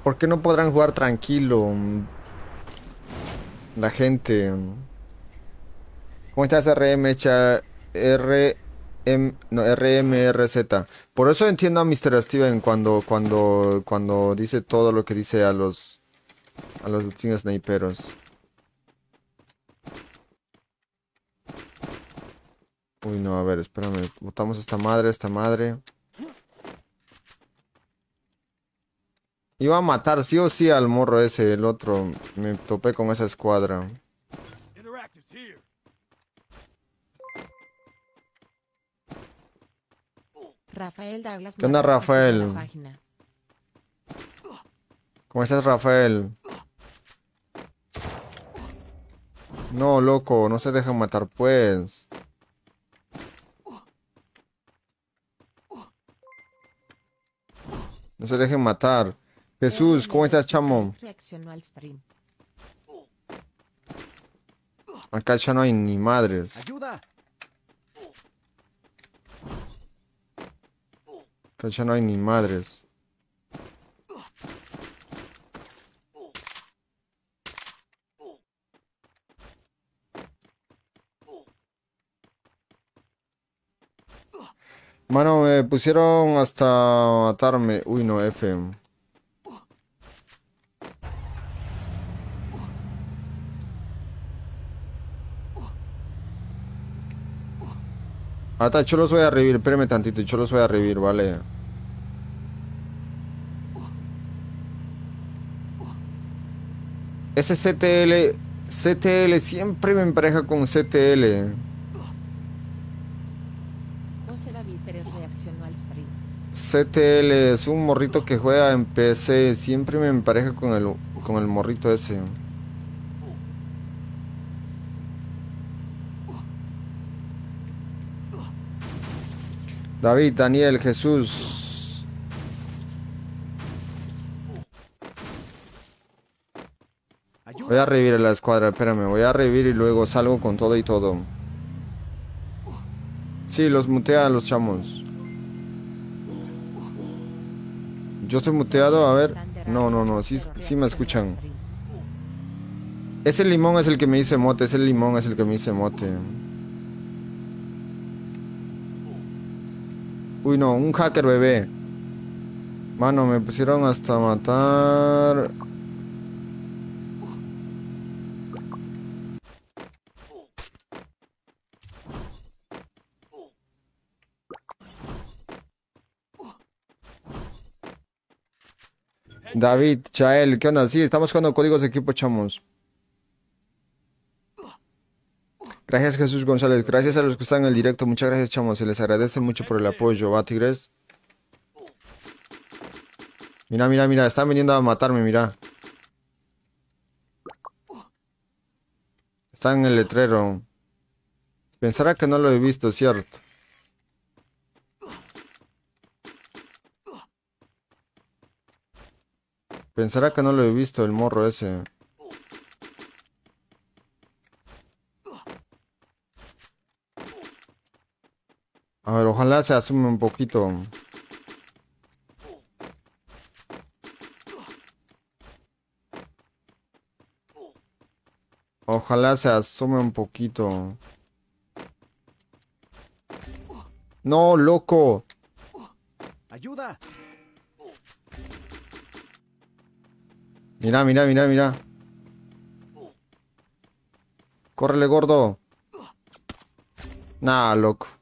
¿Por qué no podrán jugar tranquilo? Mm, la gente. ¿Cómo estás, RM? M, no, RMRZ. Por eso entiendo a Mr. Steven cuando, cuando, cuando dice todo lo que dice a los, a los chingos sniperos. Uy, no, a ver, espérame. Botamos esta madre, esta madre. Iba a matar sí o sí al morro ese, el otro. Me topé con esa escuadra. Rafael ¿Qué onda, Rafael? ¿Cómo estás, Rafael? No, loco, no se dejen matar, pues. No se dejen matar. Jesús, ¿cómo estás, chamo? Acá ya no hay ni madres. ya no hay ni madres. Mano, me pusieron hasta matarme. Uy, no, Fm. está, yo los voy a revivir, espérame tantito, yo los voy a revivir, vale. Ese CTL, CTL siempre me empareja con CTL. CTL es un morrito que juega en PC, siempre me empareja con el, con el morrito ese. David, Daniel, Jesús. Voy a revivir a la escuadra, espérame. Voy a revivir y luego salgo con todo y todo. Sí, los mutea los chamos. Yo estoy muteado, a ver. No, no, no, sí, sí me escuchan. Ese limón es el que me hizo mote, ese limón es el que me hizo mote. Uy, no, un hacker bebé. Mano, me pusieron hasta matar... David, Chael, ¿qué onda? Sí, estamos jugando códigos de equipo, chamos. Gracias Jesús González, gracias a los que están en el directo, muchas gracias chamos, se les agradece mucho por el apoyo, va Tigres. Mira, mira, mira, están viniendo a matarme, mira. Está en el letrero. Pensará que no lo he visto, ¿cierto? Pensará que no lo he visto el morro ese. A ver, ojalá se asume un poquito. Ojalá se asume un poquito. No, loco. Ayuda. Mira, mira, mira, mira. Córrele, gordo. Nah, loco.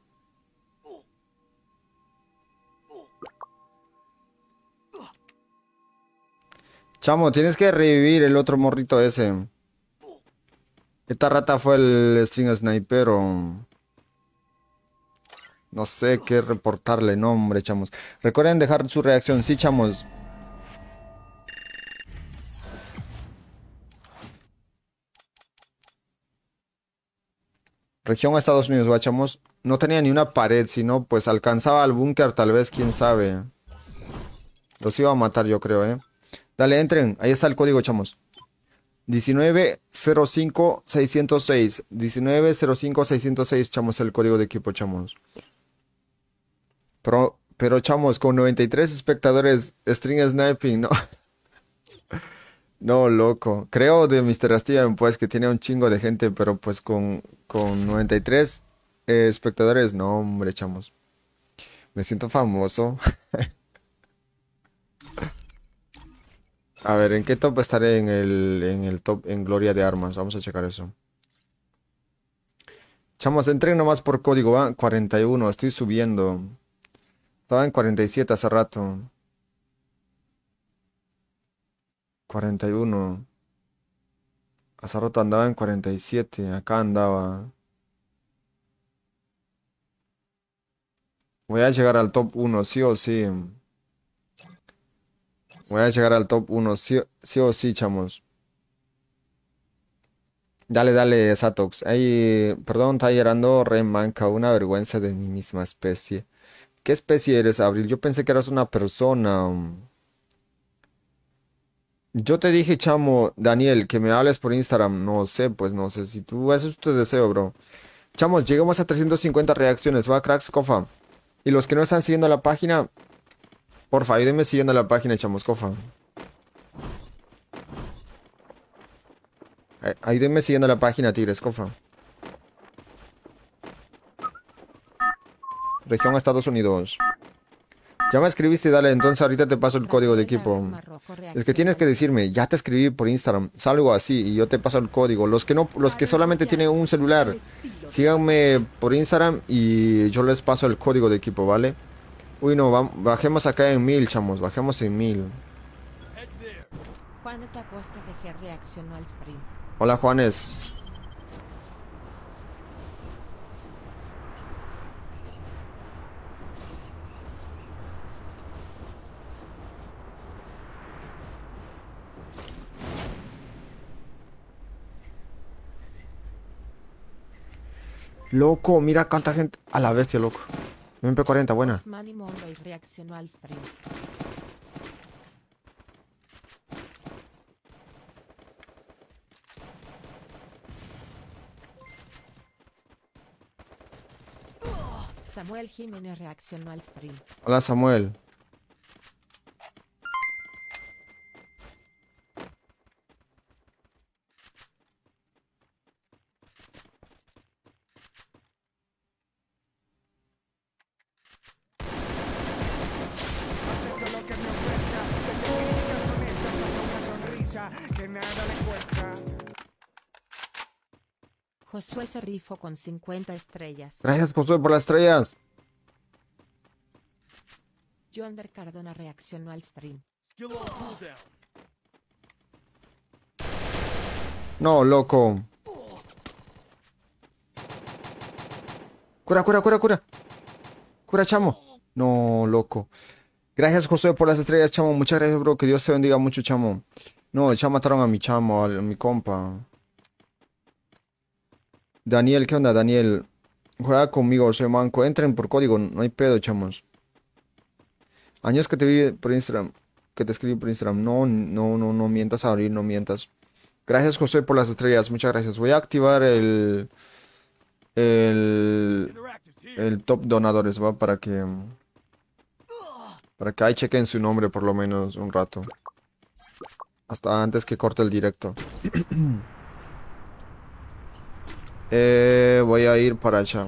Chamo, tienes que revivir el otro morrito ese. Esta rata fue el string sniper No sé qué reportarle, no hombre, chamos. Recuerden dejar su reacción, sí, chamos. Región a Estados Unidos, guachamos. No tenía ni una pared, sino pues alcanzaba al búnker, tal vez, quién sabe. Los iba a matar, yo creo, eh. Dale, entren. Ahí está el código, chamos. 1905606. 1905606, chamos, el código de equipo, chamos. Pero, pero chamos, con 93 espectadores, string sniping, ¿no? (laughs) No, loco. Creo de Mr. Steven, pues, que tiene un chingo de gente, pero pues con, 93 eh, espectadores, no, hombre, chamos. Me siento famoso. (laughs) A ver, ¿en qué top estaré en el, top en Gloria de Armas? Vamos a checar eso. Chamos, entré nomás por código, 41, estoy subiendo. Estaba en 47 hace rato. 41. Hace rato andaba en 47, acá andaba. Voy a llegar al top 1, sí o sí. Voy a llegar al top 1, sí, o sí, chamos. Dale, dale, Satox. Ay, perdón, está llorando re manca, una vergüenza de mi misma especie. ¿Qué especie eres, Abril? Yo pensé que eras una persona. Mm. Yo te dije, chamo, Daniel, que me hables por Instagram. No sé, pues no sé. Si tú haces tu deseo, bro. Chamos, llegamos a 350 reacciones. Va, cracks, cofa. Y los que no están siguiendo la página, Porfa, ayúdenme siguiendo la página de escofa. Ayúdenme siguiendo la página, Tigrescofa. Región Estados Unidos. Ya me escribiste, dale, entonces ahorita te paso el código de equipo. Es que tienes que decirme, ya te escribí por Instagram, salgo así y yo te paso el código. Los que no, los que solamente tienen un celular, síganme por Instagram y yo les paso el código de equipo, ¿vale? Uy, no, bajemos acá en mil, chamos. Bajemos en mil. Juanes apóstrofe G reaccionó al stream. Hola, Juanes. Loco, mira cuánta gente. A la bestia, loco. MP40, buena. Samuel Jiménez reaccionó al stream. Hola Samuel. Josué se rifó con 50 estrellas. Gracias, Josué, por las estrellas. Cardona reaccionó al stream. No, loco. Cura, cura, cura, cura. Cura, chamo. No, loco. Gracias, Josué, por las estrellas, chamo. Muchas gracias, bro. Que Dios te bendiga mucho, chamo. No, ya mataron a mi chamo, a mi compa. Daniel, ¿qué onda, Daniel? Juega conmigo, soy manco. Entren por código, no hay pedo, chamos. Años que te vi por Instagram, que te escribí por Instagram. No, no, no, no mientas a abrir, no mientas. Gracias, José, por las estrellas. Muchas gracias. Voy a activar el... El... El top donadores, ¿va? Para que... Para que ahí chequen su nombre por lo menos un rato. Hasta antes que corte el directo. (clears throat) Eh, voy a ir para allá.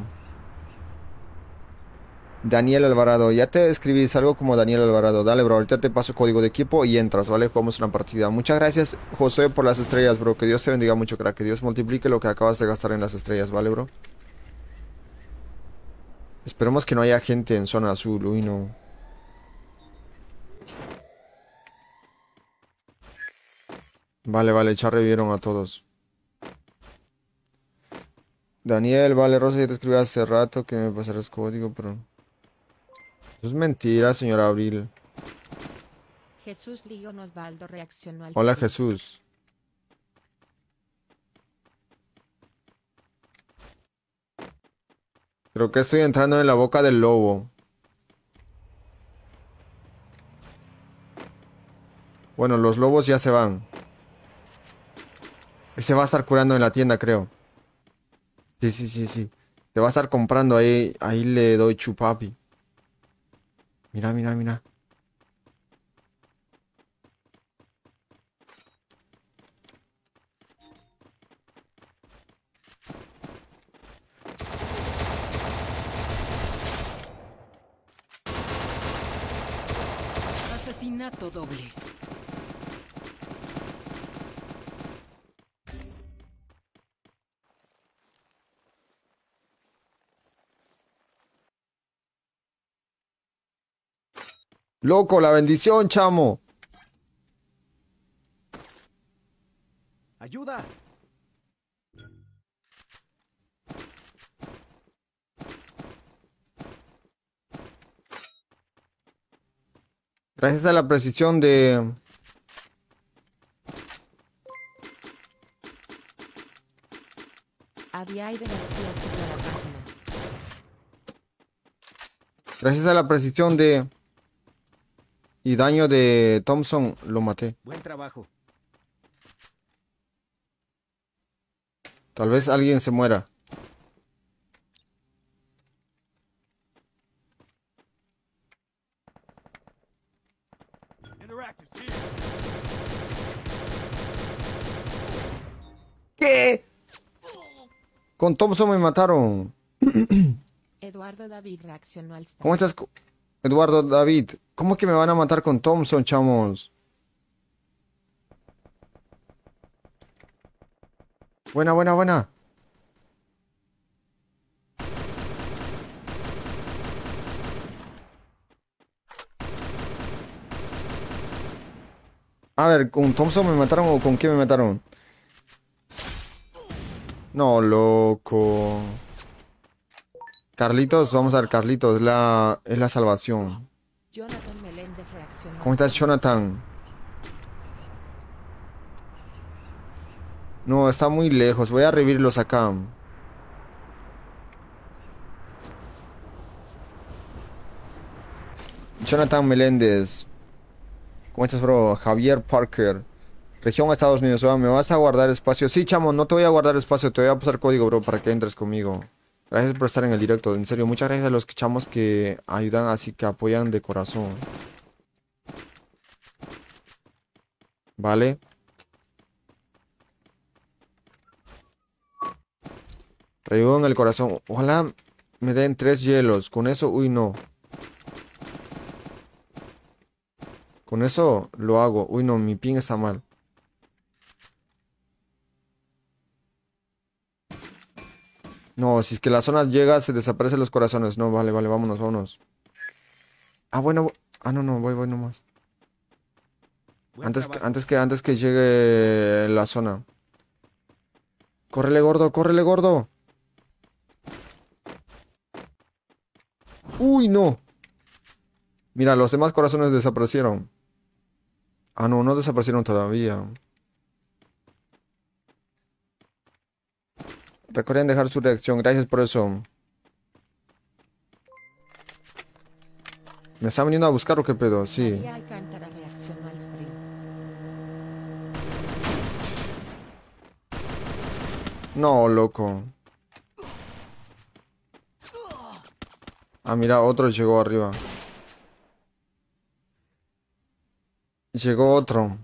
Daniel Alvarado, ya te escribís algo como Daniel Alvarado. Dale, bro, ahorita te paso código de equipo y entras, ¿vale? Jugamos una partida. Muchas gracias, José, por las estrellas, bro. Que Dios te bendiga mucho, crack. Que Dios multiplique lo que acabas de gastar en las estrellas, ¿vale, bro? Esperemos que no haya gente en zona azul, uy, no. Vale, vale, ya revieron a todos. Daniel, vale, Rosa, ya te escribí hace rato que me pasarás código, pero... es mentira, señora Abril. Jesús reaccionó Hola, Jesús. Creo que estoy entrando en la boca del lobo. Bueno, los lobos ya se van. Se va a estar curando en la tienda, creo. Sí, sí, sí, sí. Se va a estar comprando ahí. Ahí le doy chupapi. Mira, mira, mira. Asesinato doble. Loco, la bendición, chamo. Ayuda. Gracias a la precisión de... Gracias a la precisión de... Y daño de Thompson lo maté. Buen trabajo. Tal vez alguien se muera. ¿Qué? Con Thompson me mataron. Eduardo David reaccionó al ¿Cómo estás? Eduardo David, ¿cómo que me van a matar con Thompson, chamos? Buena, buena, buena. A ver, ¿con Thompson me mataron o con qué me mataron? No, loco. Carlitos, vamos a ver, Carlitos, es la, es la salvación. ¿Cómo estás, Jonathan? No, está muy lejos. Voy a revivirlos acá. Jonathan Meléndez. ¿Cómo estás, bro? Javier Parker. Región Estados Unidos. ¿Me vas a guardar espacio? Sí, chamo, no te voy a guardar espacio. Te voy a pasar código, bro, para que entres conmigo. Gracias por estar en el directo, en serio, muchas gracias a los chamos que ayudan, así que apoyan de corazón. Vale. Revivo en el corazón. Ojalá me den tres hielos. Con eso, uy, no. Con eso lo hago. Uy, no, mi pin está mal. No, si es que la zona llega, se desaparecen los corazones. No, vale, vale, vámonos, vámonos. Ah, bueno. Ah, no, no, voy, voy nomás. Antes que, antes que, antes que llegue la zona. Córrele, gordo, córrele, gordo. Uy, no. Mira, los demás corazones desaparecieron. Ah, no, no desaparecieron todavía. Recuerden dejar su reacción. Gracias por eso. ¿Me están viniendo a buscar o qué pedo? Sí. No, loco. Ah, mira, otro llegó arriba. Llegó otro.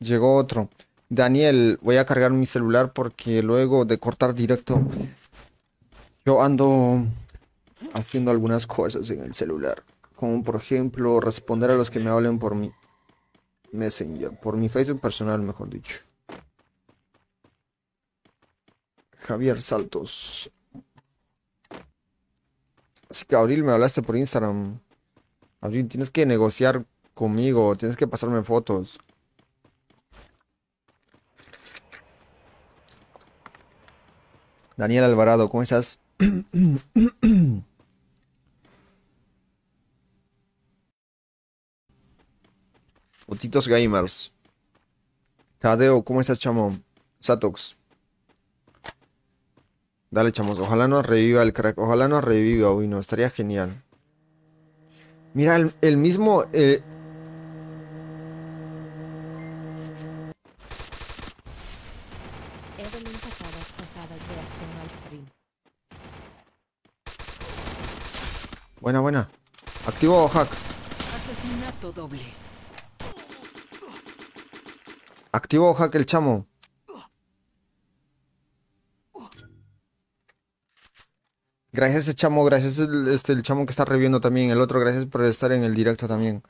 Llegó otro. Daniel, voy a cargar mi celular porque luego de cortar directo yo ando haciendo algunas cosas en el celular. Como por ejemplo responder a los que me hablen por mi Messenger, por mi Facebook personal mejor dicho. Javier Saltos. Así que Abril me hablaste por Instagram. Abril, tienes que negociar conmigo, tienes que pasarme fotos. Daniel Alvarado, ¿cómo estás? (coughs) Otitos Gamers. Tadeo, ¿cómo estás, chamo? Satox. Dale, chamos. Ojalá nos reviva el crack. Ojalá nos reviva, uy, no. Estaría genial. Mira, el, mismo. Buena, buena. Activo hack. Asesinato doble. Activo hack el chamo. Gracias chamo, gracias este, el chamo que está reviendo también, el otro, gracias por estar en el directo también.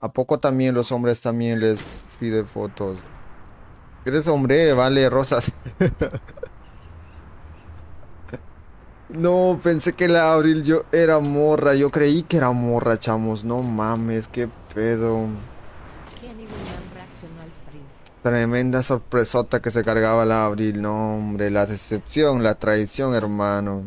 ¿A poco también los hombres también les pide fotos? Eres hombre, vale, rosas. (laughs) No, pensé que la Abril yo era morra. Yo creí que era morra, chamos. No mames, qué pedo. Tremenda sorpresota que se cargaba la Abril. No, hombre, la decepción, la traición, hermano.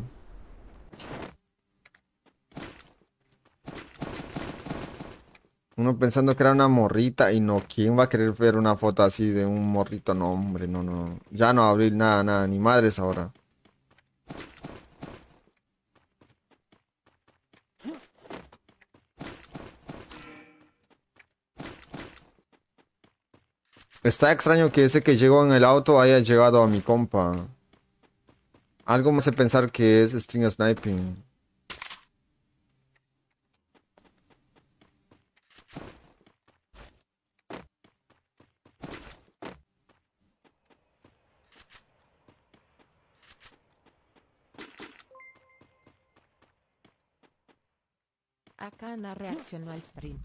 Uno pensando que era una morrita y no, ¿quién va a querer ver una foto así de un morrito? No, hombre, no, no. Ya no, Abril, nada, nada, ni madres ahora. Está extraño que ese que llegó en el auto haya llegado a mi compa. Algo me hace pensar que es string sniping. no reaccionó al stream.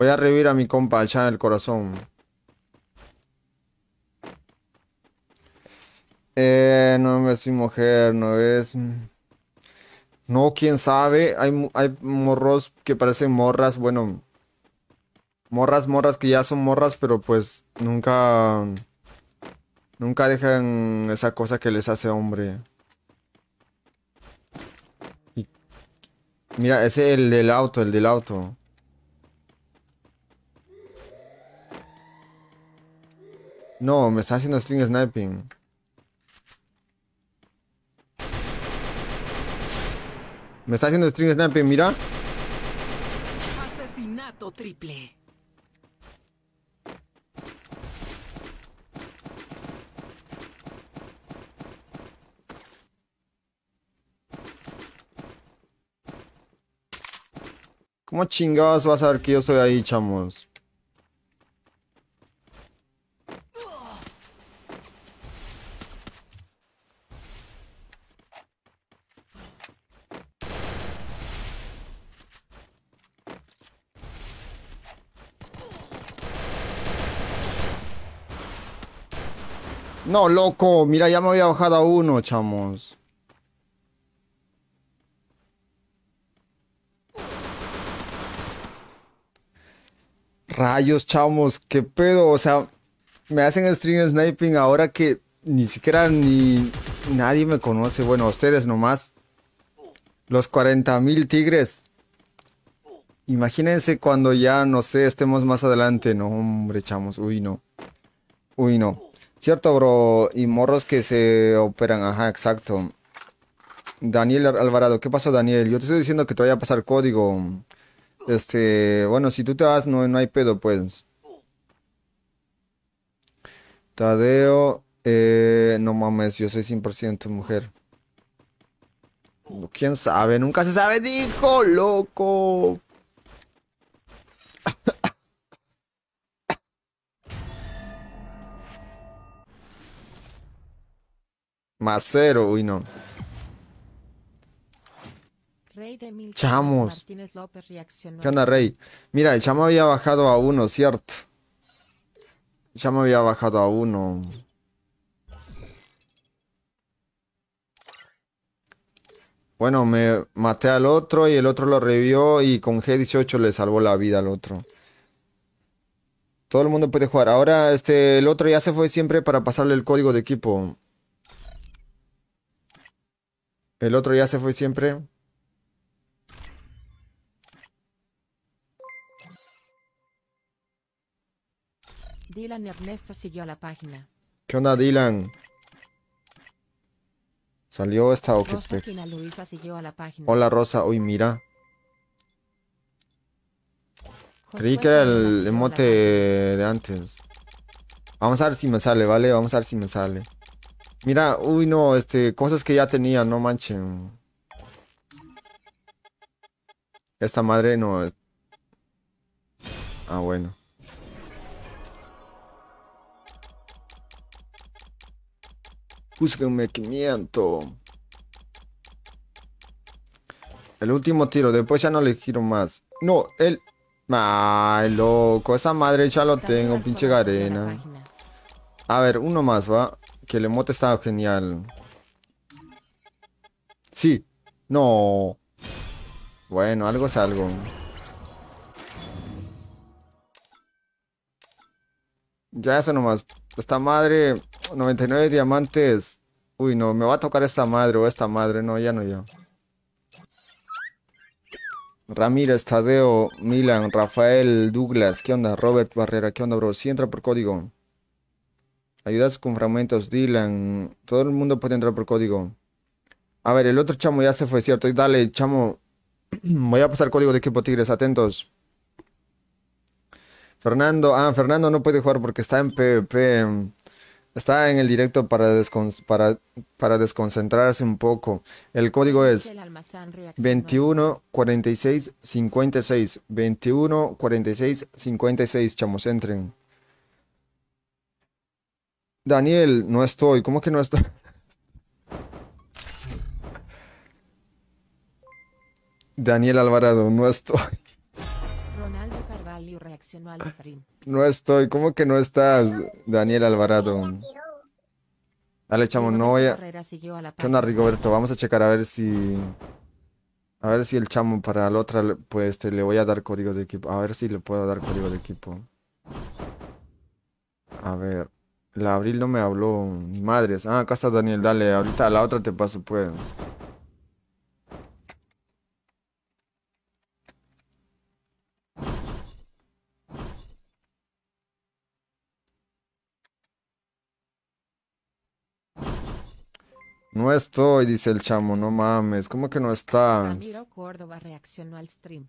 Voy a revivir a mi compa allá en el corazón. Eh, no me soy mujer, no es. Mm, no, quién sabe. Hay, morros que parecen morras. Bueno, morras, morras que ya son morras, pero pues nunca. Nunca dejan esa cosa que les hace hombre. mira, ese es el del auto, el del auto. No, me está haciendo string sniping. Me está haciendo string sniping, mira. Asesinato triple. ¿Cómo chingados vas a ver que yo soy ahí, chamos? No, loco, mira, ya me había bajado a uno, chamos. Rayos, chamos, qué pedo. O sea, me hacen stream sniping ahora que ni siquiera ni nadie me conoce. Bueno, ustedes nomás. Los 40.000 tigres. Imagínense cuando ya, no sé, estemos más adelante. No, hombre, chamos. Uy, no. Uy, no. Cierto, bro. Y morros que se operan. Ajá, exacto. Daniel Alvarado. ¿Qué pasó, Daniel? Yo te estoy diciendo que te vaya a pasar código. Este, bueno, si tú te vas, no, hay pedo, pues. Tadeo, eh, no mames, yo soy 100% mujer. ¿Quién sabe? Nunca se sabe, dijo, loco. Más cero, uy no. Chamos. ¿Qué onda, Rey? Mira, ya me había bajado a uno, ¿cierto? Ya me había bajado a uno. Bueno, me maté al otro y el otro lo revió. y con G18 le salvó la vida al otro. Todo el mundo puede jugar. Ahora este el otro ya se fue siempre para pasarle el código de equipo. El otro ya se fue siempre. Dylan Ernesto siguió la página. ¿Qué onda, Dylan? ¿Salió esta o qué Hola, Rosa. Uy, mira. Creí que era el emote de antes. Vamos a ver si me sale, ¿vale? Vamos a ver si me sale. Mira, uy no, este, cosas que ya tenía, no manchen. Esta madre no... Es... Ah, bueno. un 500. El último tiro, después ya no le giro más. No, el... Ay, loco, esa madre ya lo tengo, pinche garena. A ver, uno más, va que el emote estaba genial. Sí. No. Bueno, algo es algo. Ya eso nomás. Esta madre, 99 diamantes. Uy, no, me va a tocar esta madre o esta madre. No, ya no, ya. Ramírez, Tadeo, Milan, Rafael, Douglas. ¿Qué onda? Robert Barrera, ¿qué onda, bro? Si entra por código. Ayudas con fragmentos, Dylan. Todo el mundo puede entrar por código. A ver, el otro chamo ya se fue, ¿cierto? dale, chamo. (clears throat) Voy a pasar código de equipo Tigres, atentos. Fernando, ah, Fernando no puede jugar porque está en PvP. Está en el directo para, desconcentrarse un poco. El código es 214656. 214656. chamos, entren. Daniel, no estoy. ¿Cómo que no estoy? Daniel Alvarado, no estoy. Ronaldo Carvalho reaccionó al stream. No estoy. ¿Cómo que no estás, Daniel Alvarado? Dale, chamo, no voy a... ¿Qué onda, Rigoberto? Vamos a checar a ver si... A ver si el chamo para la otra, pues te, este, le voy a dar códigos de equipo. A ver si le puedo dar código de equipo. A ver. La Abril no me habló. Madres. Ah, acá está Daniel. Dale, ahorita a la otra te paso, pues. No estoy, dice el chamo, no mames, ¿cómo que no estás? Córdoba reaccionó al stream.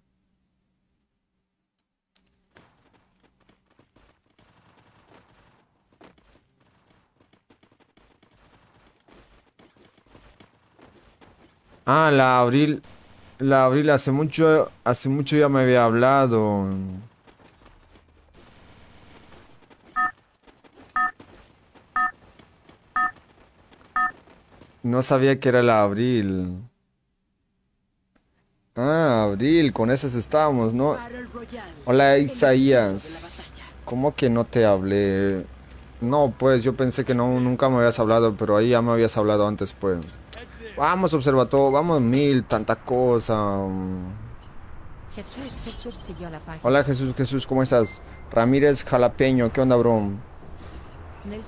Ah, la Abril. La Abril hace mucho. Hace mucho ya me había hablado. No sabía que era la Abril. Ah, Abril, con esas estábamos, ¿no? Hola Isaías. ¿Cómo que no te hablé? No, pues yo pensé que no, nunca me habías hablado, pero ahí ya me habías hablado antes, pues. Vamos, todo. vamos mil, tanta cosa. Hola Jesús, Jesús, ¿cómo estás? Ramírez Jalapeño, ¿qué onda, bro?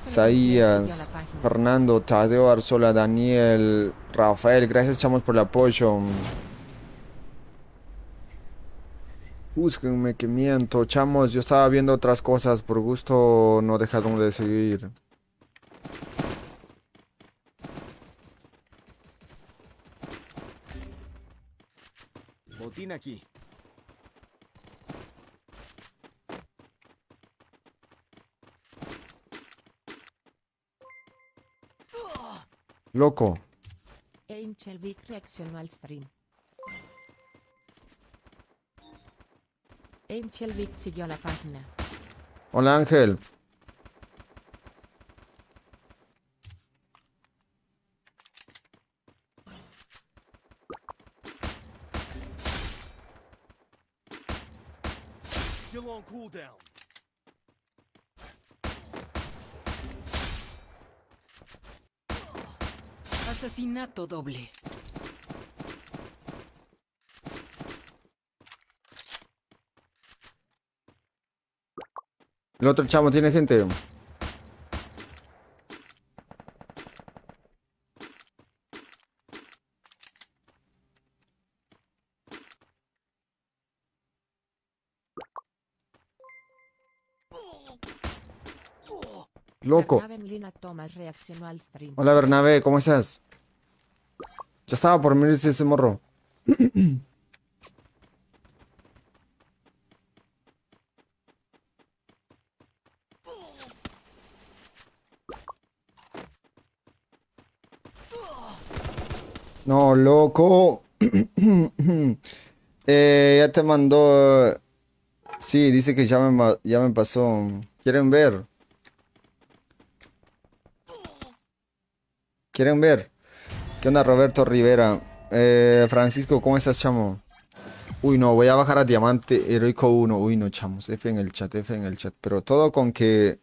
Saías, Fernando, Tadeo Arzola, Daniel, Rafael, gracias chamos por el apoyo. Búsquenme que miento, chamos, yo estaba viendo otras cosas, por gusto no dejaron de seguir. aquí. Loco. Big reaccionó al stream. Angel siguió la página. Hola Ángel. Asesinato doble. El otro chamo tiene gente. Loco. Hola Bernabé, ¿cómo estás? Ya estaba por morirse ese morro. No, loco. (clears throat) eh, ya te mandó. Sí, dice que ya me pasó. ¿Quieren ver? ¿Quieren ver? ¿Qué onda, Roberto Rivera? Eh, Francisco, ¿cómo estás, chamo? Uy, no, voy a bajar a Diamante Heroico 1. Uy, no, chamos. F en el chat, F en el chat. Pero todo con que...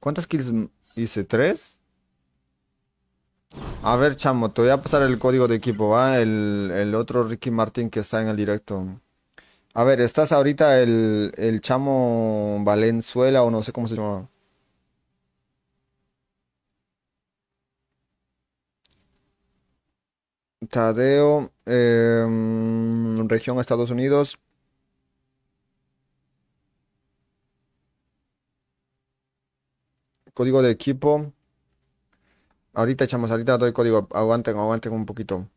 ¿Cuántas kills hice? ¿Tres? A ver, chamo, te voy a pasar el código de equipo, ¿va? El, otro Ricky Martin que está en el directo. A ver, estás ahorita el, el chamo Valenzuela o no sé cómo se llama. Tadeo, em, región Estados Unidos. Código de equipo. Ahorita echamos, ahorita doy código. Aguanten, aguanten un poquito.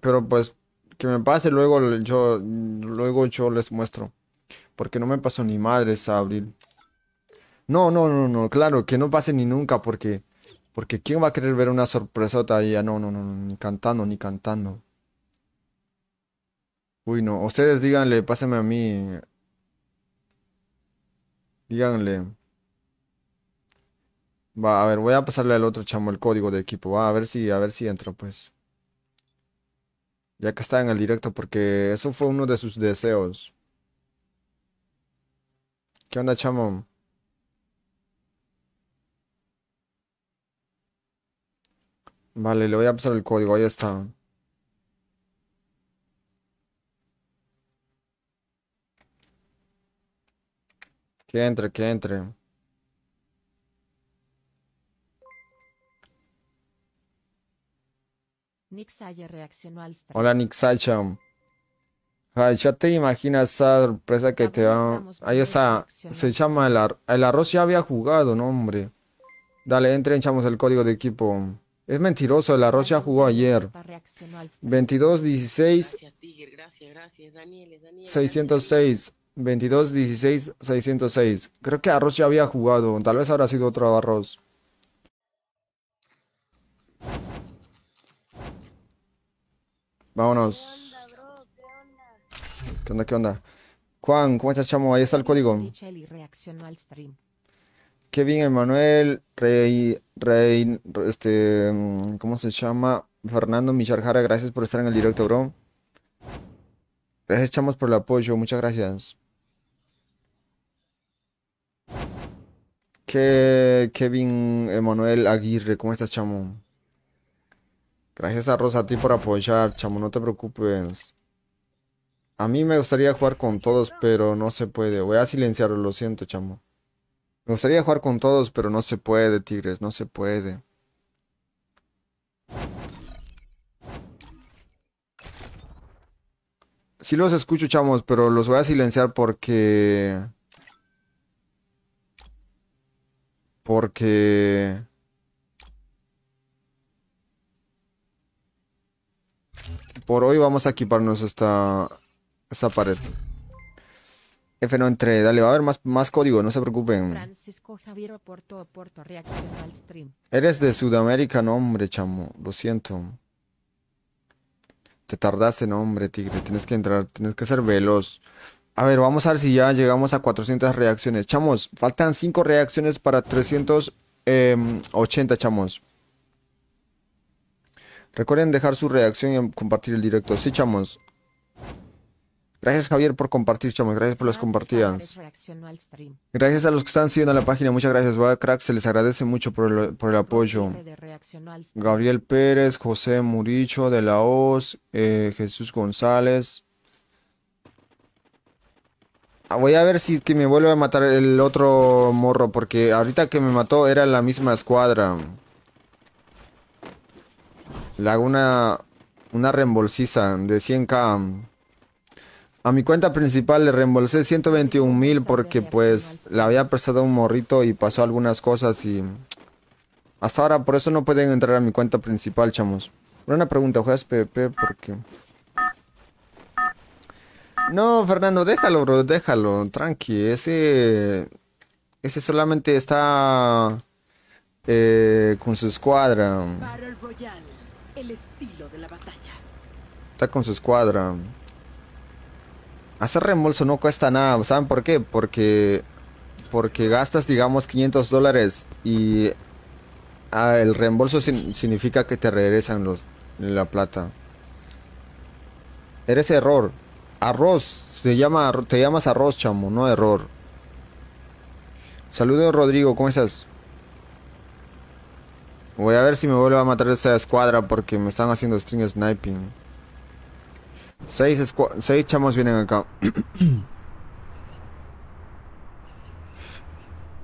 Pero pues que me pase luego yo luego yo les muestro. Porque no me pasó ni madres a abril. No, no, no, no, claro, que no pase ni nunca porque... Porque ¿quién va a querer ver una sorpresota ahí? Ah, no, no, no, no, ni cantando, ni cantando. Uy, no, ustedes díganle, pásenme a mí. Díganle. Va, a ver, voy a pasarle al otro chamo el código de equipo. Va, a ver si, a ver si entra, pues. Ya que está en el directo, porque eso fue uno de sus deseos. ¿Qué onda, chamo? Vale, le voy a pasar el código, ahí está. Que entre, que entre. Hola Nick ya te imaginas esa sorpresa que te va. Ahí está. Se llama el, el arroz. Ya había jugado, no, hombre. Dale, entre, echamos el código de equipo. Es mentiroso, el arroz ya jugó ayer. 22, 16, 606. 22, 16, 606. Creo que arroz ya había jugado. Tal vez habrá sido otro arroz. Vámonos. ¿Qué onda, qué onda? Juan, ¿cómo estás, chamo? Ahí está el código. Kevin Emanuel, Rey, Rey, este, mm, ¿cómo se llama? Fernando Micharjara, gracias por estar en el directo, bro. Gracias, chamos, por el apoyo, muchas gracias. Kevin Emanuel Aguirre, ¿cómo estás, chamo? Gracias a Rosa a ti por apoyar, chamo, no te preocupes. A mí me gustaría jugar con todos, pero no se puede. Voy a silenciarlo, lo siento, chamo. Me gustaría jugar con todos, pero no se puede, Tigres, no se puede. Sí los escucho, chamos, pero los voy a silenciar porque... Porque... Por hoy vamos a equiparnos esta, esta pared f no, entré, dale, va a haber más, código, no se preocupen. Francisco Javier al stream. Eres de Sudamérica, no hombre, chamo, lo siento. Te tardaste, no hombre, tigre, tienes que entrar, tienes que ser veloz. A ver, vamos a ver si ya llegamos a 400 reacciones. Chamos, faltan 5 reacciones para 380, em, chamos. Recuerden dejar su reacción y compartir el directo. Sí, chamos. Gracias Javier por compartir, chamos. Gracias por las ah, compartidas. Gracias a los que están siguiendo la página. Muchas gracias, Va Crack. Se les agradece mucho por el, apoyo. Gabriel Pérez, José Muricho de la OZ. Eh, Jesús González. Ah, voy a ver si que me vuelve a matar el otro morro, porque ahorita que me mató era la misma escuadra. Le hago una, una reembolsiza de 100k. A mi cuenta principal le reembolsé 121 mil porque pues le había prestado un morrito y pasó algunas cosas y... Hasta ahora por eso no pueden entrar a mi cuenta principal, chamos. Una pregunta, ¿juegas PvP? Porque... No, Fernando, déjalo, bro, déjalo, tranqui. Ese... Ese solamente está... Eh, con su escuadra. Está con su escuadra. Hacer reembolso no cuesta nada, ¿saben por qué? Porque, porque gastas, digamos, 500 dólares y ah, el reembolso significa que te regresan los, la plata. Eres error. Arroz, te, llama, te llamas arroz, chamo, no error. Saludos, Rodrigo, ¿cómo estás? Voy a ver si me vuelvo a matar esa escuadra porque me están haciendo string sniping. Seis, chamos vienen acá.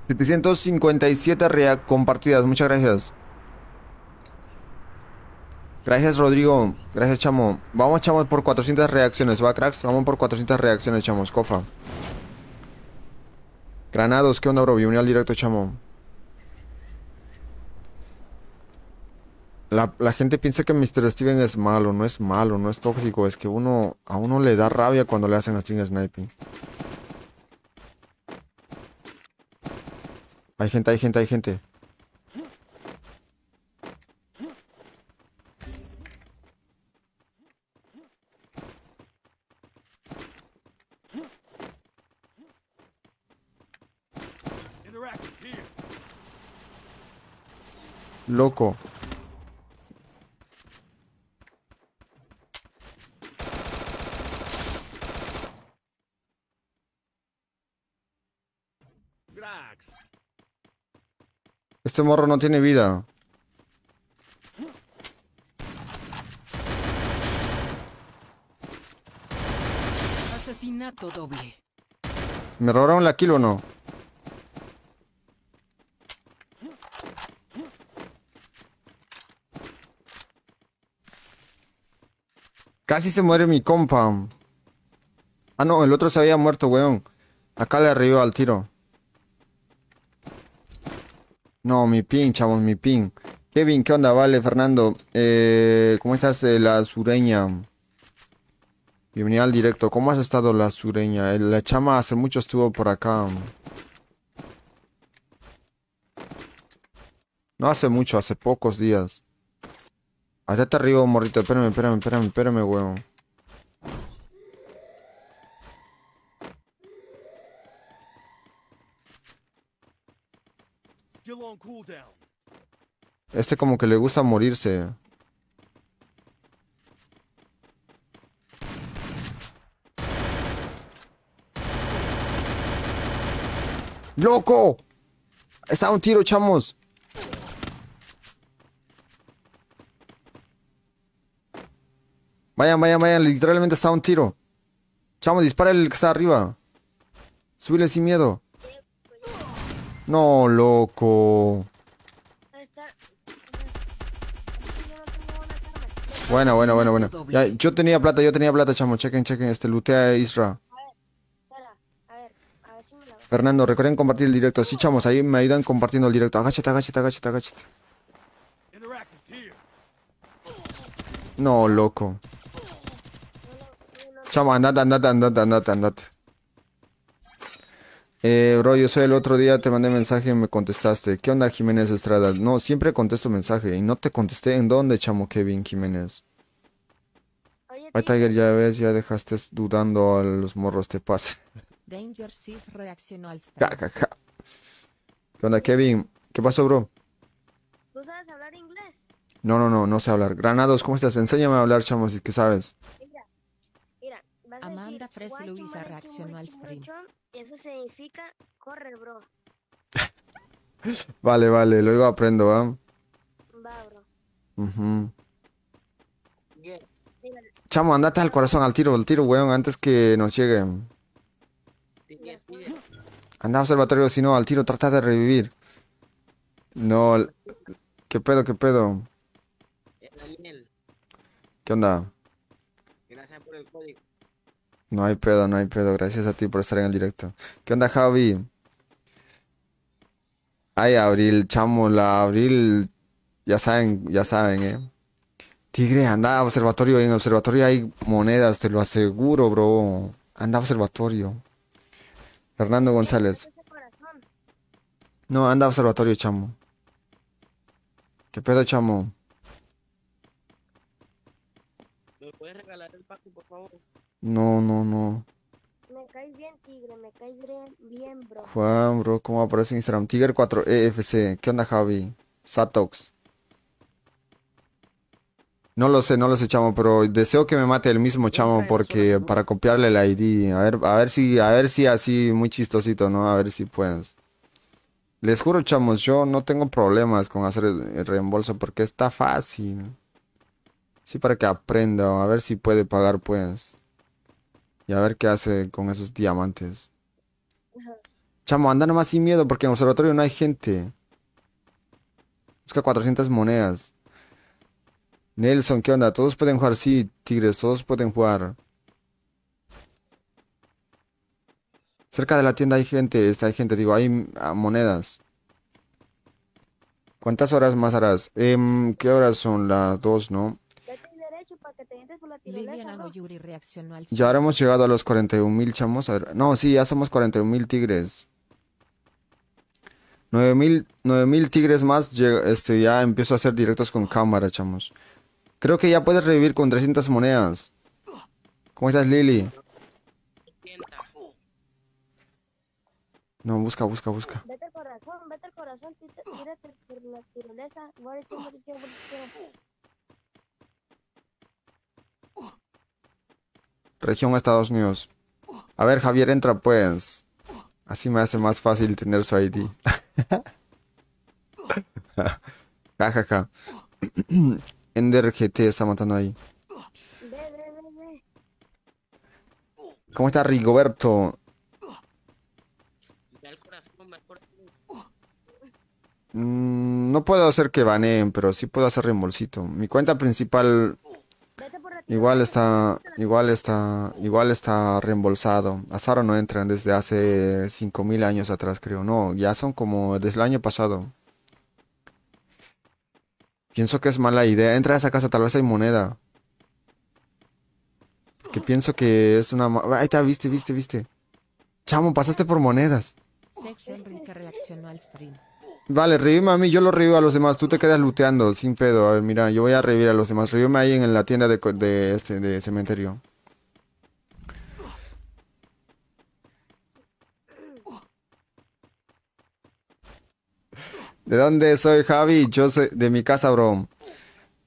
757 (clears throat) rea compartidas, muchas gracias. Gracias Rodrigo, gracias chamo. Vamos chamos por 400 reacciones, va cracks, vamos por 400 reacciones chamos, cofa. Granados, ¿qué onda bro? Bienvenido al directo chamo. La, gente piensa que Mr. Steven es malo, no es malo, no es tóxico, es que uno a uno le da rabia cuando le hacen a Steven sniping. Hay gente, hay gente, hay gente. Loco. Este morro no tiene vida. Asesinato doble. ¿Me robaron la kill o no? Casi se muere mi compa. Ah, no, el otro se había muerto, weón. Acá le arriba al tiro. No, mi pin, chavos, mi pin. Kevin, ¿qué onda? Vale, Fernando. Eh, ¿Cómo estás, eh, la sureña? Bienvenida al directo. ¿Cómo has estado, la sureña? Eh, la chama hace mucho estuvo por acá. No hace mucho, hace pocos días. Hasta arriba, morrito. Espérame, espérame, espérame, espérame, huevo. Este como que le gusta morirse. ¡Loco! Está un tiro, chamos. Vayan, vayan, vayan. Literalmente está un tiro. Chamos, dispara el que está arriba. Súbele sin miedo. No, loco. Bueno, bueno, bueno, bueno. yo tenía plata, yo tenía plata, chamo. Chequen, chequen. Este lutea a Isra. Fernando, recuerden compartir el directo. Sí, chamos, ahí me ayudan compartiendo el directo. Agáchate, agáchate, agáchate, agáchate. No, loco. Chamo, andate, andate, andate, andate, andate. Eh, bro, yo soy el otro día, te mandé mensaje y me contestaste. ¿Qué onda, Jiménez Estrada? No, siempre contesto mensaje y no te contesté. ¿En dónde, chamo Kevin Jiménez? Ay, Tiger, ya ves, ya dejaste dudando a los morros, te pasa. Danger reaccionó al ¿Qué onda, Kevin? ¿Qué pasó, bro? ¿Tú sabes hablar inglés? No, no, no, no sé hablar. Granados, ¿cómo estás? Enséñame a hablar, chamo, si es que sabes. Amanda Fresh Luisa reaccionó al stream. Eso significa corre, bro. (laughs) vale, vale, luego aprendo, ¿eh? Va, bro. Chamo, andate al corazón, al tiro, al tiro, weón, antes que nos lleguen. Anda observatorio, si no, al tiro, trata de revivir. No, qué pedo, qué pedo. ¿Qué onda? No hay pedo, no hay pedo. Gracias a ti por estar en el directo. ¿Qué onda, Javi? Ay, Abril, chamo, la Abril. Ya saben, ya saben, eh. Tigre, anda a observatorio. En observatorio hay monedas, te lo aseguro, bro. Anda a observatorio. Fernando González. No, anda a observatorio, chamo. ¿Qué pedo, chamo? ¿Me puedes regalar el pack, por favor? No, no, no. Me caes bien, Tigre, me caes bien, bro. Juan, bro, ¿cómo aparece en Instagram? Tiger4EFC. ¿Qué onda, Javi? Satox. No lo sé, no lo sé, chamo, pero deseo que me mate el mismo chamo porque para copiarle el ID, a ver, a ver si, a ver si así muy chistosito, ¿no? A ver si puedes. Les juro, chamos, yo no tengo problemas con hacer el reembolso porque está fácil. Sí, para que aprenda, a ver si puede pagar, pues. Y a ver qué hace con esos diamantes. Chamo, anda nomás sin miedo porque en el observatorio no hay gente. Busca 400 monedas. Nelson, ¿qué onda? Todos pueden jugar, sí, tigres, todos pueden jugar. Cerca de la tienda hay gente, está, hay gente, digo, hay ah, monedas. ¿Cuántas horas más harás? Em, ¿Qué horas son? Las dos, ¿no? reaccionó al... Ya ahora hemos llegado a los 41.000 chamos. No, sí, ya somos mil tigres. 9.000 tigres más, este, ya empiezo a hacer directos con cámara, chamos. Creo que ya puedes revivir con 300 monedas. ¿Cómo estás, Lili? No, busca, busca, busca. Vete al corazón, vete al corazón, tírate la tirolesa. Región Estados Unidos. A ver, Javier, entra pues. Así me hace más fácil tener su ID. Jajaja. ja, (clears throat) Ender GT está matando ahí. ¿Cómo está Rigoberto? Mm, no puedo hacer que baneen, pero sí puedo hacer reembolsito. Mi cuenta principal Igual está, igual está, igual está reembolsado. Hasta ahora no entran desde hace 5.000 años atrás, creo. No, ya son como desde el año pasado. Pienso que es mala idea. Entra a esa casa, tal vez hay moneda. Que pienso que es una... Ahí está, viste, viste, viste. Chamo, pasaste por monedas. Sección reaccionó al stream. Vale, revive a mí, yo lo revivo a los demás. Tú te quedas luteando sin pedo. A ver, mira, yo voy a revivir a los demás. Revíveme ahí en la tienda de, este de cementerio. ¿De dónde soy, Javi? Yo soy de mi casa, bro.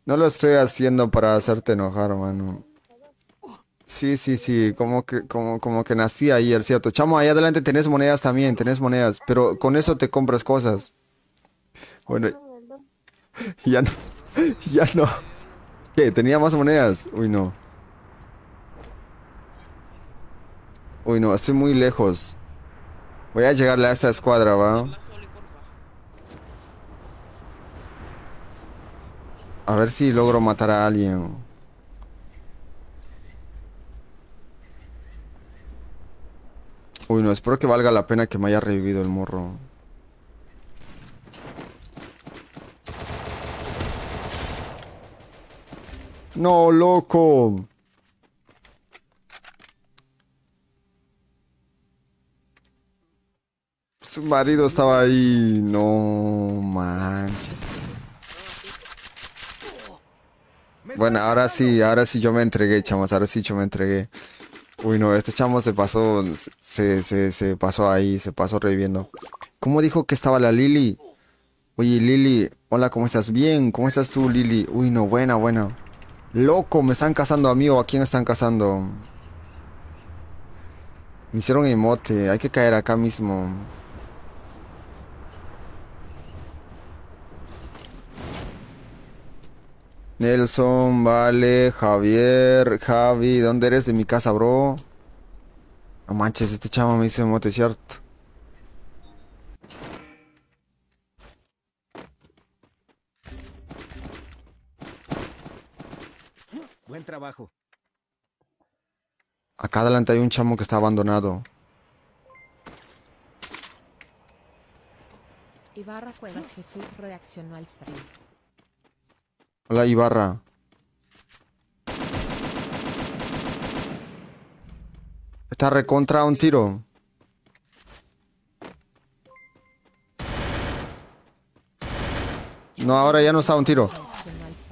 No lo estoy haciendo para hacerte enojar, hermano. Sí, sí, sí, como que, como, como que nací ayer, ¿cierto? Chamo, ahí adelante tenés monedas también, tenés monedas, pero con eso te compras cosas. Bueno, (laughs) ya no. (laughs) Ya no. ¿Qué? ¿Tenía más monedas? Uy, no. Uy, no, estoy muy lejos. Voy a llegarle a esta escuadra, ¿va? A ver si logro matar a alguien. Uy, no, espero que valga la pena que me haya revivido el morro. No, loco. Su marido estaba ahí. No manches. Bueno, ahora sí, ahora sí yo me entregué, chamos. Ahora sí yo me entregué. Uy, no, este chamo se pasó, se, se, se pasó ahí, se pasó reviviendo. ¿Cómo dijo que estaba la Lili? Oye, Lili, hola, ¿cómo estás? Bien, ¿cómo estás tú, Lili? Uy, no, buena, buena. Loco, me están cazando a mí o a quién están cazando. Me hicieron emote, hay que caer acá mismo. Nelson, vale, Javier, Javi, ¿dónde eres de mi casa, bro? No manches, este chavo me hizo emote, ¿cierto? Acá adelante hay un chamo que está abandonado. Ibarra Cuevas Jesús reaccionó al stream. Hola Ibarra. Está recontra un tiro. No, ahora ya no está un tiro.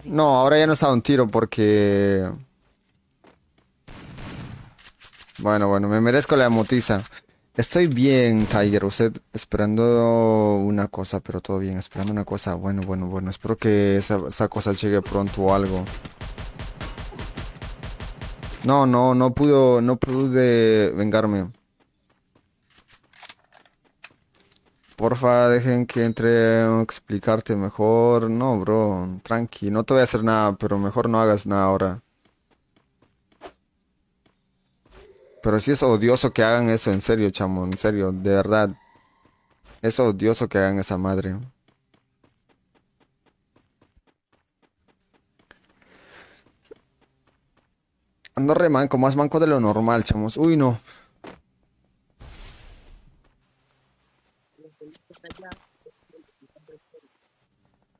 No, ahora ya no está un tiro porque... Bueno, bueno, me merezco la motiza. Estoy bien, Tiger. Usted esperando una cosa, pero todo bien. Esperando una cosa. Bueno, bueno, bueno. Espero que esa, esa cosa llegue pronto o algo. No, no, no pudo, no pude vengarme. Porfa, dejen que entre a explicarte mejor. No, bro, tranqui, no te voy a hacer nada, pero mejor no hagas nada ahora. Pero sí es odioso que hagan eso, en serio, chamo, en serio, de verdad. Es odioso que hagan esa madre. No remanco, más manco de lo normal, chamos. Uy, no.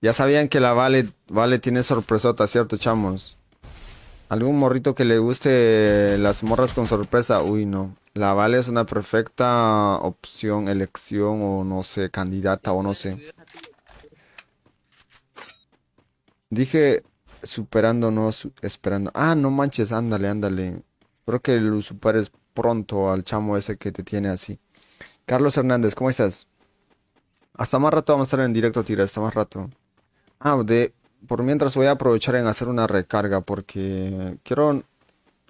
Ya sabían que la Vale, vale tiene sorpresota, ¿cierto, chamos? ¿Algún morrito que le guste las morras con sorpresa? Uy, no. La Vale es una perfecta opción, elección o no sé, candidata o no sé. Dije superando, no esperando. Ah, no manches, ándale, ándale. Espero que lo superes pronto al chamo ese que te tiene así. Carlos Hernández, ¿cómo estás? Hasta más rato vamos a estar en directo, tira, hasta más rato. Ah, de, por mientras voy a aprovechar en hacer una recarga porque quiero...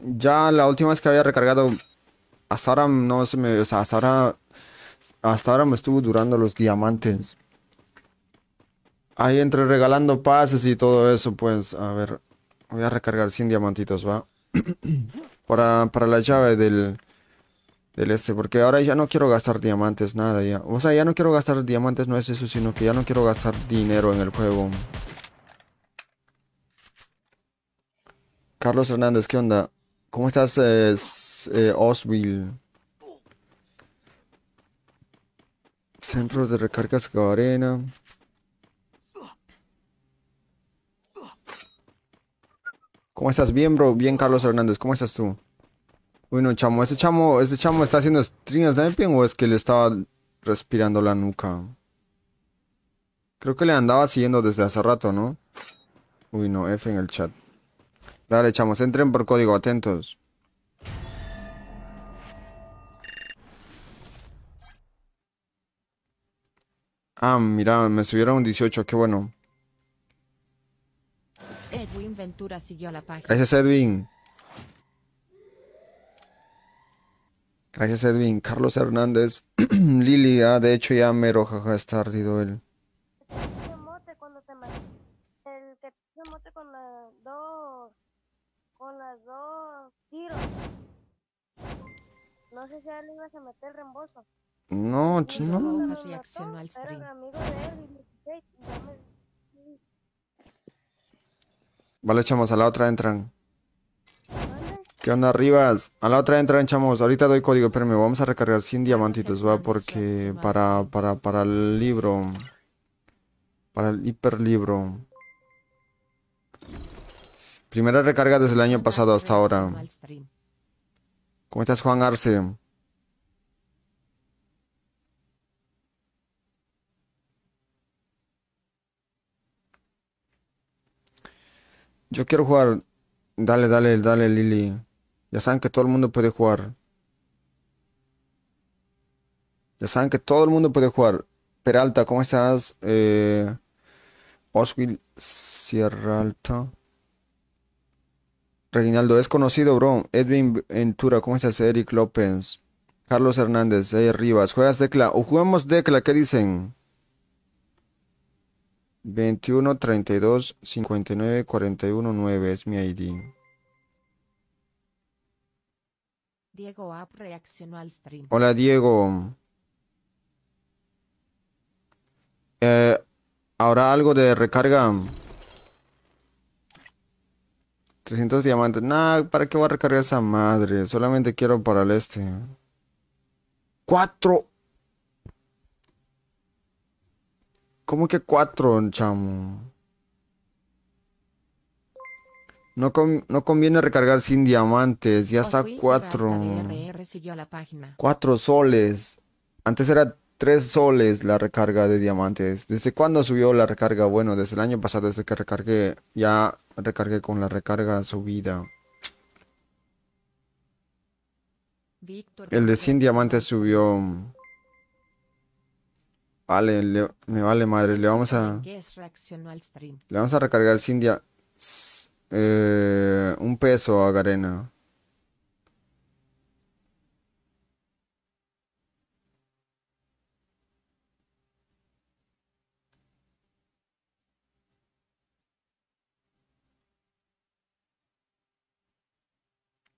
Ya la última vez que había recargado, hasta ahora no se me... O sea, hasta ahora, hasta ahora me estuvo durando los diamantes. Ahí entre regalando pases y todo eso, pues, a ver. Voy a recargar 100 diamantitos, ¿va? (clears throat) para, para la llave del del este, porque ahora ya no quiero gastar diamantes, nada ya. O sea, ya no quiero gastar diamantes, no es eso, sino que ya no quiero gastar dinero en el juego. Carlos Hernández, ¿qué onda? ¿Cómo estás, eh, eh Centro de recargas arena ¿Cómo estás? Bien, bro. Bien, Carlos Hernández. ¿Cómo estás tú? Uy, no, chamo, este chamo, este chamo está haciendo string sniping o es que le estaba respirando la nuca. Creo que le andaba siguiendo desde hace rato, ¿no? Uy, no, F en el chat. Dale, chamos, entren por código, atentos. Ah, mira, me subieron 18, qué bueno. Edwin Ventura siguió la página. Edwin. Gracias, Edwin. Carlos Hernández. (clears throat) Lili, ah, de hecho ya mero, jaja, está ardido él. El que se mote con las dos. Con las dos tiros. No sé si alguien él ibas a meter el reembolso. No, chino. No reaccionó al stream. Vale, echamos a la otra entran. ¿Qué onda, Rivas? A la otra en chamos. Ahorita doy código, pero vamos a recargar 100 diamantitos, va, porque para, para, para el libro. Para el hiperlibro. Primera recarga desde el año pasado hasta ahora. ¿Cómo estás, Juan Arce? Yo quiero jugar. Dale, dale, dale, Lili. Ya saben que todo el mundo puede jugar. Ya saben que todo el mundo puede jugar. Peralta, ¿cómo estás? Eh, Sierra Alta. Reginaldo, es conocido, bro. Edwin Ventura, ¿cómo estás? Eric López. Carlos Hernández, ahí Rivas. ¿Juegas Decla? ¿O jugamos Decla? ¿Qué dicen? 21 32 59 41 9 es mi ID. Diego App reaccionó al stream. Hola Diego. Eh, algo de recarga? 300 diamantes. Nah, ¿para qué voy a recargar esa madre? Solamente quiero para el este. ¡Cuatro! ¿Cómo que cuatro, chamo? No, conviene recargar sin diamantes. Ya oh, está cuatro. Cuatro soles. Antes era tres soles la recarga de diamantes. ¿Desde cuándo subió la recarga? Bueno, desde el año pasado, desde que recargué. Ya recargué con la recarga subida. El de sin diamantes subió. Vale, me vale madre. Le vamos a. Le vamos a recargar sin diamantes. Eh, un peso a Garena.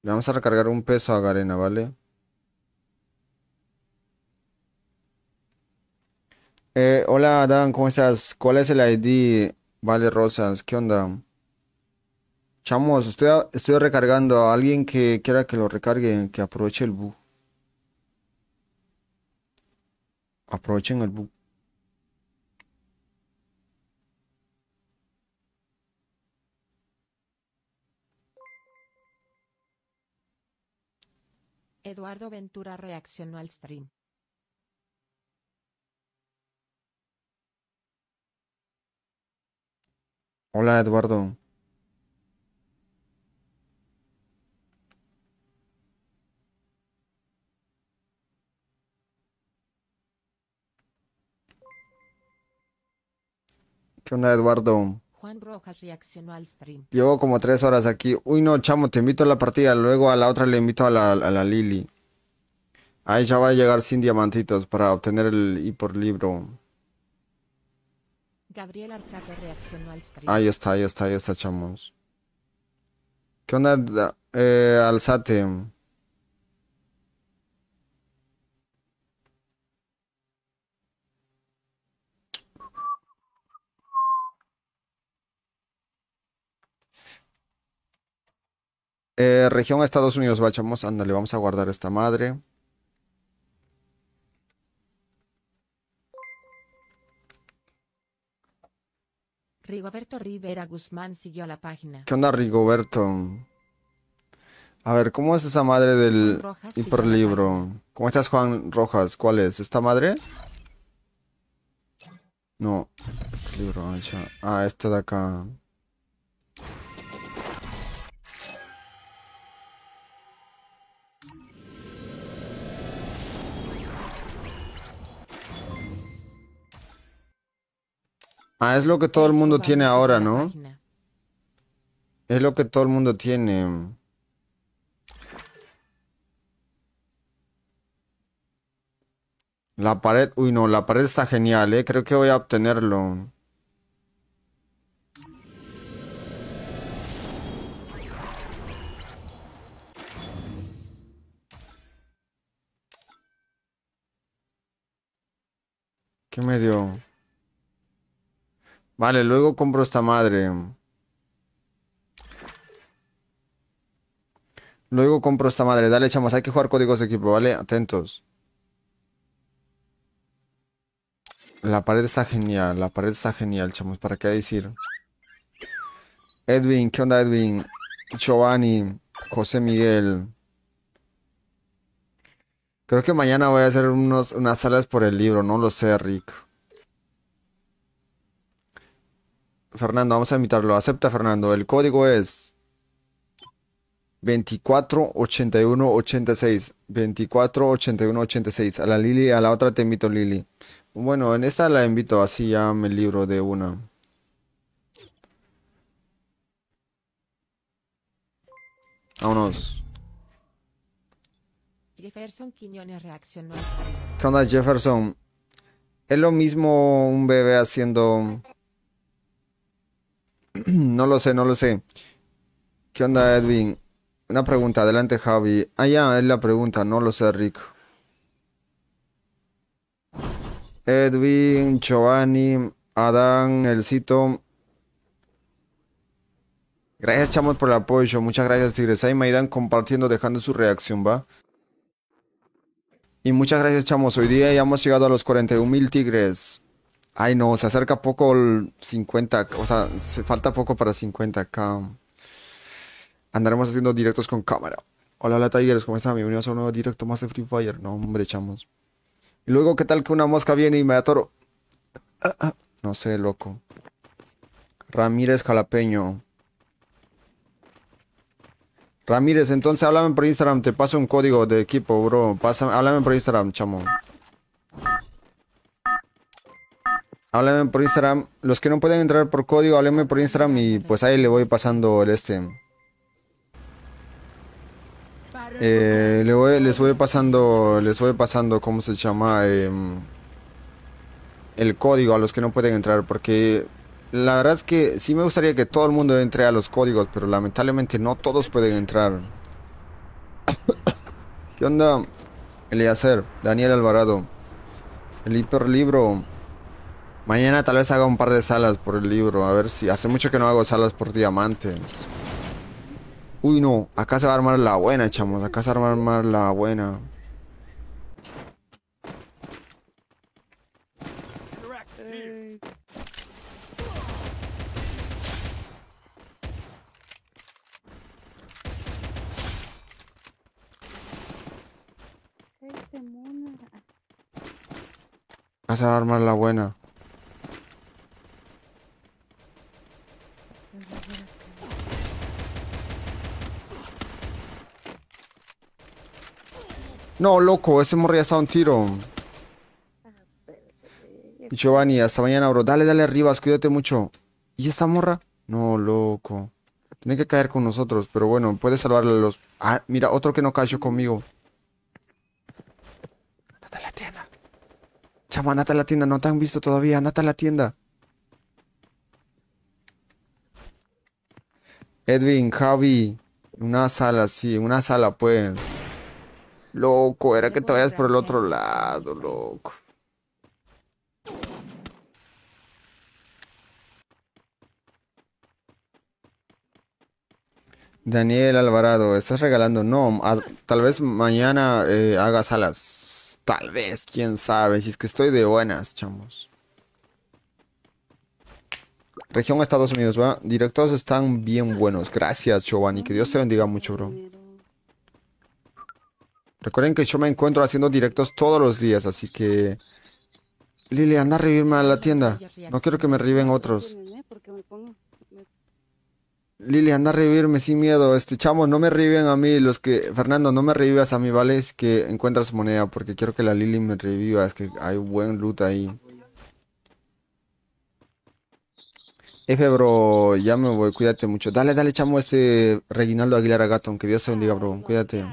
Le vamos a recargar un peso a Garena, ¿vale? Eh, hola, Dan, ¿cómo estás? ¿Cuál es el ID? Vale, Rosas, ¿qué onda? Chamos, estoy, estoy recargando a alguien que quiera que lo recargue, que aproveche el bu. Aprovechen el bu. Eduardo Ventura reaccionó al stream. Hola Eduardo. ¿Qué onda, Eduardo? Juan reaccionó al stream. Llevo como tres horas aquí. Uy, no, chamo, te invito a la partida. Luego a la otra le invito a la, Lili. Ahí ya va a llegar sin diamantitos para obtener el y por libro. Gabriel Alzate reaccionó al stream. Ahí está, ahí está, ahí está, chamos. ¿Qué onda, eh, Alzate? Eh, región Estados Unidos, vayamos, ándale, vamos a guardar esta madre. Rigoberto Rivera Guzmán siguió la página. ¿Qué onda, Rigoberto? A ver, ¿cómo es esa madre del hiperlibro? ¿Cómo estás, Juan Rojas? ¿Cuál es? ¿Esta madre? No. Libro, ah, esta de acá. Ah, es lo que todo el mundo tiene ahora, ¿no? Es lo que todo el mundo tiene. La pared... Uy, no, la pared está genial, ¿eh? Creo que voy a obtenerlo. ¿Qué me dio? Vale, luego compro esta madre. Luego compro esta madre. Dale, chamos, hay que jugar códigos de equipo, ¿vale? Atentos. La pared está genial, la pared está genial, chamos, ¿para qué decir? Edwin, ¿qué onda Edwin? Giovanni, José Miguel. Creo que mañana voy a hacer unos, unas salas por el libro, no lo sé, Rick. Fernando, vamos a invitarlo. Acepta, Fernando. El código es 248186. 248186. A la Lili, a la otra te invito, Lili. Bueno, en esta la invito, así ya me libro de una. Vámonos. Jefferson Quiñones reaccionó. ¿Qué onda, Jefferson? Es lo mismo un bebé haciendo no lo sé, no lo sé. ¿Qué onda, Edwin? Una pregunta, adelante, Javi. Ah, ya, es la pregunta, no lo sé, Rico. Edwin, Giovanni, Adán, Elcito. Gracias, chamos, por el apoyo. Muchas gracias, Tigres. Ahí me irán compartiendo, dejando su reacción, ¿va? Y muchas gracias, chamos. Hoy día ya hemos llegado a los 41.000 Tigres. Ay, no, se acerca poco el 50, o sea, se falta poco para 50k. Andaremos haciendo directos con cámara. Hola, hola, Tigers, ¿cómo están? Bienvenidos a un nuevo directo más de Free Fire. No, hombre, chamos. Y luego, ¿qué tal que una mosca viene y me atoro? No sé, loco. Ramírez Jalapeño. Ramírez, entonces háblame por Instagram, te paso un código de equipo, bro. Pásame, háblame por Instagram, chamo. háblame por Instagram. Los que no pueden entrar por código, háblenme por Instagram y pues ahí le voy pasando el este. Eh, les voy pasando, les voy pasando, ¿cómo se llama? Em, el código a los que no pueden entrar, porque la verdad es que sí me gustaría que todo el mundo entre a los códigos, pero lamentablemente no todos pueden entrar. (coughs) ¿Qué onda? Eliacer, Daniel Alvarado, el hiperlibro. Mañana tal vez haga un par de salas por el libro. A ver si... Hace mucho que no hago salas por diamantes. Uy, no. Acá se va a armar la buena, chamos. Acá se va a armar la buena. Acá se va a armar la buena. No, loco, ese morro ya está un tiro. Giovanni, hasta mañana, bro. Dale, dale arriba, cuídate mucho. ¿Y esta morra? No, loco. Tiene que caer con nosotros, pero bueno, puede salvarle a los... Ah, mira, otro que no cayó conmigo. Andate a la tienda. Chama, nata a la tienda, no te han visto todavía, nata a la tienda. Edwin, Javi, una sala, sí, una sala, pues. Loco, era que te vayas por el otro lado, loco. Daniel Alvarado, estás regalando. No, tal vez mañana eh, hagas alas. Tal vez, quién sabe. Si es que estoy de buenas, chamos. Región Estados Unidos, ¿va? Directos están bien buenos. Gracias, Giovanni. Que Dios te bendiga mucho, bro. Recuerden que yo me encuentro haciendo directos todos los días, así que... Lili, anda a revivirme a la tienda. No quiero que me reviven otros. Lili, anda a revivirme sin miedo. Este chamo, no me reviven a mí. Los que. Fernando, no me revivas a mí, ¿vale? Es que encuentras moneda. Porque quiero que la Lili me reviva. Es que hay buen loot ahí. F, bro. Ya me voy. Cuídate mucho. Dale, dale, chamo, este Reginaldo Aguilar gato, Que Dios te bendiga, bro. Cuídate.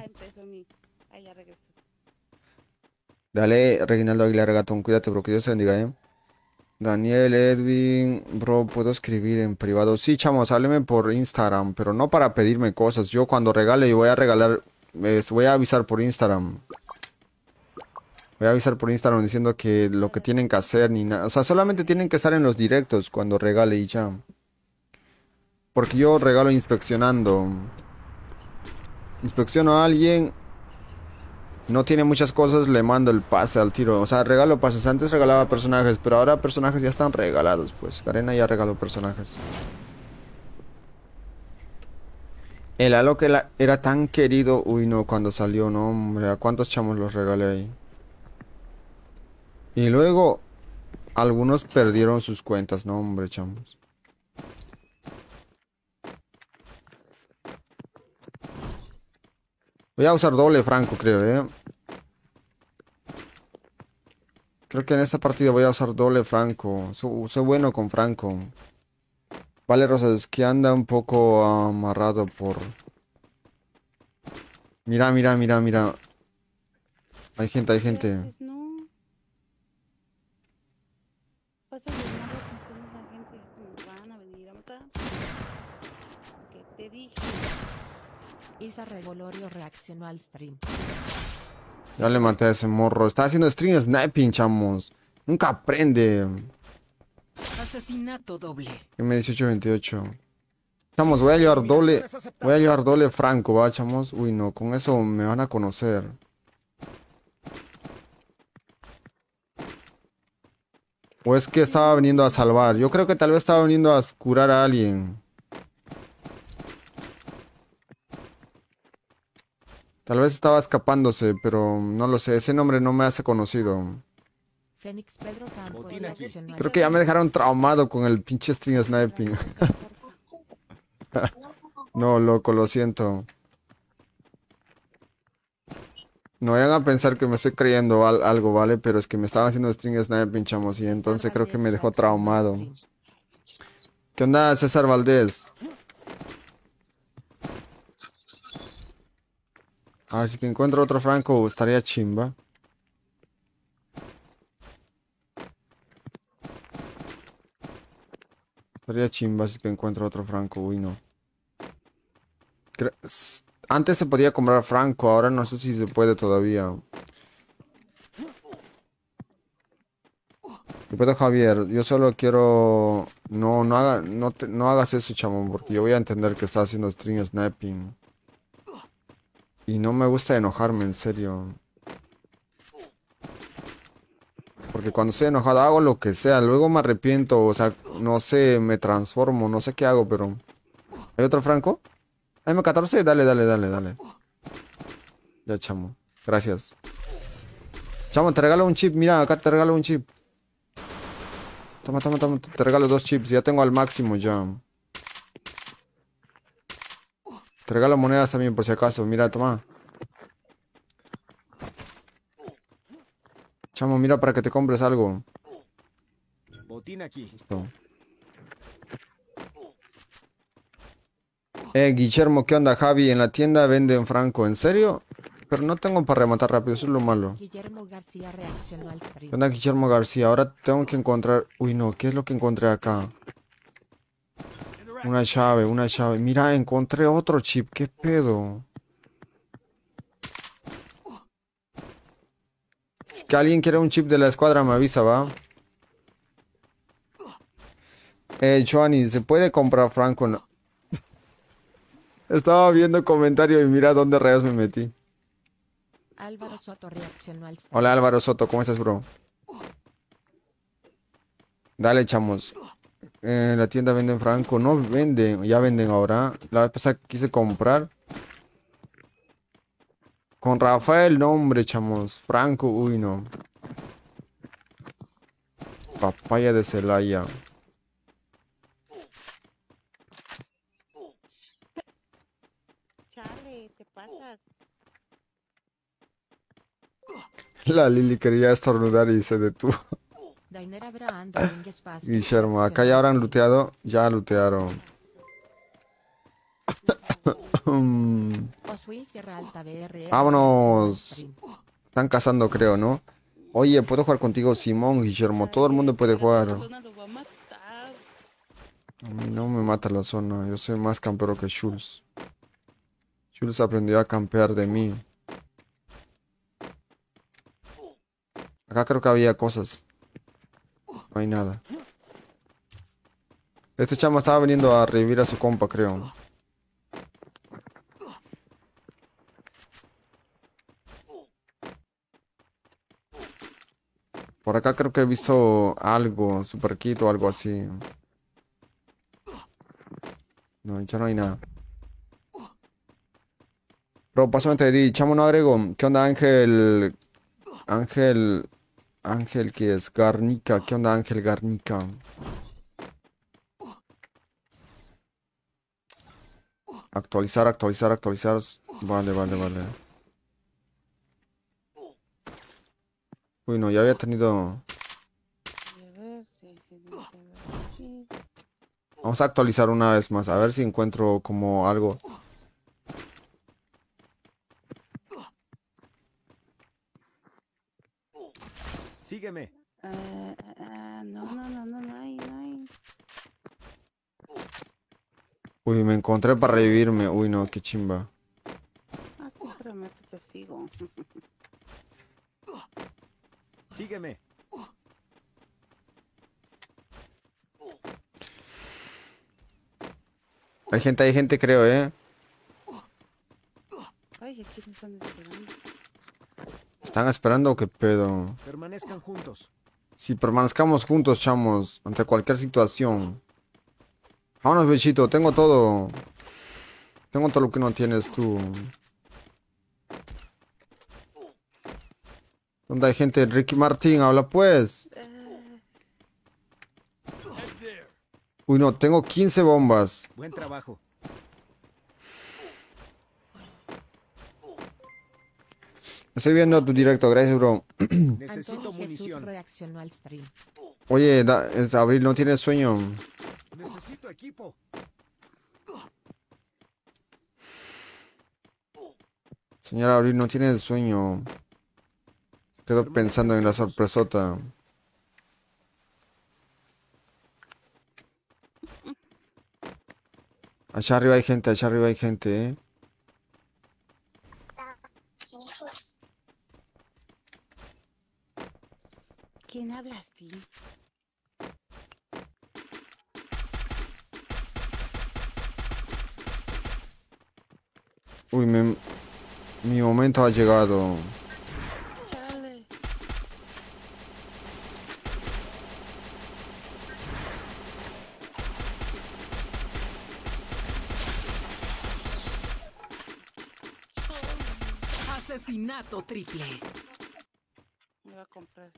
Dale, Reginaldo Aguilar Gatón, cuídate, bro, que Dios te bendiga, ¿eh? Daniel, Edwin, bro, ¿puedo escribir en privado? Sí, chamos, hábleme por Instagram, pero no para pedirme cosas. Yo cuando regale, voy a regalar, voy a avisar por Instagram. Voy a avisar por Instagram diciendo que lo que tienen que hacer ni nada. O sea, solamente tienen que estar en los directos cuando regale y ya. Porque yo regalo inspeccionando. Inspecciono a alguien no tiene muchas cosas, le mando el pase al tiro. O sea, regalo pases. Antes regalaba personajes, pero ahora personajes ya están regalados, pues. Garena ya regaló personajes. El halo que era tan querido. Uy, no, cuando salió, no, hombre. ¿A cuántos chamos los regalé ahí? Y luego, algunos perdieron sus cuentas, no, hombre, chamos. Voy a usar doble franco, creo, ¿eh? Creo que en esta partida voy a usar doble franco. Soy, bueno con franco. Vale, Rosas, que anda un poco amarrado por... Mira, mira, mira, mira. Hay gente, hay gente. Pues no. reaccionó al Ya le maté a ese morro. Está haciendo stream sniping, chamos. Nunca aprende. Asesinato doble. M1828. Chamos, voy a llevar doble. Voy a llevar doble franco, va, chamos. Uy, no, con eso me van a conocer. O es que estaba viniendo a salvar. Yo creo que tal vez estaba viniendo a curar a alguien. Tal vez estaba escapándose, pero no lo sé. Ese nombre no me hace conocido. Fénix Pedro Creo que ya me dejaron traumado con el pinche string sniping. (laughs) no, loco, lo siento. No vayan a pensar que me estoy creyendo algo, ¿vale? Pero es que me estaban haciendo string sniping, chamos, y entonces creo que me dejó traumado. ¿Qué onda, César Valdés? Ah, si encuentro otro Franco, estaría chimba. Estaría chimba si que encuentro otro Franco. Uy, no. Antes se podía comprar Franco, ahora no sé si se puede todavía. puedo Javier, yo solo quiero... No, no, no, hagas eso, chamón, porque yo voy a entender que estás haciendo string snapping. Y no me gusta enojarme, en serio. Porque cuando estoy enojado hago lo que sea. Luego me arrepiento. O sea, no sé, me transformo. No sé qué hago, pero... ¿Hay otro Franco? M14, dale, dale, dale, dale. Ya, chamo. Gracias. Chamo, te regalo un chip. Mira, acá te regalo un chip. Toma, toma, toma. Te regalo dos chips. Ya tengo al máximo ya. Regala monedas también por si acaso. Mira, toma. Chamo, mira para que te compres algo. Botín aquí. Eh, Guillermo, ¿qué onda, Javi? En la tienda venden Franco, ¿en serio? Pero no tengo para rematar rápido, eso es lo malo. Guillermo García reaccionó al ¿Qué onda, Guillermo García? Ahora tengo que encontrar... Uy, no, ¿qué es lo que encontré acá? Una llave, una llave. Mira, encontré otro chip. ¿Qué pedo? Si alguien quiere un chip de la escuadra, me avisa, ¿va? Eh, Joanny, ¿se puede comprar Franco? Estaba viendo comentario y mira dónde rayos me metí. Hola Álvaro Soto, ¿cómo estás, bro? Dale, chamos en la tienda venden franco. No venden, ya venden ahora. La vez pasada quise comprar. Con Rafael, nombre, chamos. Franco, uy, no. Papaya de Celaya. Charlie, ¿qué pasas. La Lili quería estornudar y se detuvo. Guillermo, acá ya habrán looteado. Ya lootearon. E, Vámonos. Están cazando, creo, ¿no? Oye, ¿puedo jugar contigo, Simón, Guillermo? Todo el mundo puede jugar. A mí no me mata la zona. Yo soy más campero que Jules. Jules aprendió a campear de mí. Acá creo que había cosas. No hay nada. Este chamo estaba viniendo a revivir a su compa, creo. Por acá creo que he visto algo, superquito, o algo así. No, ya no hay nada. Bro, te di, chamo no agrego. ¿Qué onda Ángel? Ángel Ángel, que es Garnica. ¿Qué onda, Ángel Garnica? Actualizar, actualizar, actualizar. Vale, vale, vale. Uy, no, ya había tenido... Vamos a actualizar una vez más, a ver si encuentro como algo. Sígueme. no, no, no, no, no hay, no hay. Uy, me encontré para revivirme. Uy, no, qué chimba. Ah, te Sígueme. Hay gente, hay gente, creo, ¿eh? Ay, aquí me están esperando. ¿Están esperando que qué pedo? Permanezcan juntos. Si permanezcamos juntos, chamos, ante cualquier situación. Vámonos, bichito, tengo todo. Tengo todo lo que no tienes tú. ¿Dónde hay gente? Ricky Martín, habla pues. Uy, no, tengo 15 bombas. Buen trabajo. Estoy viendo tu directo, gracias, bro. Necesito munición. al stream. Oye, Abril, no tiene sueño. Necesito equipo. Señora Abril, no tiene sueño. Quedo pensando en la sorpresota. Allá arriba hay gente, allá arriba hay gente, eh. ¿Quién habla así? Uy, mi momento ha llegado. Asesinato triple. Me va a comprar.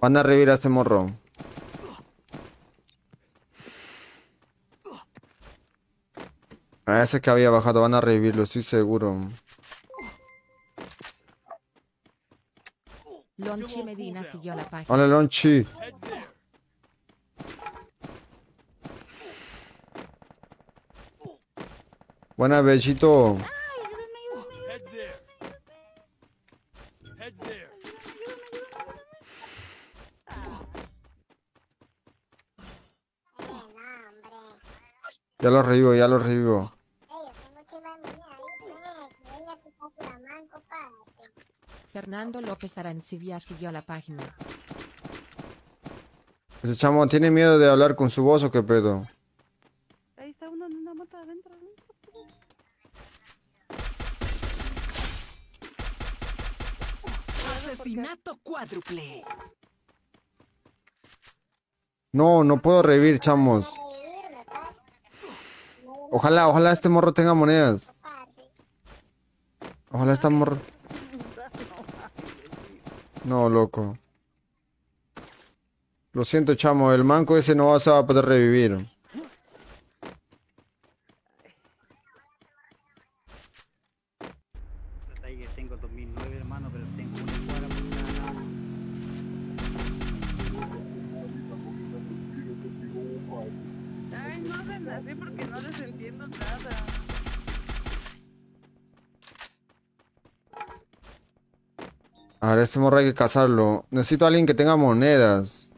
Van a revivir a ese morro ese que había bajado. Van a revivirlo, estoy seguro. Lonchi Medina siguió la página. Hola, Lonchi. Buena, Bellito. Ya lo revivo, ya lo revivo. Fernando López Arancibia siguió la página. Ese chamo tiene miedo de hablar con su voz o qué pedo. Ahí está uno en una moto adentro. Asesinato cuádruple. No, no puedo revivir, chamos. Ojalá, ojalá este morro tenga monedas. Ojalá este morro. No, loco. Lo siento, chamo. El manco ese no vas a poder revivir. Ay, no se así porque no les entiendo nada. Ahora este morra hay que casarlo. Necesito a alguien que tenga monedas.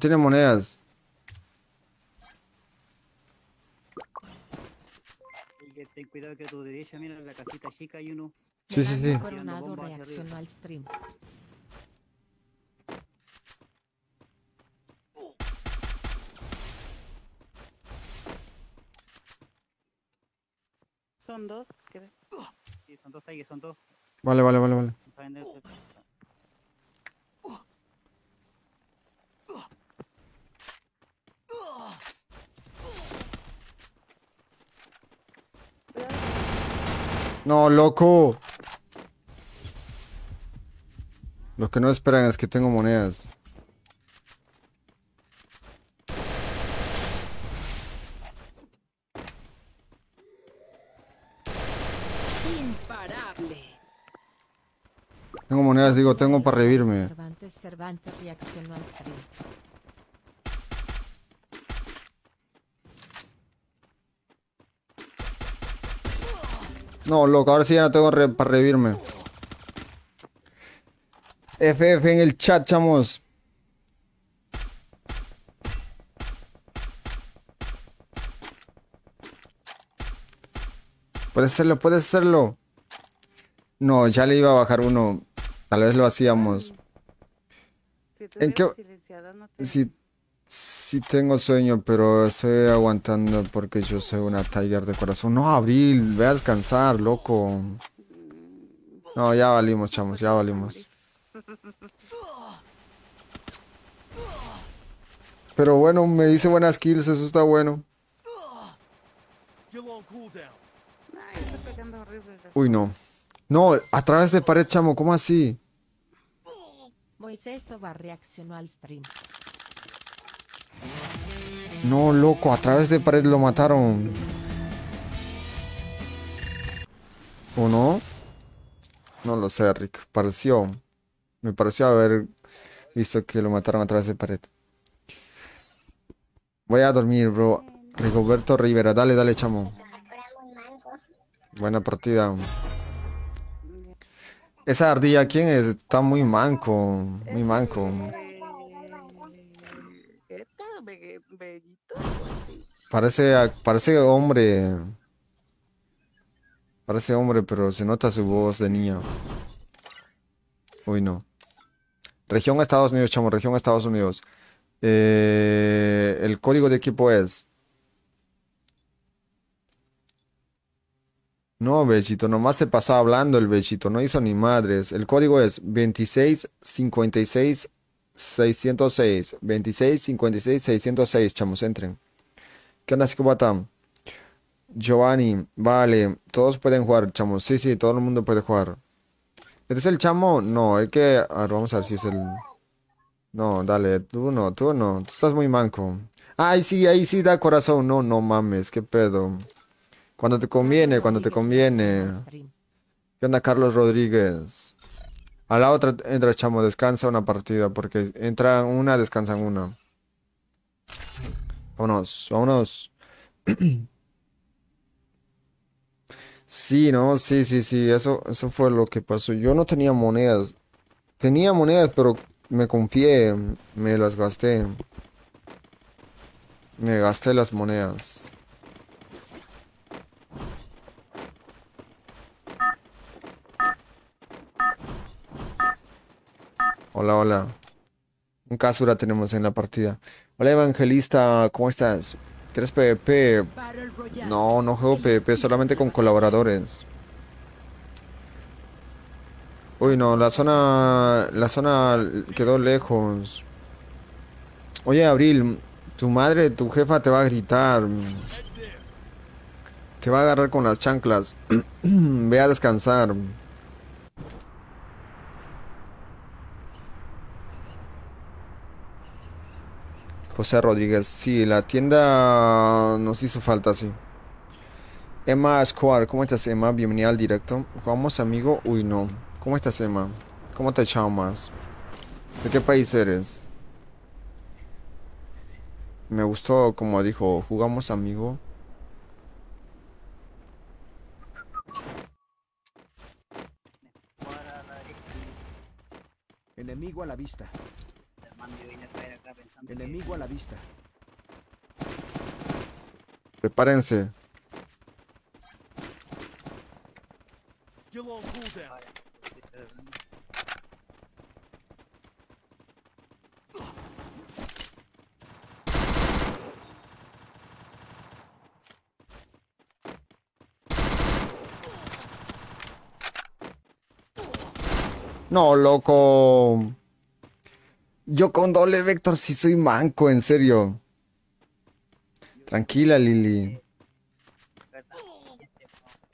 tiene monedas. Ten cuidado que a tu derecha, mira la casita chica y uno. Sí, sí, sí. reaccionó al stream. Son dos, ¿qué ves? Sí, son dos, ahí, son dos. Vale, vale, vale, vale. No, loco. Lo que no esperan es que tengo monedas. Imparable. Tengo monedas, digo, tengo para revivirme. Cervantes, Cervantes reaccionó al No, loco, ahora sí ya no tengo para revivirme. FF en el chat, chamos. Puedes hacerlo, puedes hacerlo. No, ya le iba a bajar uno. Tal vez lo hacíamos. ¿En qué... Si tengo sueño, pero estoy aguantando porque yo soy una Tiger de corazón. No, Abril, ve a descansar, loco. No, ya valimos, chamos, ya valimos. Pero bueno, me dice buenas kills, eso está bueno. Uy, no. No, a través de pared, chamo, ¿cómo así? Moisés Toba reaccionó al stream. No, loco, a través de pared lo mataron. ¿O no? No lo sé, Rick. Pareció. Me pareció haber visto que lo mataron a través de pared. Voy a dormir, bro. Rigoberto Rivera. Dale, dale, chamo. Buena partida. Esa ardilla, ¿quién es? Está muy manco. Muy manco. Parece, parece hombre. Parece hombre, pero se nota su voz de niña. Uy, no. Región Estados Unidos, chamo, región Estados Unidos. Eh, el código de equipo es. No, Bellito, nomás se pasó hablando el bellito, no hizo ni madres. El código es 2656 606. 26, 56, 606, chamos, entren. ¿Qué onda, psicopata? Giovanni, vale, todos pueden jugar, chamos. Sí, sí, todo el mundo puede jugar. ¿Este el chamo? No, el que... vamos a ver si es el... No, dale, tú no, tú no. Tú estás muy manco. Ay, sí, ahí sí da corazón. No, no mames, qué pedo. Cuando te conviene, cuando te conviene. ¿Qué onda, Carlos Rodríguez? A la otra entra chamo, descansa una partida, porque entra una, descansan una. Vámonos, vámonos. (clears throat) sí, no, sí, sí, sí, eso, eso fue lo que pasó. Yo no tenía monedas. Tenía monedas, pero me confié, me las gasté. Me gasté las monedas. Hola, hola. Un casura tenemos en la partida. Hola, Evangelista, ¿cómo estás? ¿Quieres PvP? No, no juego PvP, solamente con colaboradores. Uy, no, la zona... La zona quedó lejos. Oye, Abril, tu madre, tu jefa te va a gritar. Te va a agarrar con las chanclas. (clears throat) Ve a descansar. José Rodríguez. Sí, la tienda nos hizo falta, sí. Emma Escobar, ¿cómo estás, Emma? Bienvenida al directo. ¿Jugamos, amigo? Uy, no. ¿Cómo estás, Emma? ¿Cómo te llamas? ¿De qué país eres? Me gustó como dijo, jugamos, amigo. Enemigo a la vista. Enemigo a la vista. Prepárense. No, loco. Yo con doble vector sí soy manco, en serio. Tranquila, Lili.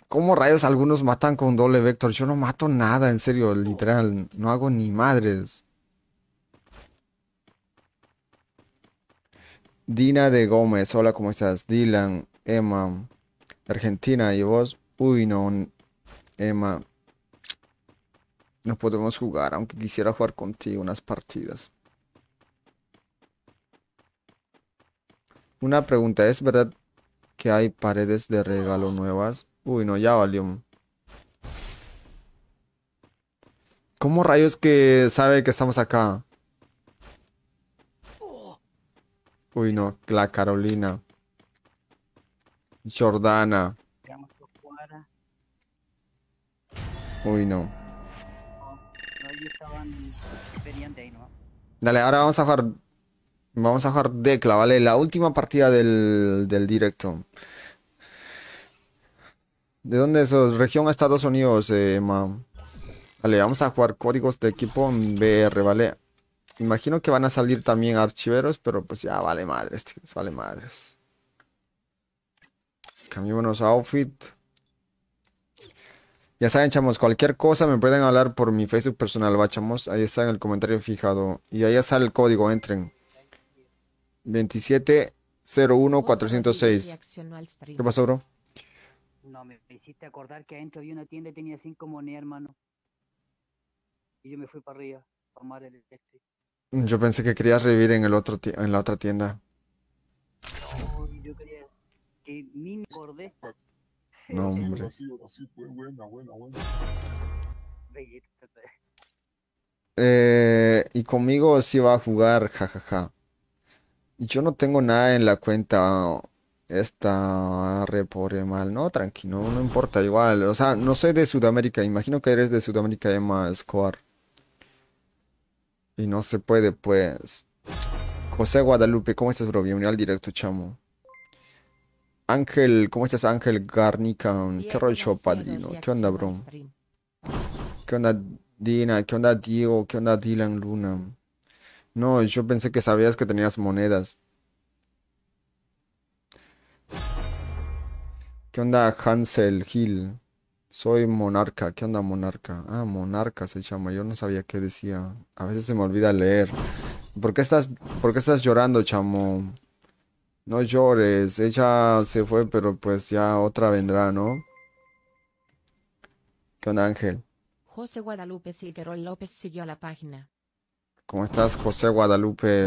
¿Cómo rayos algunos matan con doble vector? Yo no mato nada, en serio, literal. No hago ni madres. Dina de Gómez, hola, ¿cómo estás? Dylan, Emma, Argentina, ¿y vos? Uy, no, Emma. No podemos jugar, aunque quisiera jugar contigo unas partidas. Una pregunta, ¿es verdad que hay paredes de regalo nuevas? Uy, no, ya valió. ¿Cómo rayos que sabe que estamos acá? Uy, no, la Carolina. Jordana. Uy, no. Dale, ahora vamos a jugar Vamos a jugar Decla, ¿vale? La última partida del, directo. ¿De dónde sos? Región Estados Unidos, eh, Vale, vamos a jugar códigos de equipo en BR, ¿vale? Imagino que van a salir también archiveros, pero pues ya vale madres, tíos, vale madres. Cambiémonos outfit. Ya saben, chamos, cualquier cosa me pueden hablar por mi Facebook personal, va, Ahí está en el comentario fijado. Y ahí está el código, entren. 2701-406. ¿Qué pasó, bro? No, me hiciste acordar que adentro había una tienda y tenía cinco monedas, hermano. Y yo me fui para arriba, a tomar el test. Yo pensé que querías revivir en, el otro en la otra tienda. No, yo quería que ni me acordé. No, hombre. Eh, y conmigo sí va a jugar, jajaja. Yo no tengo nada en la cuenta esta pobre mal. No, tranquilo, no importa, igual. O sea, no soy de Sudamérica. Imagino que eres de Sudamérica, Emma Escobar. Y no se puede, pues. José Guadalupe, ¿cómo estás, bro? Bienvenido al directo, chamo. Ángel, ¿cómo estás, Ángel Garnica? ¿Qué rollo, padrino? ¿Qué onda, bro? ¿Qué onda, Dina? ¿Qué onda, Diego? ¿Qué onda, Dylan Luna? No, yo pensé que sabías que tenías monedas. ¿Qué onda Hansel Hill? Soy monarca. ¿Qué onda monarca? Ah, monarca se llama. Yo no sabía qué decía. A veces se me olvida leer. ¿Por qué estás, por qué estás llorando, chamo? No llores. Ella se fue, pero pues ya otra vendrá, ¿no? ¿Qué onda Ángel? José Guadalupe Silverol López siguió la página. ¿Cómo estás, José Guadalupe?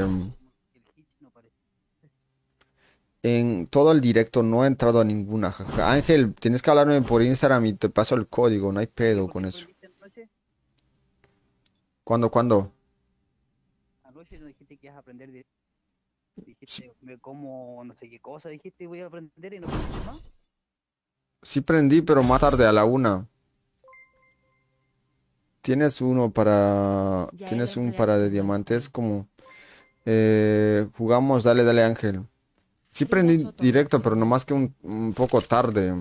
En todo el directo no he entrado a ninguna. Ángel, tienes que hablarme por Instagram y te paso el código. No hay pedo con eso. ¿Cuándo, cuándo? Sí prendí, pero más tarde, a la una. Tienes uno para. tienes un para de diamantes como. Eh, jugamos, dale, dale, Ángel. Sí prendí directo, pero no más que un, poco tarde.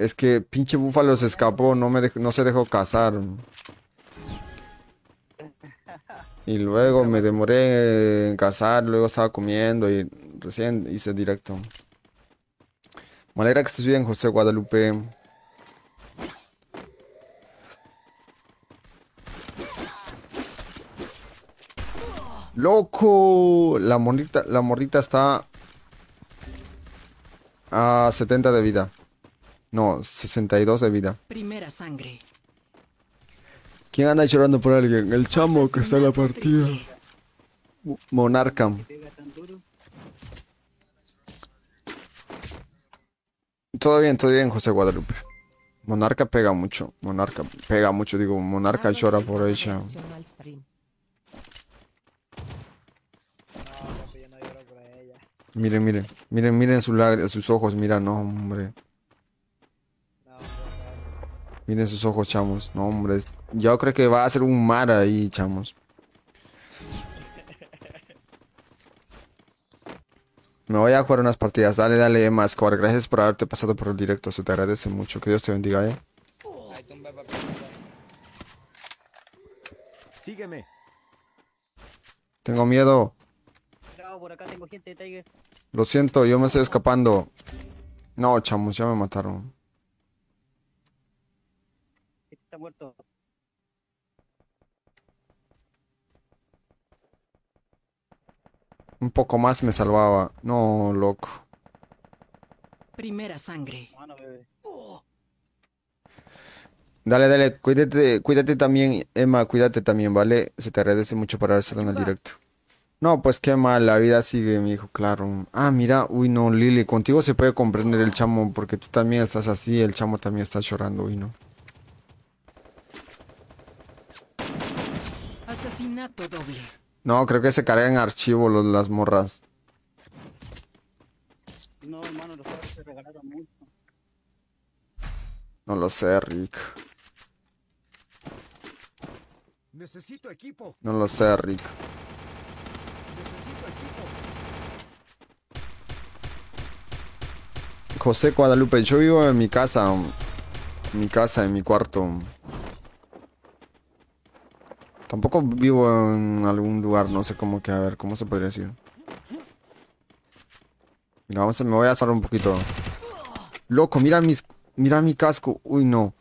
Es que pinche búfalo se escapó, no, me no se dejó cazar. Y luego me demoré en cazar, luego estaba comiendo y recién hice directo. Me alegra que estés bien, José Guadalupe. ¡Loco! La morrita, la morrita está a 70 de vida. No, 62 de vida. Primera sangre. ¿Quién anda llorando por alguien? El chamo que está en la partida. Monarca. Todo bien, todo bien, José Guadalupe. Monarca pega mucho. Monarca pega mucho, digo, Monarca llora por ella. Miren, miren, miren, miren sus sus ojos, mira, no, hombre. Miren sus ojos, chamos. No, hombre, yo creo que va a ser un mar ahí, chamos. Me voy a jugar unas partidas. Dale, dale, Emma Gracias por haberte pasado por el directo. Se te agradece mucho. Que Dios te bendiga, eh. Sígueme. Tengo miedo. Lo siento, yo me estoy escapando. No, chamos, ya me mataron. Está muerto. Un poco más me salvaba. No, loco. Primera sangre. Dale, dale, cuídate, cuídate también, Emma, cuídate también, ¿vale? Se te agradece mucho por haber salido en el directo. No, pues qué mal, la vida sigue, mi hijo, claro. Ah, mira, uy, no, Lili, contigo se puede comprender el chamo, porque tú también estás así, el chamo también está llorando, uy, no. Asesinato No, creo que se cargan archivo los, las morras. No, hermano, los se regalaron mucho. No lo sé, Rick. Necesito equipo. No lo sé, Rick. José Guadalupe, yo vivo en mi casa. En mi casa, en mi cuarto. Tampoco vivo en algún lugar, no sé cómo que, a ver, ¿cómo se podría decir? Mira, vamos me voy a asar un poquito. Loco, mira mis, mira mi casco. Uy, no.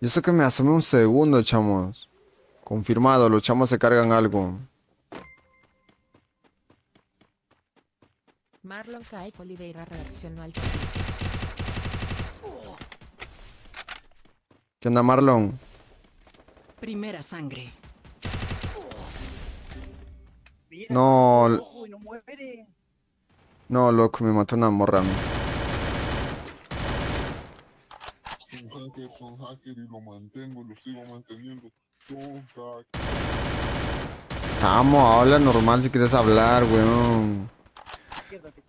Yo sé que me asomé un segundo, chamos. Confirmado, los chamos se cargan algo. Marlon Kai Oliveira reaccionó al... ¿Qué onda, Marlon? Primera sangre. No. No, loco, me mató una morra. mí. Son son y lo mantengo, lo sigo manteniendo. Vamos, habla normal si quieres hablar, weón.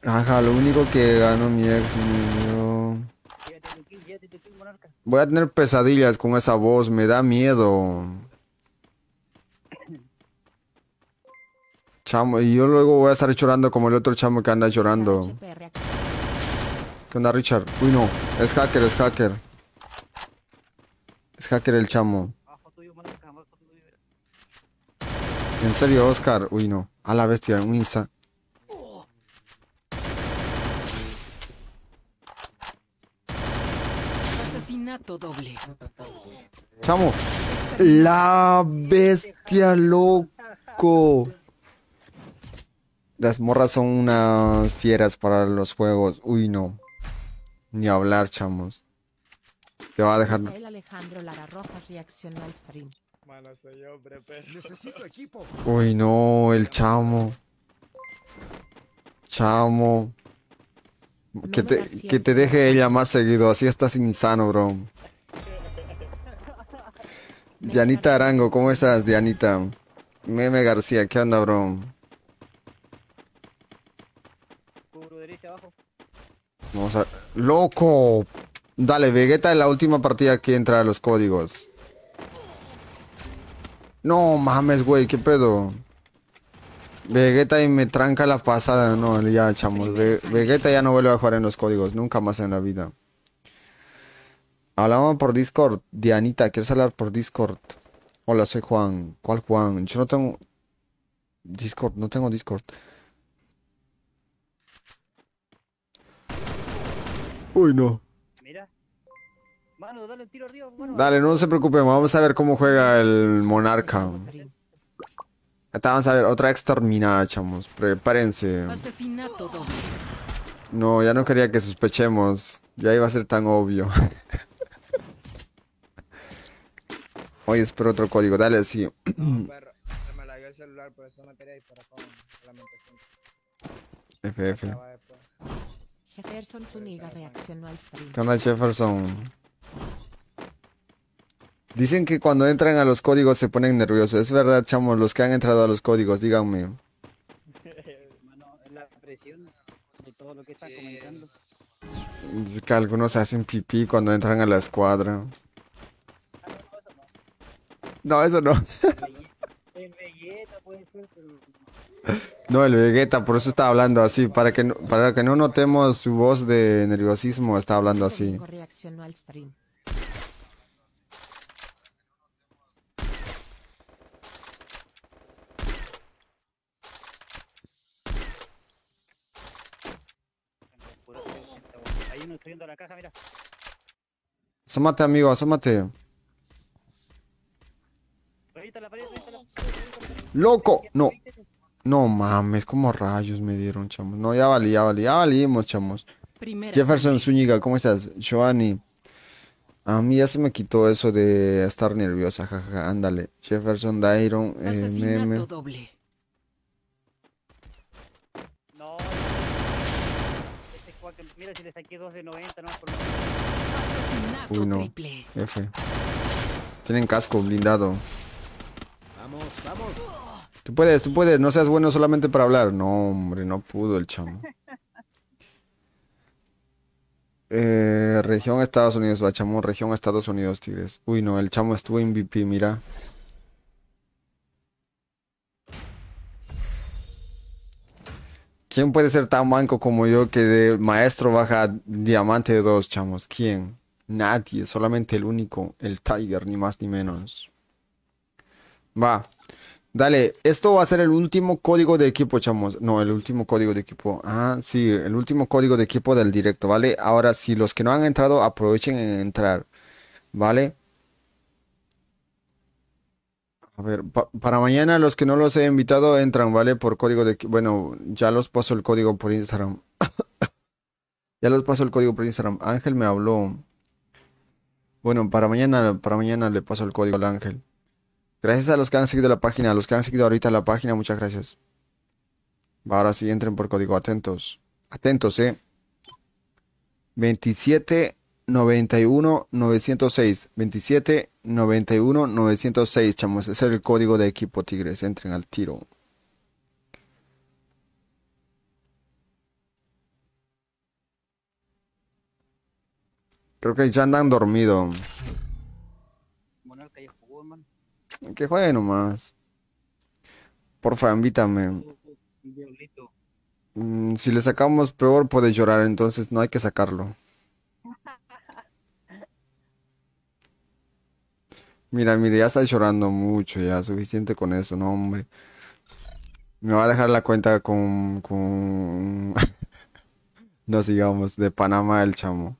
Ajá, lo único que gano mi ex Voy a tener pesadillas con esa voz, me da miedo. Chamo, y yo luego voy a estar llorando como el otro chamo que anda llorando. ¿Qué onda, Richard? Uy, no. Es hacker, es hacker. Es hacker el chamo. En serio, Oscar. Uy, no. A la bestia, un insta. Chamo. La bestia loco. Las morras son unas fieras para los juegos. Uy, no. Ni hablar, chamos. Te va a dejar. Alejandro Lara reaccionó al stream. Necesito equipo. Uy, no, el chamo. Chamo que, te, deje ella más seguido, así estás insano, bro. Dianita Arango, ¿cómo estás, Dianita? Meme García, ¿qué onda, bro? Vamos a... ¡Loco! Dale, Vegeta es la última partida que entra a los códigos. No mames, güey, ¿qué pedo? Vegeta y me tranca la pasada. No, ya, chamos. Vegeta ya no vuelve a jugar en los códigos. Nunca más en la vida. Hablamos por Discord. Dianita, ¿quieres hablar por Discord? Hola, soy Juan. ¿Cuál Juan? Yo no tengo... Discord, no tengo Discord. Uy, no. dale Dale, no se preocupen. Vamos a ver cómo juega el monarca. Vamos a ver, otra exterminada, chamos. Prepárense. no, ya no quería que sospechemos. Ya iba a ser tan obvio. (laughs) Oye, espero otro código. Dale, sí. (clears throat) FF. ¿Qué onda, Jefferson? Dicen que cuando entran a los códigos se ponen nerviosos. Es verdad, chamos, los que han entrado a los códigos, díganme. Mano, la presión todo lo que algunos comentando. hacen pipí cuando entran a la escuadra. No, eso no. El Vegeta puede No, el Vegeta, por eso está hablando así. Para que no, para que no notemos su voz de nerviosismo, está hablando así. Asómate, amigo, asómate. ¡Loco! No. No mames, como rayos me dieron, chamos. No, ya valí, ya valí, ya valimos, chamos. Jefferson Zúñiga, ¿cómo estás? Giovanni. A mí ya se me quitó eso de estar nerviosa, jajaja, ándale. Jefferson Dairon, eh, Uy, no. F. Tienen casco blindado. Vamos, vamos. Tú puedes, tú puedes, no seas bueno solamente para hablar. No, hombre, no pudo el chamo. (laughs) Eh, región Estados Unidos, chamo. región Estados Unidos, Tigres. Uy, no, el chamo estuvo en MVP, mira. ¿Quién puede ser tan manco como yo que de maestro baja diamante de dos chamos? ¿Quién? Nadie, solamente el único, el Tiger, ni más ni menos. Va. Dale, esto va a ser el último código de equipo, chamos. No, el último código de equipo. Ah, sí, el último código de equipo del directo, ¿vale? Ahora, si los que no han entrado, aprovechen en entrar, ¿vale? A ver, para mañana los que no los he invitado entran, ¿vale? Por código de... Bueno, ya los paso el código por Instagram. (coughs) ya los paso el código por Instagram. Ángel me habló. Bueno, para mañana, para mañana le paso el código al Ángel. Gracias a los que han seguido la página, a los que han seguido ahorita la página, muchas gracias. Ahora sí entren por código, atentos. Atentos, eh. 27 91 906 27 91 906 chamos ese es el código de equipo tigres entren al tiro creo que ya andan dormido que juegue nomás porfa invítame mm, si le sacamos peor puede llorar entonces no hay que sacarlo Mira, mira, ya está llorando mucho, ya suficiente con eso, no, hombre. Me va a dejar la cuenta con... con... (laughs) no sigamos, de Panamá el chamo.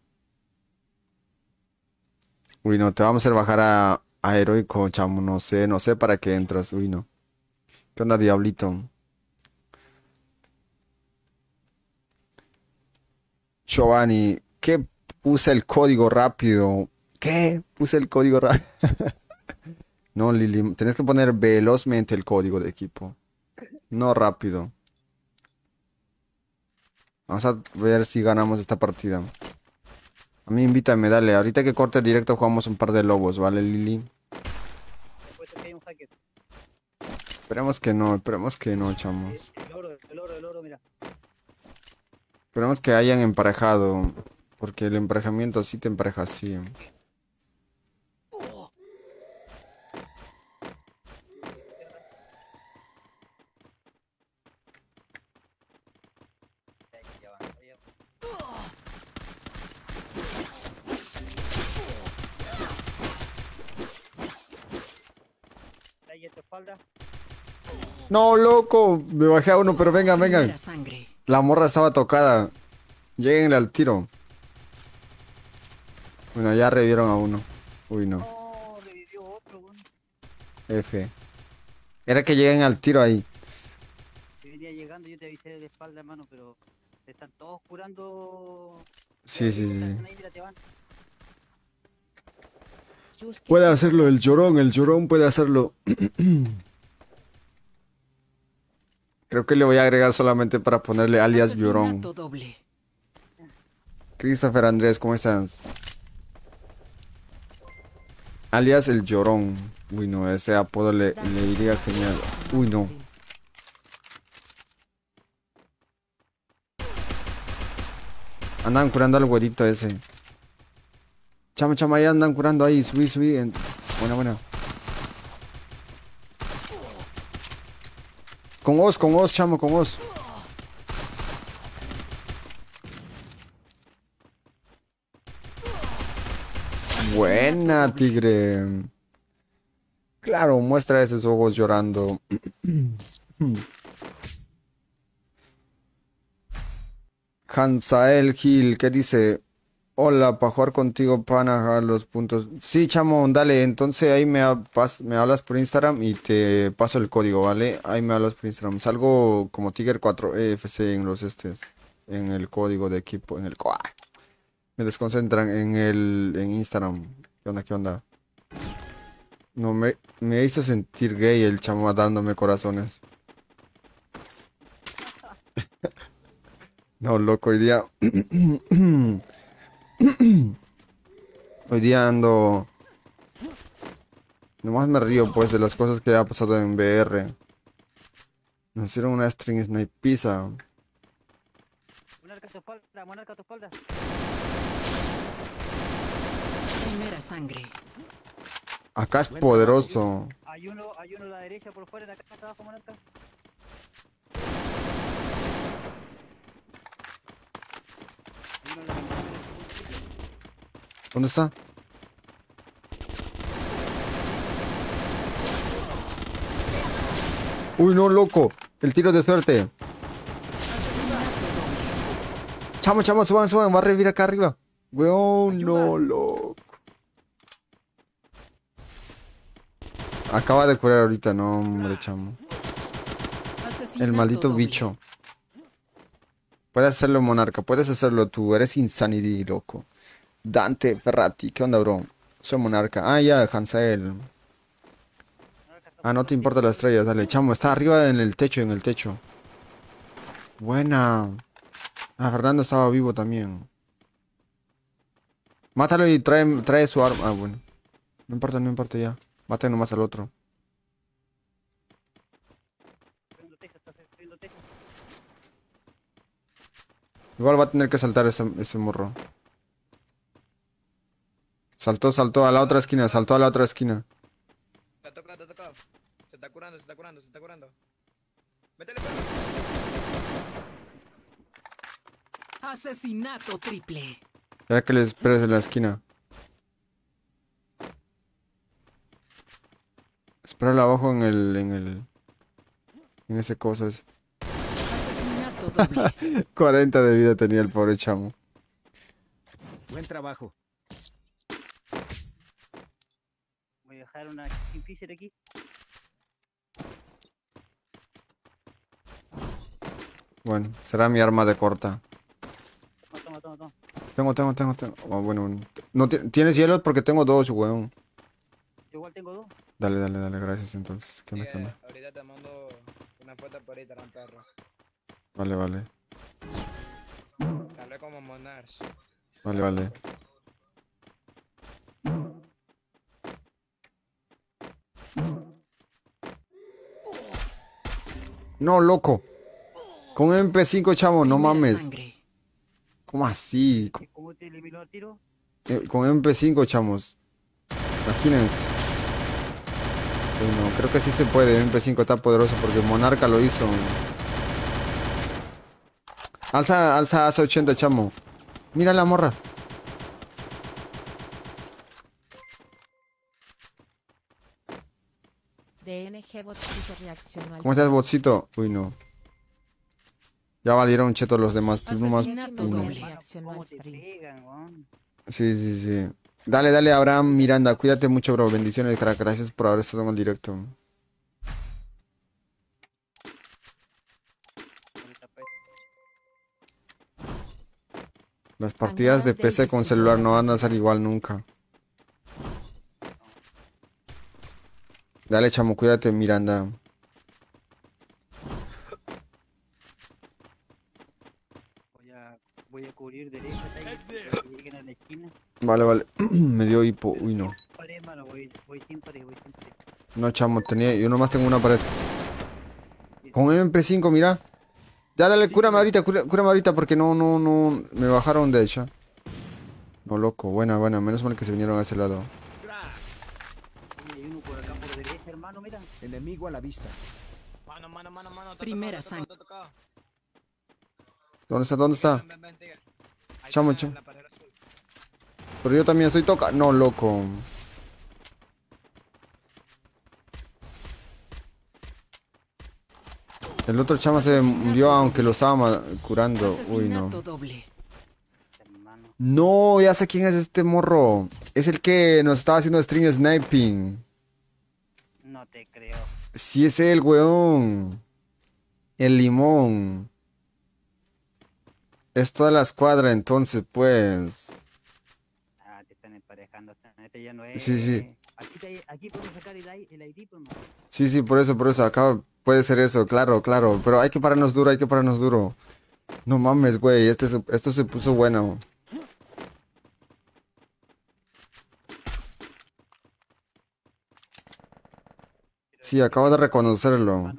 Uy, no, te vamos a hacer bajar a, heroico, chamo, no sé, no sé para qué entras, uy, no. ¿Qué onda, diablito? Giovanni, ¿qué puse el código rápido? ¿Qué? Puse el código rápido. (laughs) No, Lili, tenés que poner velozmente el código de equipo. No rápido. Vamos a ver si ganamos esta partida. A mí invítame, dale. Ahorita que corte directo jugamos un par de lobos, ¿vale, Lili? Pues esperemos que no, esperemos que no, chamos. oro, el oro, mira. Esperemos que hayan emparejado. Porque el emparejamiento sí te empareja sí. No, loco. Me bajé a uno, pero vengan, vengan. La morra estaba tocada. lleguenle al tiro. Bueno, ya revivieron a uno. Uy, no. F. Era que lleguen al tiro ahí. llegando, están curando... sí, sí. sí. Puede hacerlo el llorón, el llorón puede hacerlo. Creo que le voy a agregar solamente para ponerle alias llorón. Christopher Andrés, ¿cómo estás? Alias el llorón. Uy, no, ese apodo le, iría genial. Uy, no. Andan curando al güerito ese. Chama, chama, ya andan curando ahí. Subí, subí. Buena, buena. Con vos, con os, chamo, con vos. Buena, tigre. Claro, muestra esos ojos llorando. (clears throat) Hansael Gil, ¿qué dice? Hola, para jugar contigo, para los puntos. Sí, chamo, dale. Entonces ahí me, me hablas por Instagram y te paso el código, ¿vale? Ahí me hablas por Instagram. Salgo como tiger 4 efc en los estes. En el código de equipo, en el... Ah, me desconcentran en el... Instagram. ¿Qué onda, qué onda? No, me, me hizo sentir gay el chamo dándome corazones. (laughs) no, loco, hoy día... (clears throat) (clears throat) Hoy día ando... Nomás me río pues de las cosas que ha pasado en BR. Nos hicieron una string snipe pizza. Monarca tu espalda, monarca tu espalda. Primera sangre. Acá es poderoso. Hay uno, hay uno a la derecha por fuera de acá abajo, monarca. Hay uno a la ¿Dónde está? Uy, no, loco. El tiro de suerte. Chamo, chamo, suban, suban. Va a revivir acá arriba. Weón, no, loco. Acaba de curar ahorita, no, hombre, chamo. El maldito bicho. Puedes hacerlo, monarca. Puedes hacerlo tú. Eres insanity, loco. Dante Ferrati, ¿qué onda, bro? Soy monarca. Ah, ya, Hansel. Ah, no te importa la estrella, dale, chamo, está arriba en el techo, en el techo. Buena. Ah, Fernando estaba vivo también. Mátalo y trae, trae su arma. Ah, bueno. No importa, no importa ya. Mate nomás al otro. Igual va a tener que saltar ese, ese morro. Saltó, saltó a la otra esquina, saltó a la otra esquina. Se está curando, se está curando, se está curando. Métele, pues. Asesinato triple. Espera que les esperes en la esquina. Espera abajo en el. en el. en ese ese. Asesinato doble. 40 (laughs) de vida tenía el pobre chamo. Buen trabajo. dejar una Kingfisher aquí. Bueno, será mi arma de corta. toma toma, toma, toma. Tengo, tengo, tengo, tengo. Oh, bueno, no ¿tienes hielos Porque tengo dos, weón. Yo igual tengo dos. Dale, dale, dale, gracias entonces. ¿Qué onda, qué eh, Ahorita te mando una foto por ahí, perro. Vale, vale. Sale como Monarch. Vale, vale. No, loco. Con MP5, chamo, no mames. ¿Cómo así? ¿Cómo te eliminó el tiro? Eh, con MP5, chamos. Imagínense. Bueno, creo que sí se puede. MP5 está poderoso porque Monarca lo hizo. Alza, alza, hace 80, chamo. Mira la morra. ¿Cómo estás, Botcito? Uy, no. Ya valieron cheto los demás. Tú nomás... Sí, sí, sí. Dale, dale, Abraham Miranda. Cuídate mucho, bro. Bendiciones, Gracias por haber estado en el directo. Las partidas de PC con celular no van a ser igual nunca. Dale, chamo, cuídate, Miranda. Voy a, voy a cubrir que lleguen a la esquina. Vale, vale. (clears throat) Me dio hipo. Uy, no. No, chamo, tenía, yo nomás tengo una pared. Con MP5, mira. Ya, dale, curame ahorita, curame ahorita porque no, no, no. Me bajaron de ella. No, loco. Buena, buena. Menos mal que se vinieron a ese lado. Enemigo a la vista. Primera sangre. ¿Dónde está? ¿Dónde está? chamo, chamo. Pero yo también soy toca. No, loco. El otro chama se murió aunque lo estaba curando. Uy, no. No, ya sé quién es este morro. Es el que nos estaba haciendo string sniping. Si creo. es el weón. El limón. Es toda la escuadra, entonces, pues. Ah, te Sí, sí. Sí, sí, por eso, por eso. Acá puede ser eso, claro, claro. Pero hay que pararnos duro, hay que pararnos duro. No mames, güey. Este, esto se puso bueno. Sí, acabo de reconocerlo.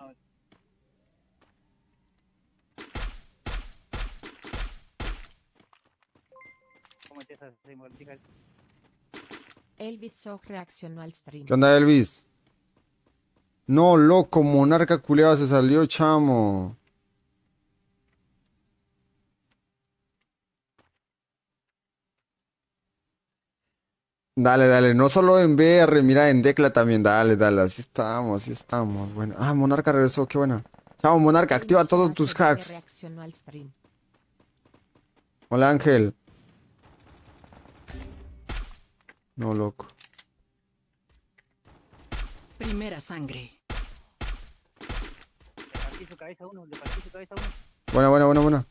Elvis reaccionó al stream. ¿Qué onda, Elvis? No, loco, monarca culeado se salió, chamo. Dale, dale, no solo en BR, mira en Decla también, dale, dale, así estamos, así estamos. Bueno, ah, Monarca regresó, qué buena. Chao, Monarca, activa todos tus hacks. Hola, Ángel. No, loco. Primera sangre. Buena, buena, buena, buena.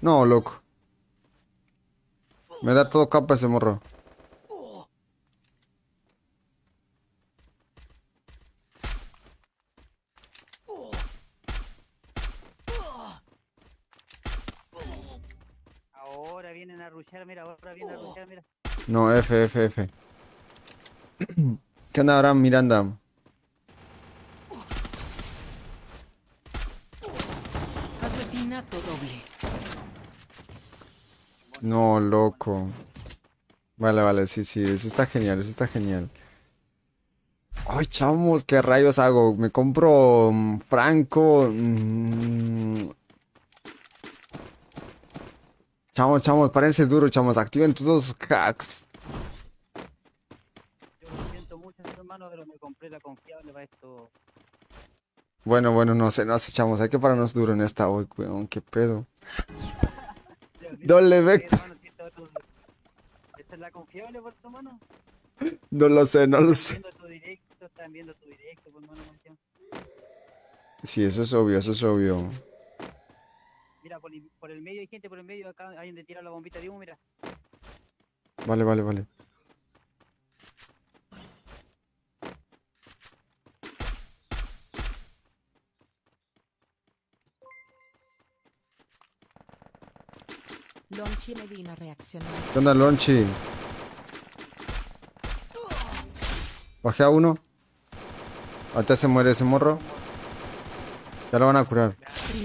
No, loco. Me da todo capa ese morro. Ahora vienen a rushear, mira, ahora vienen a rushear, mira. No, F, F, F. ¿Qué onda Miranda? Asesinato doble. No, loco. Vale, vale, sí, sí, eso está genial, eso está genial. Ay, chamos, ¿qué rayos hago? ¿Me compro mm, Franco? Chavos, mm. Chamos, chamos, párense duro, chamos. Activen todos los hacks. Bueno, bueno, no sé, no sé, chamos. Hay que pararnos duro en esta hoy, weón. ¿Qué pedo? Doble vector. ¿Esta es la confiable, por pues, tu mano? No lo sé, no lo sé. Pues, sí, eso es obvio, eso es obvio. Mira, por, el medio hay gente, por el medio acá hay donde tirar la bombita de humo, mira. Vale, vale, vale. Lonchi Medina reaccionó. ¿Qué onda, Lonchi? Bajé a uno. Ahorita se muere ese morro. Ya lo van a curar.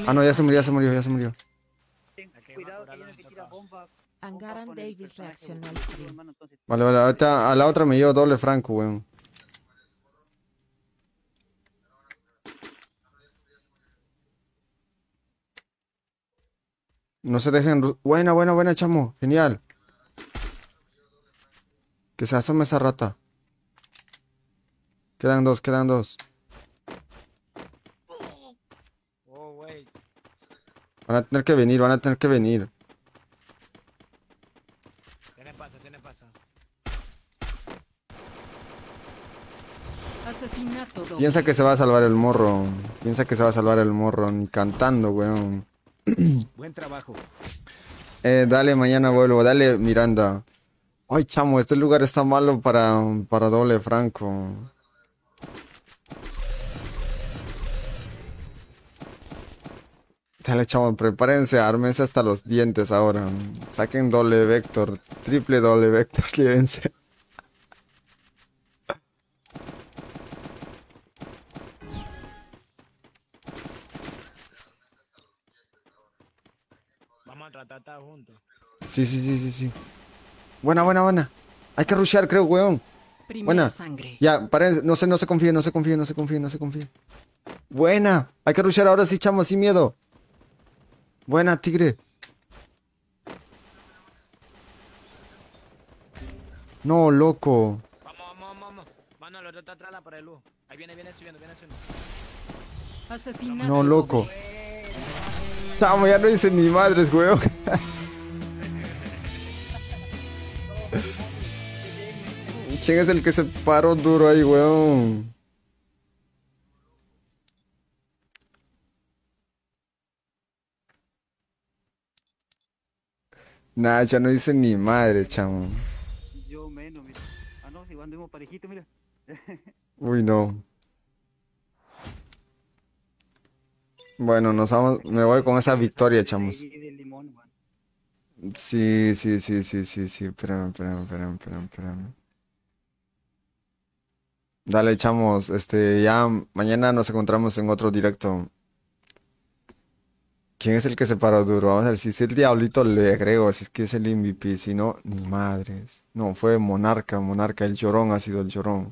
Ah, no, ya se murió, ya se murió, ya se murió. Angaran Davis reaccionó al Vale, vale, ahorita a la otra me llevo doble franco, weón. No se dejen. Buena, buena, buena, chamo. Genial. Que se asome esa rata. Quedan dos, quedan dos. Van a tener que venir, van a tener que venir. Tiene paso, tiene paso. Asesinato. Piensa que se va a salvar el morro. Piensa que se va a salvar el morro. cantando, weón. Buen trabajo. Eh, dale, mañana vuelvo. Dale, Miranda. Ay, chamo, este lugar está malo para, para doble franco. Dale, chamo, prepárense, ármense hasta los dientes ahora. Saquen doble vector, triple doble vector, (laughs) llévense. patata junto. Sí, sí, sí, sí, sí. Buena, buena, buena. Hay que rushear, creo, weón. Primera buena. sangre. Ya, paren, no se, no se confíe, no se confíe, no se confíe, no se confíe. Buena. Hay que rushear ahora si chamo, sin miedo. Buena, tigre. No, loco. Vamos, vamos, vamos. Mano, lo otro está atrás para el luz. Ahí viene, viene subiendo, viene subiendo. Asesinado. No, loco. Chamo, ya no dicen ni madres, weón. ¿Quién es el que se paró duro ahí, weón? Nah, ya no dice ni madre, chamo. Yo menos, mira. Ah, no, igual anduvimos parejito, mira. Uy, no. Bueno, nos vamos, me voy con esa victoria, chamos. Sí, sí, sí, sí, sí, sí, espérame, espérame, espérame, espérame, Dale, chamos, este, ya mañana nos encontramos en otro directo. ¿Quién es el que se paró duro? Vamos a ver, si es el Diablito le agrego, si es que es el MVP, si no, ni madres. No, fue Monarca, Monarca, el llorón ha sido el llorón.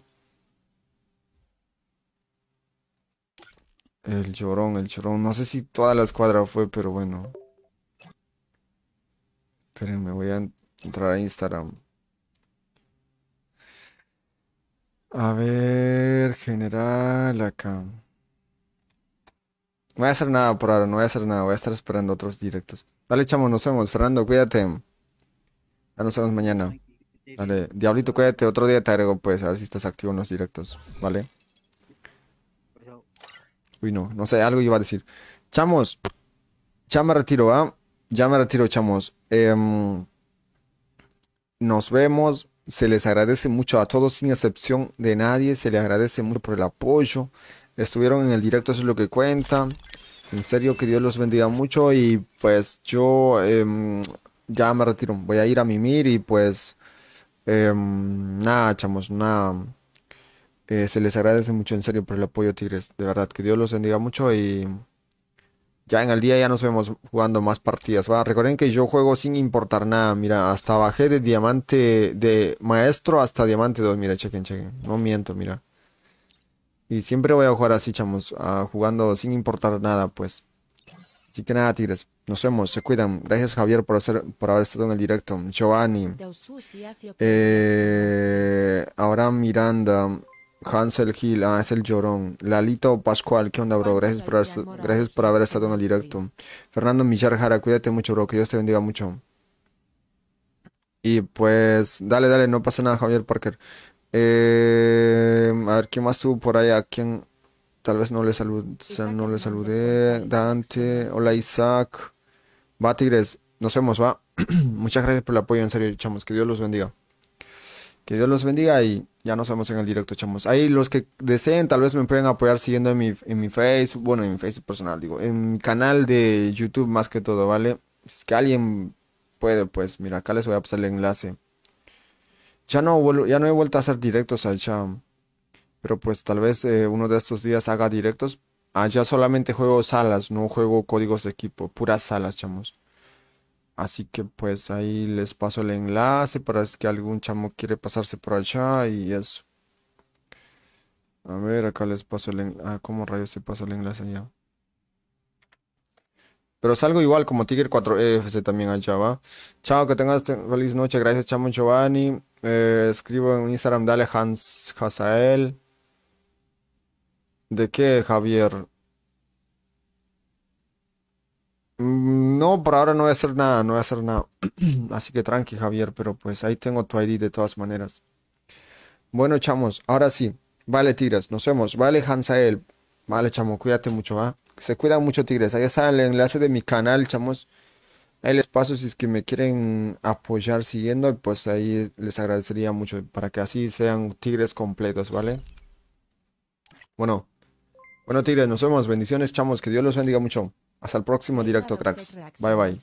El llorón, el Chorón. No sé si toda la escuadra fue, pero bueno. me voy a entrar a Instagram. A ver, general acá. No voy a hacer nada por ahora, no voy a hacer nada. Voy a estar esperando otros directos. Dale, chamo, nos vemos. Fernando, cuídate. Ya nos vemos mañana. Dale, Diablito, cuídate. Otro día te agrego, pues, a ver si estás activo en los directos. ¿Vale? no, sé, algo iba a decir. Chamos, ya me retiro, ¿ah? Ya me retiro, chamos. Em, nos vemos. Se les agradece mucho a todos, sin excepción de nadie. Se les agradece mucho por el apoyo. Estuvieron en el directo, eso es lo que cuenta. En serio, que Dios los bendiga mucho. Y pues yo em, ya me retiro. Voy a ir a mimir y pues... Em, nada, chamos, nada. Eh, se les agradece mucho en serio por el apoyo, Tigres. De verdad, que Dios los bendiga mucho y ya en el día ya nos vemos jugando más partidas. ¿va? Recuerden que yo juego sin importar nada. Mira, hasta bajé de diamante, de maestro hasta diamante 2. Mira, chequen, chequen. No miento, mira. Y siempre voy a jugar así, chamos. Ah, jugando sin importar nada, pues. Así que nada, Tigres. Nos vemos, se cuidan. Gracias, Javier, por, hacer, por haber estado en el directo. Giovanni. Eh, Miranda. Hansel Gil, ah, es el llorón. Lalito Pascual, ¿qué onda, bro? Gracias por, haber, gracias por haber estado en el directo. Fernando Millar Jara, cuídate mucho, bro, que Dios te bendiga mucho. Y pues, dale, dale, no pasa nada, Javier Parker. Eh, a ver, ¿quién más tuvo por ahí? ¿A quién? Tal vez no le, no le saludé. Dante, hola Isaac. Va, Tigres, nos vemos, va. (clears throat) Muchas gracias por el apoyo, en serio, chamos, que Dios los bendiga. Que Dios los bendiga y ya nos vemos en el directo, chamos. Ahí los que deseen, tal vez me pueden apoyar siguiendo en mi, en mi Facebook, bueno, en mi Facebook personal, digo, en mi canal de YouTube más que todo, ¿vale? Si es que alguien puede, pues, mira, acá les voy a pasar el enlace. Ya no, ya no he vuelto a hacer directos al cham. pero pues tal vez eh, uno de estos días haga directos. Allá ah, solamente juego salas, no juego códigos de equipo, puras salas, chamos. Así que pues ahí les paso el enlace para es que algún chamo quiere pasarse por allá y eso. A ver, acá les paso el enlace. Ah, ¿cómo rayos se pasa el enlace allá? Pero salgo igual como Tiger 4FC también allá, ¿va? Chao, que tengas feliz noche. Gracias, chamo Giovanni. Eh, escribo en Instagram, dale Hans Hazael. ¿De qué, Javier? Mm, no, por ahora no voy a hacer nada, no voy a hacer nada. (clears throat) Así que tranqui, Javier, pero pues ahí tengo tu ID de todas maneras. Bueno, chamos, ahora sí. Vale, Tigres, nos vemos. Vale, Hansael. Vale, chamo, cuídate mucho, ¿va? Se cuidan mucho, Tigres. Ahí está el enlace de mi canal, chamos. Ahí les paso si es que me quieren apoyar siguiendo, pues ahí les agradecería mucho para que así sean Tigres completos, ¿vale? Bueno. Bueno, Tigres, nos vemos. Bendiciones, chamos. Que Dios los bendiga mucho. Hasta el próximo directo, cracks. Bye bye.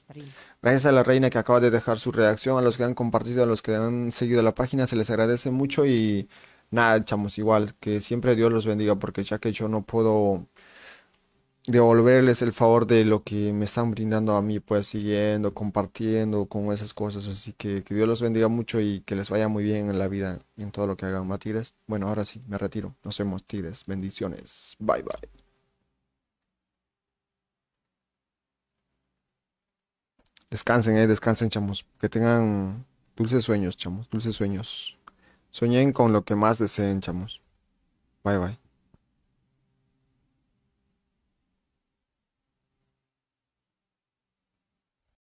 Gracias a la reina que acaba de dejar su reacción, a los que han compartido, a los que han seguido la página, se les agradece mucho y nada, chamos, igual, que siempre Dios los bendiga, porque ya que yo no puedo devolverles el favor de lo que me están brindando a mí, pues siguiendo, compartiendo con esas cosas. Así que que Dios los bendiga mucho y que les vaya muy bien en la vida y en todo lo que hagan, Matires. Bueno, ahora sí, me retiro. Nos vemos, Tigres. Bendiciones. Bye, bye. Descansen, eh, descansen, chamos. Que tengan dulces sueños, chamos. Dulces sueños. Sueñen con lo que más deseen, chamos. Bye, bye.